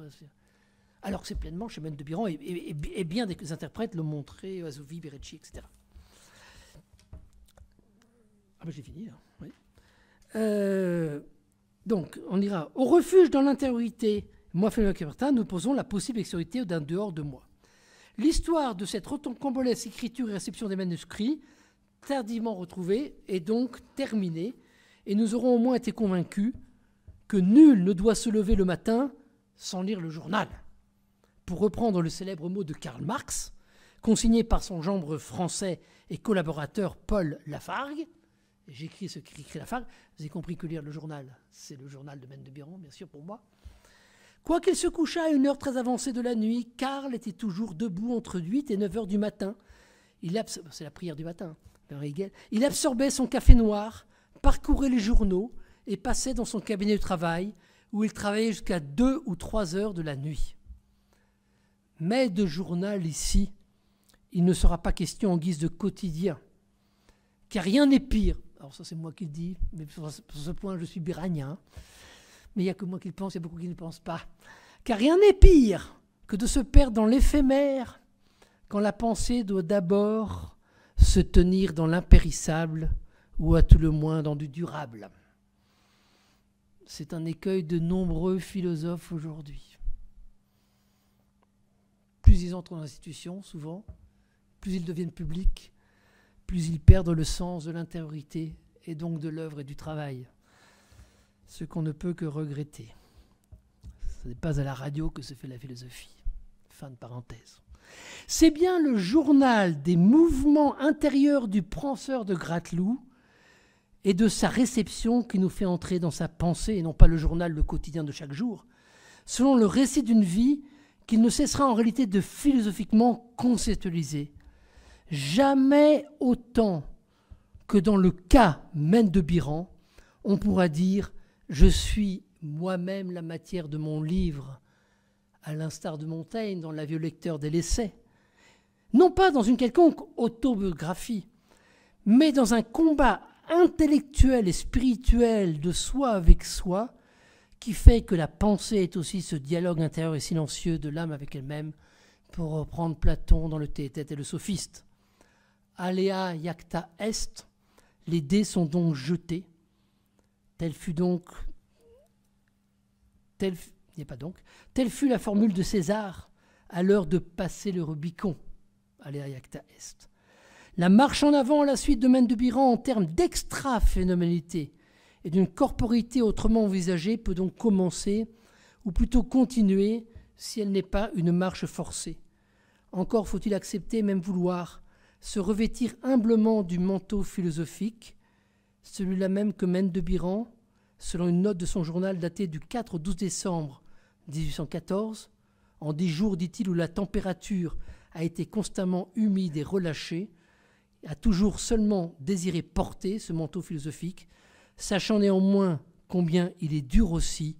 Alors que c'est pleinement chez Mène de Biran, et, bien des interprètes l'ont montré, Azovi, Berecci, etc. Ah, j'ai fini euh, donc on ira au refuge dans l'intériorité. Moi, Félix Martin, nous posons la possible extériorité d'un dehors de moi. L'histoire de cette rocambolesque écriture et réception des manuscrits, tardivement retrouvée, est donc terminée, et nous aurons au moins été convaincus que nul ne doit se lever le matin sans lire le journal. Pour reprendre le célèbre mot de Karl Marx, consigné par son gendre français et collaborateur Paul Lafargue, J'écris ce qui crée la femme. Vous avez compris que lire le journal, c'est le journal de Maine de Biron, bien sûr, pour moi. Quoiqu'il se couchât à une heure très avancée de la nuit, Karl était toujours debout entre 8 et 9 heures du matin. C'est la prière du matin, Il absorbait son café noir, parcourait les journaux et passait dans son cabinet de travail, où il travaillait jusqu'à 2 ou 3 heures de la nuit. Mais de journal ici, il ne sera pas question en guise de quotidien, car rien n'est pire alors ça c'est moi qui le dis, mais sur ce point je suis biranien, mais il n'y a que moi qui le pense, il y a beaucoup qui ne pensent pas. Car rien n'est pire que de se perdre dans l'éphémère quand la pensée doit d'abord se tenir dans l'impérissable ou à tout le moins dans du durable. C'est un écueil de nombreux philosophes aujourd'hui. Plus ils entrent dans l'institution, souvent, plus ils deviennent publics, plus ils perdent le sens de l'intériorité et donc de l'œuvre et du travail, ce qu'on ne peut que regretter. Ce n'est pas à la radio que se fait la philosophie. Fin de parenthèse. C'est bien le journal des mouvements intérieurs du penseur de Grateloup et de sa réception qui nous fait entrer dans sa pensée, et non pas le journal, le quotidien de chaque jour, selon le récit d'une vie qu'il ne cessera en réalité de philosophiquement conceptualiser Jamais autant que dans le cas même de Biran, on pourra dire je suis moi-même la matière de mon livre, à l'instar de Montaigne dans la vieux lecteur des Essais. Non pas dans une quelconque autobiographie, mais dans un combat intellectuel et spirituel de soi avec soi, qui fait que la pensée est aussi ce dialogue intérieur et silencieux de l'âme avec elle-même, pour reprendre Platon dans le tête-tête et le Sophiste. Alea Iacta Est, les dés sont donc jetés. Telle fut donc. Telle, pas donc. Telle fut la formule de César à l'heure de passer le Rubicon, Alea Iacta Est. La marche en avant à la suite de Maine de Biran en termes d'extra-phénoménalité et d'une corporité autrement envisagée peut donc commencer, ou plutôt continuer, si elle n'est pas une marche forcée. Encore faut-il accepter, même vouloir, se revêtir humblement du manteau philosophique, celui-là même que Mène de Biran, selon une note de son journal datée du 4 au 12 décembre 1814, en des jours, dit-il, où la température a été constamment humide et relâchée, a toujours seulement désiré porter ce manteau philosophique, sachant néanmoins combien il est dur aussi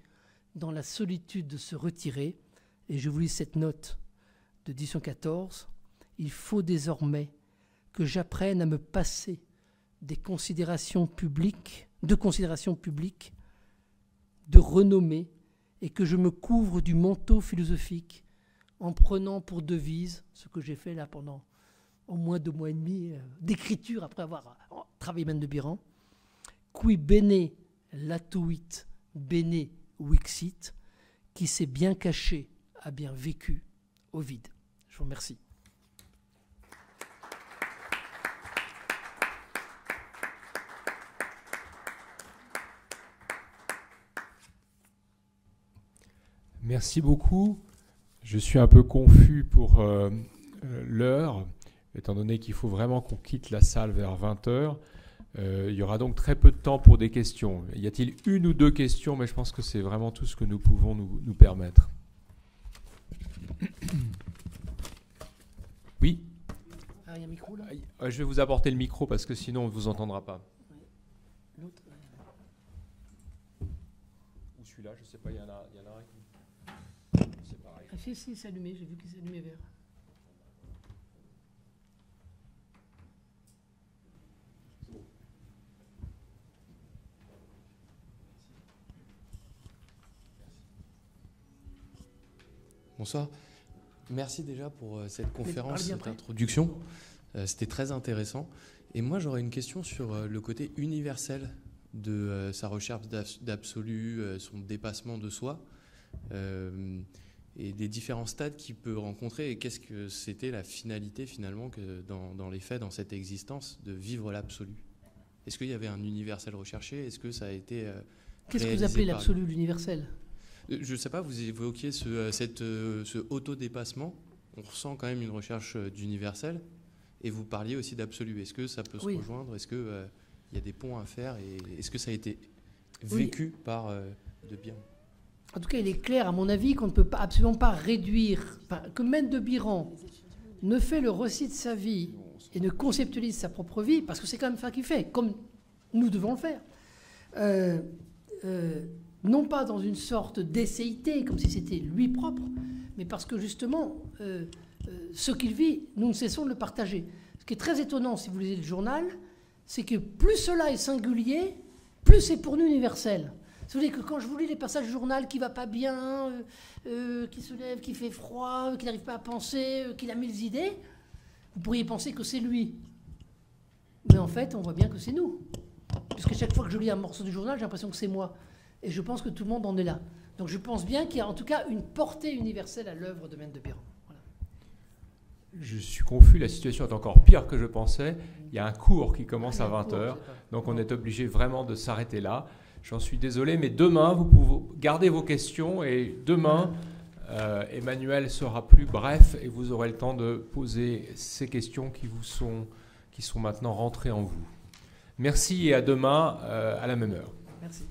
dans la solitude de se retirer. Et je vous lis cette note de 1814. Il faut désormais que j'apprenne à me passer des considérations publiques, de considérations publiques, de renommée, et que je me couvre du manteau philosophique en prenant pour devise ce que j'ai fait là pendant au moins deux mois et demi euh, d'écriture après avoir euh, travaillé même de Biran. Qui bene latuit bene wixit, qui s'est bien caché, a bien vécu, au vide. Je vous remercie. Merci beaucoup. Je suis un peu confus pour euh, euh, l'heure, étant donné qu'il faut vraiment qu'on quitte la salle vers 20h. Euh, il y aura donc très peu de temps pour des questions. Y a-t-il une ou deux questions Mais je pense que c'est vraiment tout ce que nous pouvons nous, permettre. Oui ah, y a un micro, là ah, Je vais vous apporter le micro parce que sinon on ne vous entendra pas. Ou celui-là, je ne sais pas, il y en a un ah, si, si, s'allumait, j'ai vu qu'il s'allumait vert. Bonsoir. Merci déjà pour euh, cette conférence, cette introduction. Euh, c'était très intéressant. Et moi, j'aurais une question sur euh, le côté universel de sa recherche d'absolu, son dépassement de soi et des différents stades qu'il peut rencontrer et qu'est-ce que c'était la finalité finalement que dans, les faits, dans cette existence, de vivre l'absolu Est-ce qu'il y avait un universel recherché Est-ce que ça a été... Euh, qu'est-ce que vous appelez l'absolu, l'universel euh, Je ne sais pas, vous évoquiez ce, euh, cette, ce autodépassement. On ressent quand même une recherche d'universel et vous parliez aussi d'absolu. Est-ce que ça peut se rejoindre Est-ce qu'il il y a des ponts à faire Et est-ce que ça a été vécu par de bien en tout cas, il est clair, à mon avis, qu'on ne peut pas, absolument pas réduire, que même de Biran ne fait le récit de sa vie et ne conceptualise sa propre vie, parce que c'est quand même ça qu'il fait, comme nous devons le faire. Euh, euh, non pas dans une sorte d'essayité, comme si c'était lui propre, mais parce que justement, euh, ce qu'il vit, nous ne cessons de le partager. Ce qui est très étonnant, si vous lisez le journal, c'est que plus cela est singulier, plus c'est pour nous universel. Vous savez que quand je vous lis les passages du journal qui va pas bien, euh, euh, qui se lève, qui fait froid, euh, qui n'arrive pas à penser, qu'il a mille idées, vous pourriez penser que c'est lui. Mais en fait, on voit bien que c'est nous. Puisque chaque fois que je lis un morceau du journal, j'ai l'impression que c'est moi. Et je pense que tout le monde en est là. Donc je pense bien qu'il y a en tout cas une portée universelle à l'œuvre de Maine de Biron. Je suis confus, la situation est encore pire que je pensais. Il y a un cours qui commence ah, à 20h, donc on est obligé vraiment de s'arrêter là. J'en suis désolé, mais demain, vous pouvez garder vos questions et demain, euh, Emmanuel sera plus bref et vous aurez le temps de poser ces questions qui vous sont, qui sont maintenant rentrées en vous. Merci et à demain euh, à la même heure. Merci.